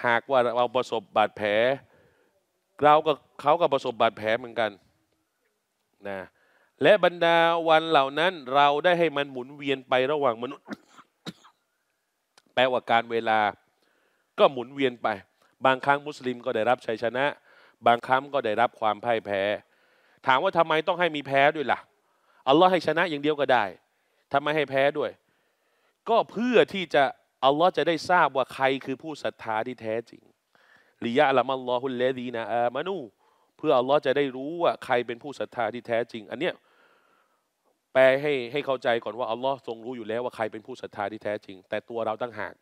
หากว่าเราประสบบาดแผล เรากับเขาก็ประสบบาดแผลเหมือนกันนะและบรรดาวันเหล่านั้นเราได้ให้มันหมุนเวียนไประหว่างมนุษย์ แปลว่าการเวลา ก็หมุนเวียนไป บางครั้งมุสลิมก็ได้รับชัยชนะ บางครั้งก็ได้รับความพ่ายแพ้ถามว่าทำไมต้องให้มีแพ้ด้วยล่ะ อัลลอฮ์ให้ชนะอย่างเดียวก็ได้ ทำไมให้แพ้ด้วย ก็เพื่อที่จะอัลลอฮ์จะได้ทราบว่าใครคือผู้ศรัทธาที่แท้จริงลิยะละมัลลอฮุลเลดีนะอามานูเพื่ออัลลอฮ์จะได้รู้ว่าใครเป็นผู้ศรัทธาที่แท้จริง อันเนี้ยแปลให้ให้เข้าใจก่อนว่าอัลลอฮ์ทรงรู้อยู่แล้วว่าใครเป็นผู้ศรัทธาที่แท้จริง แต่ตัวเราตั้งหาก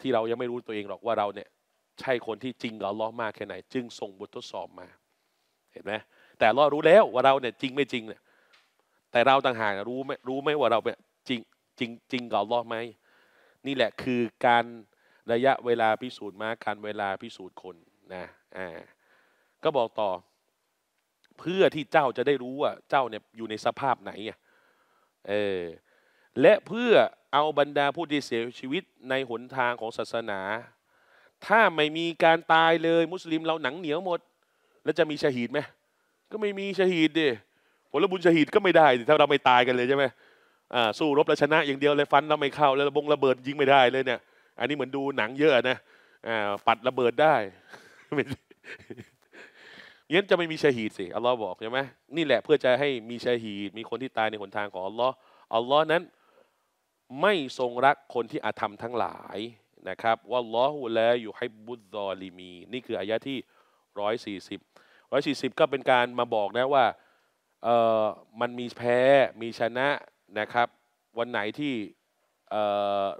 ที่เรายังไม่รู้ตัวเองหรอกว่าเราเนี่ย ใช่คนที่จริงกับอัลลอฮ์มากแค่ไหน จึงส่งบททดสอบมา เห็นไหมแต่เรารู้แล้วว่าเราเนี่ย จริงไม่จริงเนี่ย แต่เราต่างหากรู้ไหมรู้ไหมว่าเราเนี่ยจริง จริงจริงกับรอดไหมนี่แหละคือการระยะเวลาพิสูจน์มาการเวลาพิสูจน์คนนะอ่า ก็บอกต่อ เพื่อที่เจ้าจะได้รู้ว่าเจ้าเนี่ยอยู่ในสภาพไหนเออและเพื่อเอาบรรดาผู้ที่เสียชีวิตในหนทางของศาสนา ถ้าไม่มีการตายเลยมุสลิมเราหนังเหนียวหมด แล้วจะมีชาฮีดไหมก็ไม่มีชฮีดดิผลบุญชฮีดก็ไม่ได้ ถ้าเราไม่ตายกันเลยใช่ไหมอ่าสู้รบแล้วชนะ อย่างเดียวเลยฟันเราไม่เข้า แล้วระบงระเบิดยิงไม่ได้เลยเนี่ย อันนี้เหมือนดูหนังเยอะนะอ่าปัดระเบิดได้งั้นจะไม่มีชฮีดสิอัลลอฮ์บอกใช่ไหมนี่แหละเพื่อจะให้มีชฮีดมีคนที่ตายในหนทางของอัลลอฮ์อัลลอฮ์นั้นไม่ทรงรักคนที่อาธรรมทั้งหลายนะครับว่าลลอหูแลอยู่ให้บุตรอลีมี นี่คืออายะที่ร้อยสี่สิบร้อยสี่สิบก็เป็นการมาบอกนะว่าเออมันมีแพ้มีชนะนะครับ วันไหนที่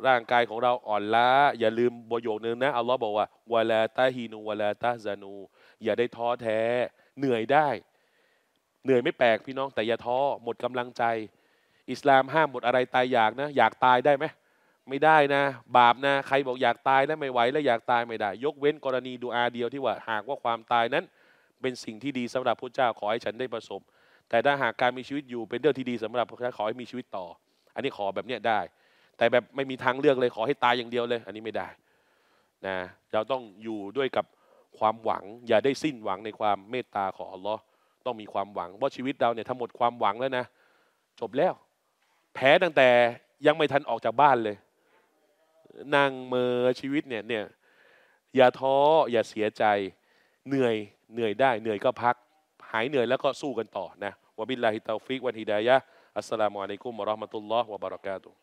ร่างกายของเราอ่อนล้า อย่าลืมประโยคนึงนะอัลลอฮ์บอกว่าวาลาตาฮีนูวาลาตาซานู อย่าได้ท้อแท้เหนื่อยได้ เหนื่อยไม่แปลกพี่น้องแต่อย่าท้อ หมดกำลังใจ อิสลามห้ามหมดอะไรตายอยากนะ อยากตายได้ไหมไม่ได้นะ บาปนะ ใครบอกอยากตายแล้วไม่ไหวแล้วอยากตายไม่ได้ยกเว้นกรณีดูอาเดียวที่ว่าหากว่าความตายนั้นเป็นสิ่งที่ดีสำหรับพระเจ้าขอให้ฉันได้ประสบ แต่ถ้าหากการมีชีวิตอยู่เป็นเรื่องที่ดีสำหรับพระเจ้าขอให้มีชีวิตต่อ อันนี้ขอแบบเนี้ยได้ แต่แบบไม่มีทางเลือกเลยขอให้ตายอย่างเดียวเลย อันนี้ไม่ได้ นะ เราต้องอยู่ด้วยกับความหวัง อย่าได้สิ้นหวังในความเมตตาของอัลลอฮ์ต้องมีความหวังว่าชีวิตเราเนี่ยั้งหมดความหวังแล้วนะ จบแล้ว แพ้ตั้งแต่ยังไม่ทันออกจากบ้านเลย นั่งเมอชีวิตเนี่ยเนี่ยอย่าท้ออย่าเสียใจเหนื่อยเหนื่อยได้เหนื่อยก็พัก หายเหนื่อยแล้วก็สู้กันต่อนะวะบิลลาฮิตาฟิกวันฮิดายะอัสสลามุอะลัยกุมวะราะห์มะตุลลอฮ์วะบะเราะกาตุฮ์